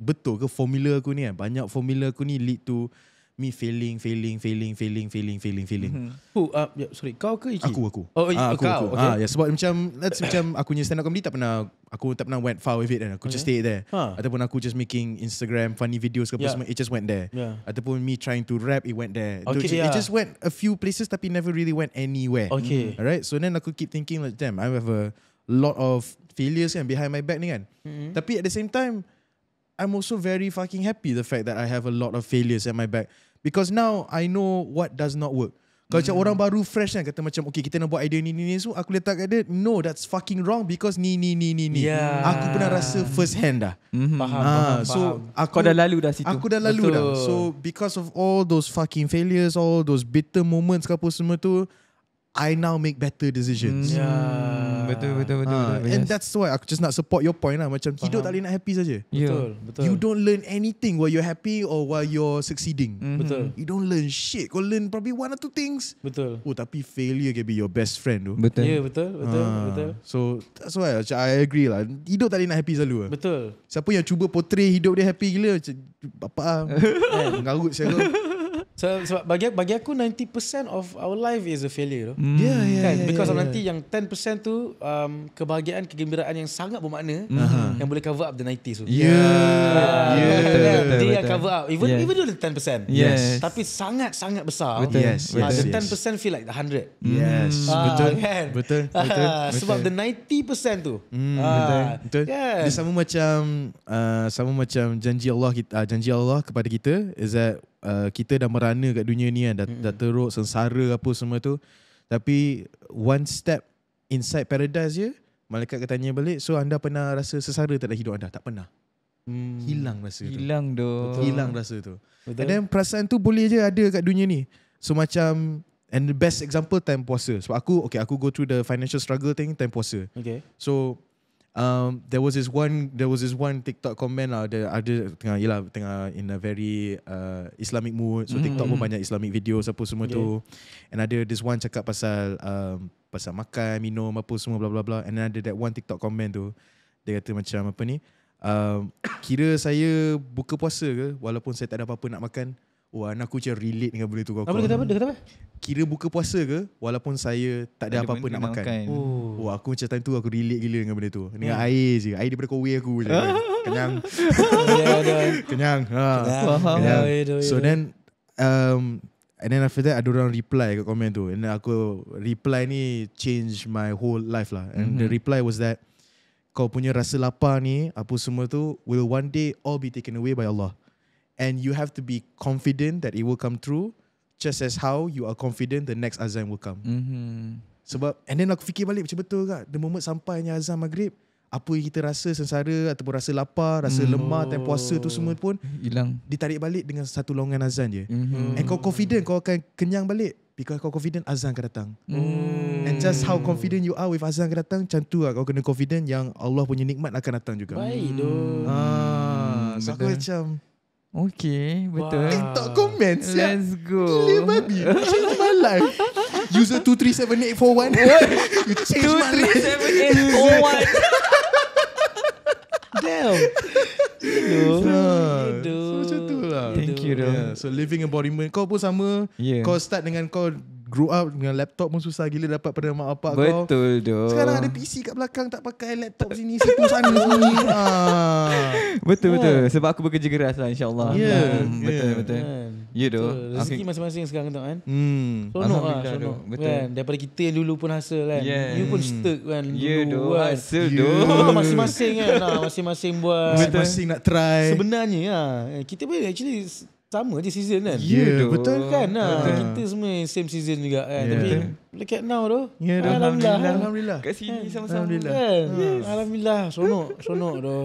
betul ke formula aku ni kan. Banyak formula aku ni lead to me failing, failing, failing, failing, failing, failing, failing. Mm-hmm. Who? Uh, yeah, sorry, kau ke Iki? Aku, aku. Oh, uh, aku, Aku. Okay. Ah, yeah, sebab macam, let's <coughs> macam aku ni. stand-up comedy tak pernah, aku tak pernah went far with it. Kan. Aku okay. just stay there. Huh. Ha. Ataupun aku just making Instagram funny videos ke apa yeah. semua, it just went there. Yeah. Ataupun me trying to rap, it went there. Okay, Though, yeah. It just went a few places tapi never really went anywhere. Okay. Mm. Alright, so then aku keep thinking like, damn, I have a lot of failures kan behind my back ni kan. Mm-hmm. Tapi at the same time, I'm also very fucking happy the fact that I have a lot of failures at my back. Because now I know what does not work. Kalau macam hmm. orang baru fresh kan kata macam okay kita nak buat idea ni ni ni so aku letak kat dia no that's fucking wrong because ni ni ni ni ni. Yeah. Aku pernah rasa first hand dah. Mm-hmm. Faham, ha, faham. So faham. aku Kau dah lalu dah situ. Aku dah lalu Betul. dah. So because of all those fucking failures, all those bitter moments ke apa semua tu, I now make better decisions. Hmm, yeah. Betul betul betul. Ha. betul and yes. that's why I just not support your point lah macam Faham. hidup tak boleh nak happy saja. Yeah. Ya. Betul betul. You don't learn anything while you're happy or while you're succeeding. Mm-hmm. Betul. You don't learn shit. Kau learn probably one or two things. Betul. Oh tapi failure can be your best friend tu. Betul. Yeah betul betul ha. betul. So that's why I agree lah. Hidup tak boleh nak happy selalu. Lah. Betul. Siapa yang cuba portray hidup dia happy gila macam apa ah. <laughs> Eh, Ngarut saya sebab, sebab bagi bagi aku 90% of our life is a failure mm. yeah, yeah, kan? yeah, because yeah, nanti yeah. yang 10% tu um, kebahagiaan kegembiraan yang sangat bermakna uh-huh. yang boleh cover up the 90s tu ya dia cover up even yeah. even though the 10% yes. yes tapi sangat sangat besar betul. yes, yes. Uh, the 10% yes. feel like the 100 hmm. yes uh, betul. Kan? betul betul ah, betul sebab betul. the 90% tu mm. uh, betul betul yeah. Kan? dia sama macam uh, sama macam janji Allah kita uh, janji Allah kepada kita is that uh, kita dah merana kat dunia ni kan dah, mm-hmm. dah teruk sengsara apa semua tu tapi one step inside paradise je malaikat katanya balik so anda pernah rasa sesara tak dalam hidup anda tak pernah hmm. hilang rasa hilang tu hilang doh hilang rasa tu Betul. and then perasaan tu boleh je ada kat dunia ni so macam and the best example time puasa sebab aku okay aku go through the financial struggle thing time puasa okay so um, there was this one there was this one TikTok comment lah. There ada tengah yelah tengah in a very uh, Islamic mood. So TikTok mm-hmm. pun banyak Islamic videos apa semua okay. tu. And ada this one cakap pasal um, pasal makan, minum apa semua bla bla bla. And then ada that one TikTok comment tu. Dia kata macam apa ni? Um, <coughs> kira saya buka puasa ke walaupun saya tak ada apa-apa nak makan. Oh anak aku macam relate dengan benda tu kau. Apa dia kata apa? Dia kata apa? Kira buka puasa ke walaupun saya tak ada, apa-apa nak makan. makan. Oh. oh. aku macam time tu aku relate gila dengan benda tu. Dengan yeah. air je. Air daripada kuih aku je. <laughs> <laughs> Ha. kenyang. kenyang. So then um, And then after that ada orang reply kat komen tu. And aku reply ni change my whole life lah. And mm-hmm. the mhm. reply was that kau punya rasa lapar ni apa semua tu will one day all be taken away by Allah and you have to be confident that it will come through, just as how you are confident the next azan will come mm-hmm. sebab and then aku fikir balik macam betul kak, the moment sampainya azan maghrib apa yang kita rasa sengsara ataupun rasa lapar rasa mm lemah time puasa tu semua pun hilang ditarik balik dengan satu longan azan je mm-hmm. and kau confident kau akan kenyang balik Because kau confident azan akan datang mm. And just how confident you are With azan akan datang Macam tu lah Kau kena confident Yang Allah punya nikmat Akan datang juga Baik tu hmm. ah, So Betul. aku macam Okay, betul. Wow. TikTok comments ya. Let's go. Gila babi. Change my life. User 237841. you change my life. 237841. One. <laughs> Damn. Aduh. Aduh. So, macam tu lah. Thank you, Yeah. So, living embodiment. Kau pun sama. Yeah. Kau start dengan kau grow up dengan laptop pun susah gila dapat pada mak bapak kau. Betul tu. Sekarang ada PC kat belakang tak pakai laptop sini situ sana sini. <laughs> Ah, Betul betul. Sebab aku bekerja keras lah insyaAllah. Yeah. Ya, kan? ya. betul, betul Ya yeah, doh. Rezeki masing-masing sekarang tu kan. Hmm. Sonok lah. Betul. Kan? Daripada kita yang dulu pun hasil kan. Yeah. You pun stuck kan. Ya yeah, doh. Hasil yeah. doh. Masing-masing kan. Ah, masing-masing buat. Masing-masing nak try. Sebenarnya lah. Kita pun actually sama je season kan Ya yeah, betul kan nah, betul. Kita semua same season juga kan yeah. Tapi look at now tu yeah, ya, Alhamdulillah Alhamdulillah, Alhamdulillah. Kat sini kan? sama-sama Alhamdulillah kan? Ah. yes. Alhamdulillah Sonok Sonok <laughs> tu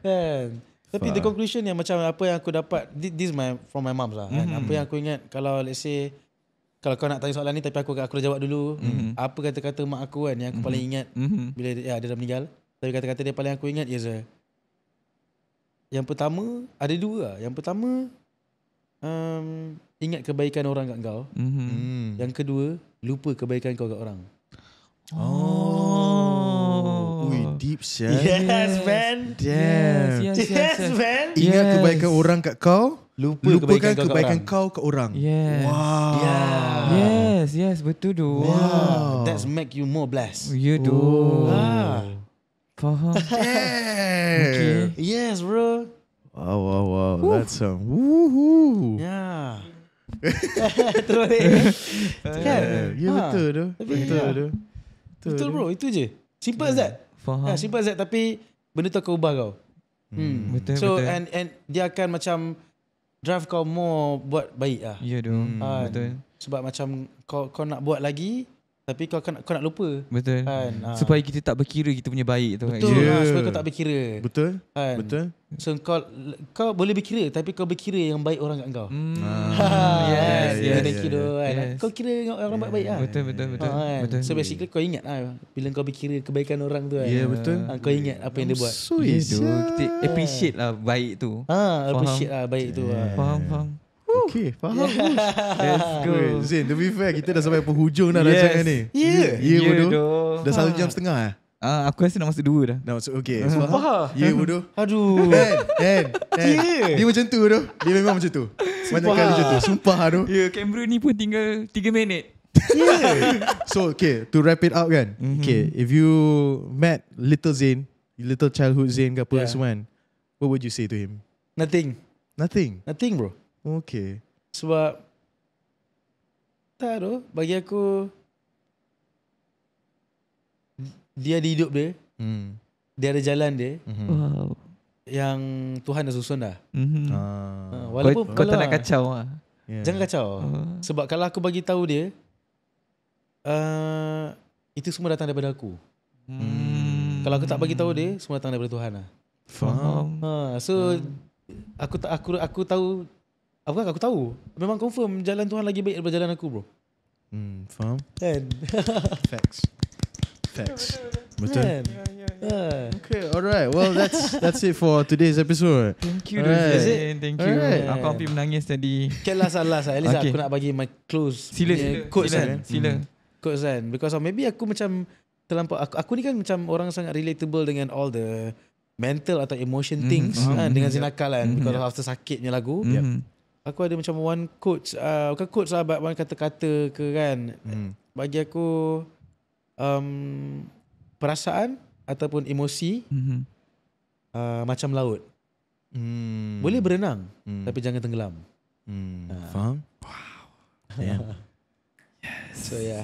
Kan Tapi the conclusion yang macam Apa yang aku dapat This my from my mom lah kan? mm. Apa yang aku ingat Kalau let's say Kalau kau nak tanya soalan ni Tapi aku aku dah jawab dulu mm. Apa kata-kata mak aku kan Yang aku mm. paling mm-hmm. ingat mm. Bila ya, dia dah meninggal Tapi kata-kata dia paling aku ingat Is a Yang pertama Ada dua lah Yang pertama um, ingat kebaikan orang kat kau. Mm-hmm. Yang kedua, lupa kebaikan kau kat orang. Oh. Ui, deep sia. Yes, man. Damn. Yes, yes, yes, yes, man. Ingat kebaikan orang kat kau. Lupa Lupakan kebaikan, kau, kebaikan kat kau kat orang. Yes. Wow. Yeah. Yes, yes, betul tu. Wow. wow. That's make you more blessed. You do. Oh. Ah. Faham. Damn. Okay. Yes, bro. Wow, wow, wow. Woo. That's a woohoo. Ya. <laughs> Eh? Kan? Yeah. Terus eh. Kan? Ya, ha. betul tu. Ya. Betul tu. Betul, bro, itu je. Simple yeah. as that. Faham. Yeah, simple as that tapi benda tu akan ubah kau. Hmm. hmm. Betul, so betul. and and dia akan macam drive kau more buat baik lah. Ya, yeah, dong. Hmm. betul. Sebab macam kau kau nak buat lagi, tapi kau akan kau nak lupa. Betul. Kan? Ha. Supaya kita tak berkira kita punya baik tu. Kan? Betul. Yeah. Ha, supaya kau tak berkira. Betul. Kan? Betul. So kau kau boleh berkira tapi kau berkira yang baik orang kat kau. Hmm. Ah. <laughs> Ha. Yes. Kan? Yes. Yes. Yes. Yes. Kan? yes. Kau kira orang yeah. baik baik ah. Betul betul betul. Ha, kan? betul. So basically kau ingat ah bila kau berkira kebaikan orang tu kan. Yeah, betul. Ha, kau ingat apa yang I'm dia buat. So yes. Kita appreciate lah baik tu. Ha, appreciate lah baik tu. Yeah. Ha. Faham faham. Okay, faham. Let's go. Zain, to be fair, kita dah sampai penghujung dah yes. rancangan ni. Yeah. Yeah, yeah ya, bodoh. Dah satu jam setengah eh? Ah, aku rasa nak masuk dua dah. Nak masuk, okay. So, Wah. Ye, bodoh. Aduh. Dan, Dan. Dan. Yeah. Dia macam tu, bodoh. Dia memang macam tu. Banyak kali macam tu. Sumpah, bodoh. Ya, yeah, kamera ni pun tinggal tiga minit. Yeah. <laughs> so, okay. To wrap it up kan. Mm-hmm. Okay, if you met little Zain, little childhood Zain ke apa yeah. semua kan, what would you say to him? Nothing. Nothing? Nothing, bro. Okay. Sebab tak tu bagi aku dia ada hidup dia. Hmm. Dia ada jalan dia. Mm-hmm. Wow. Yang Tuhan dah susun dah. Mm-hmm. Uh, walaupun kau, kau tak nak kacau ah. Yeah. Jangan kacau. uh Sebab kalau aku bagi tahu dia uh, itu semua datang daripada aku. Mm. Kalau aku tak bagi tahu dia, semua datang daripada Tuhan lah. Faham. Ha, so hmm. aku tak aku aku tahu Aku kan aku tahu. Memang confirm jalan Tuhan lagi baik daripada jalan aku, bro. Hmm, faham? Kan? <laughs> Facts. Facts. Betul. Kan? Yeah, yeah, yeah. Ha. Okay, alright. Well, that's that's it for today's episode. Thank you, right. Zain. Thank you. Right. Aku hampir menangis tadi. Okay, last, last. At least okay. aku nak bagi my close. Sila, sila. Quotes, sila. Kan? sila. Mm. Quotes, kan? Because maybe aku macam terlampau. Aku, aku ni kan macam orang sangat relatable dengan all the mental atau emotion mm. things mm. Kan? Mm. dengan hmm. Zinakal kan? Mm. Because yeah. Hmm. after sakitnya lagu. Mm. Yep aku ada macam one quotes uh, bukan quotes lah but one kata-kata ke kan hmm. bagi aku um, perasaan ataupun emosi hmm. uh, macam laut hmm. boleh berenang hmm. tapi jangan tenggelam hmm. uh. faham wow <laughs> yes. so yeah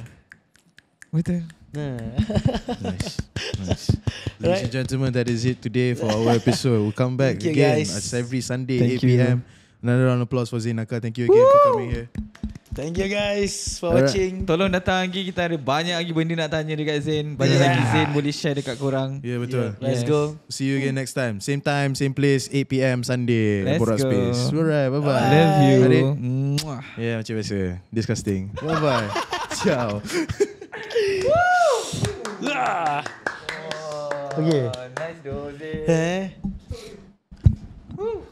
betul <laughs> nice. Nice. <laughs> Ladies right. and gentlemen, that is it today for our episode. We'll come back okay, again guys. every Sunday, 8 p.m. You. Another round of applause for Zainaka. Thank you again Woo! for coming here. Thank you guys for Alright. watching. Tolong datang lagi. Kita ada banyak lagi benda nak tanya dekat Zain. Banyak yeah. lagi Zain boleh share dekat korang. Yeah, betul. Yeah. Let's yes. go. See you again next time. Same time, same place. 8pm Sunday. Let's Borat go. Space. Alright, bye-bye. Love you. Adik. Yeah, macam biasa. Disgusting. Bye-bye. <laughs> Ciao. Woo! <laughs> oh, okay. Nice dose. Eh? eh? Woo.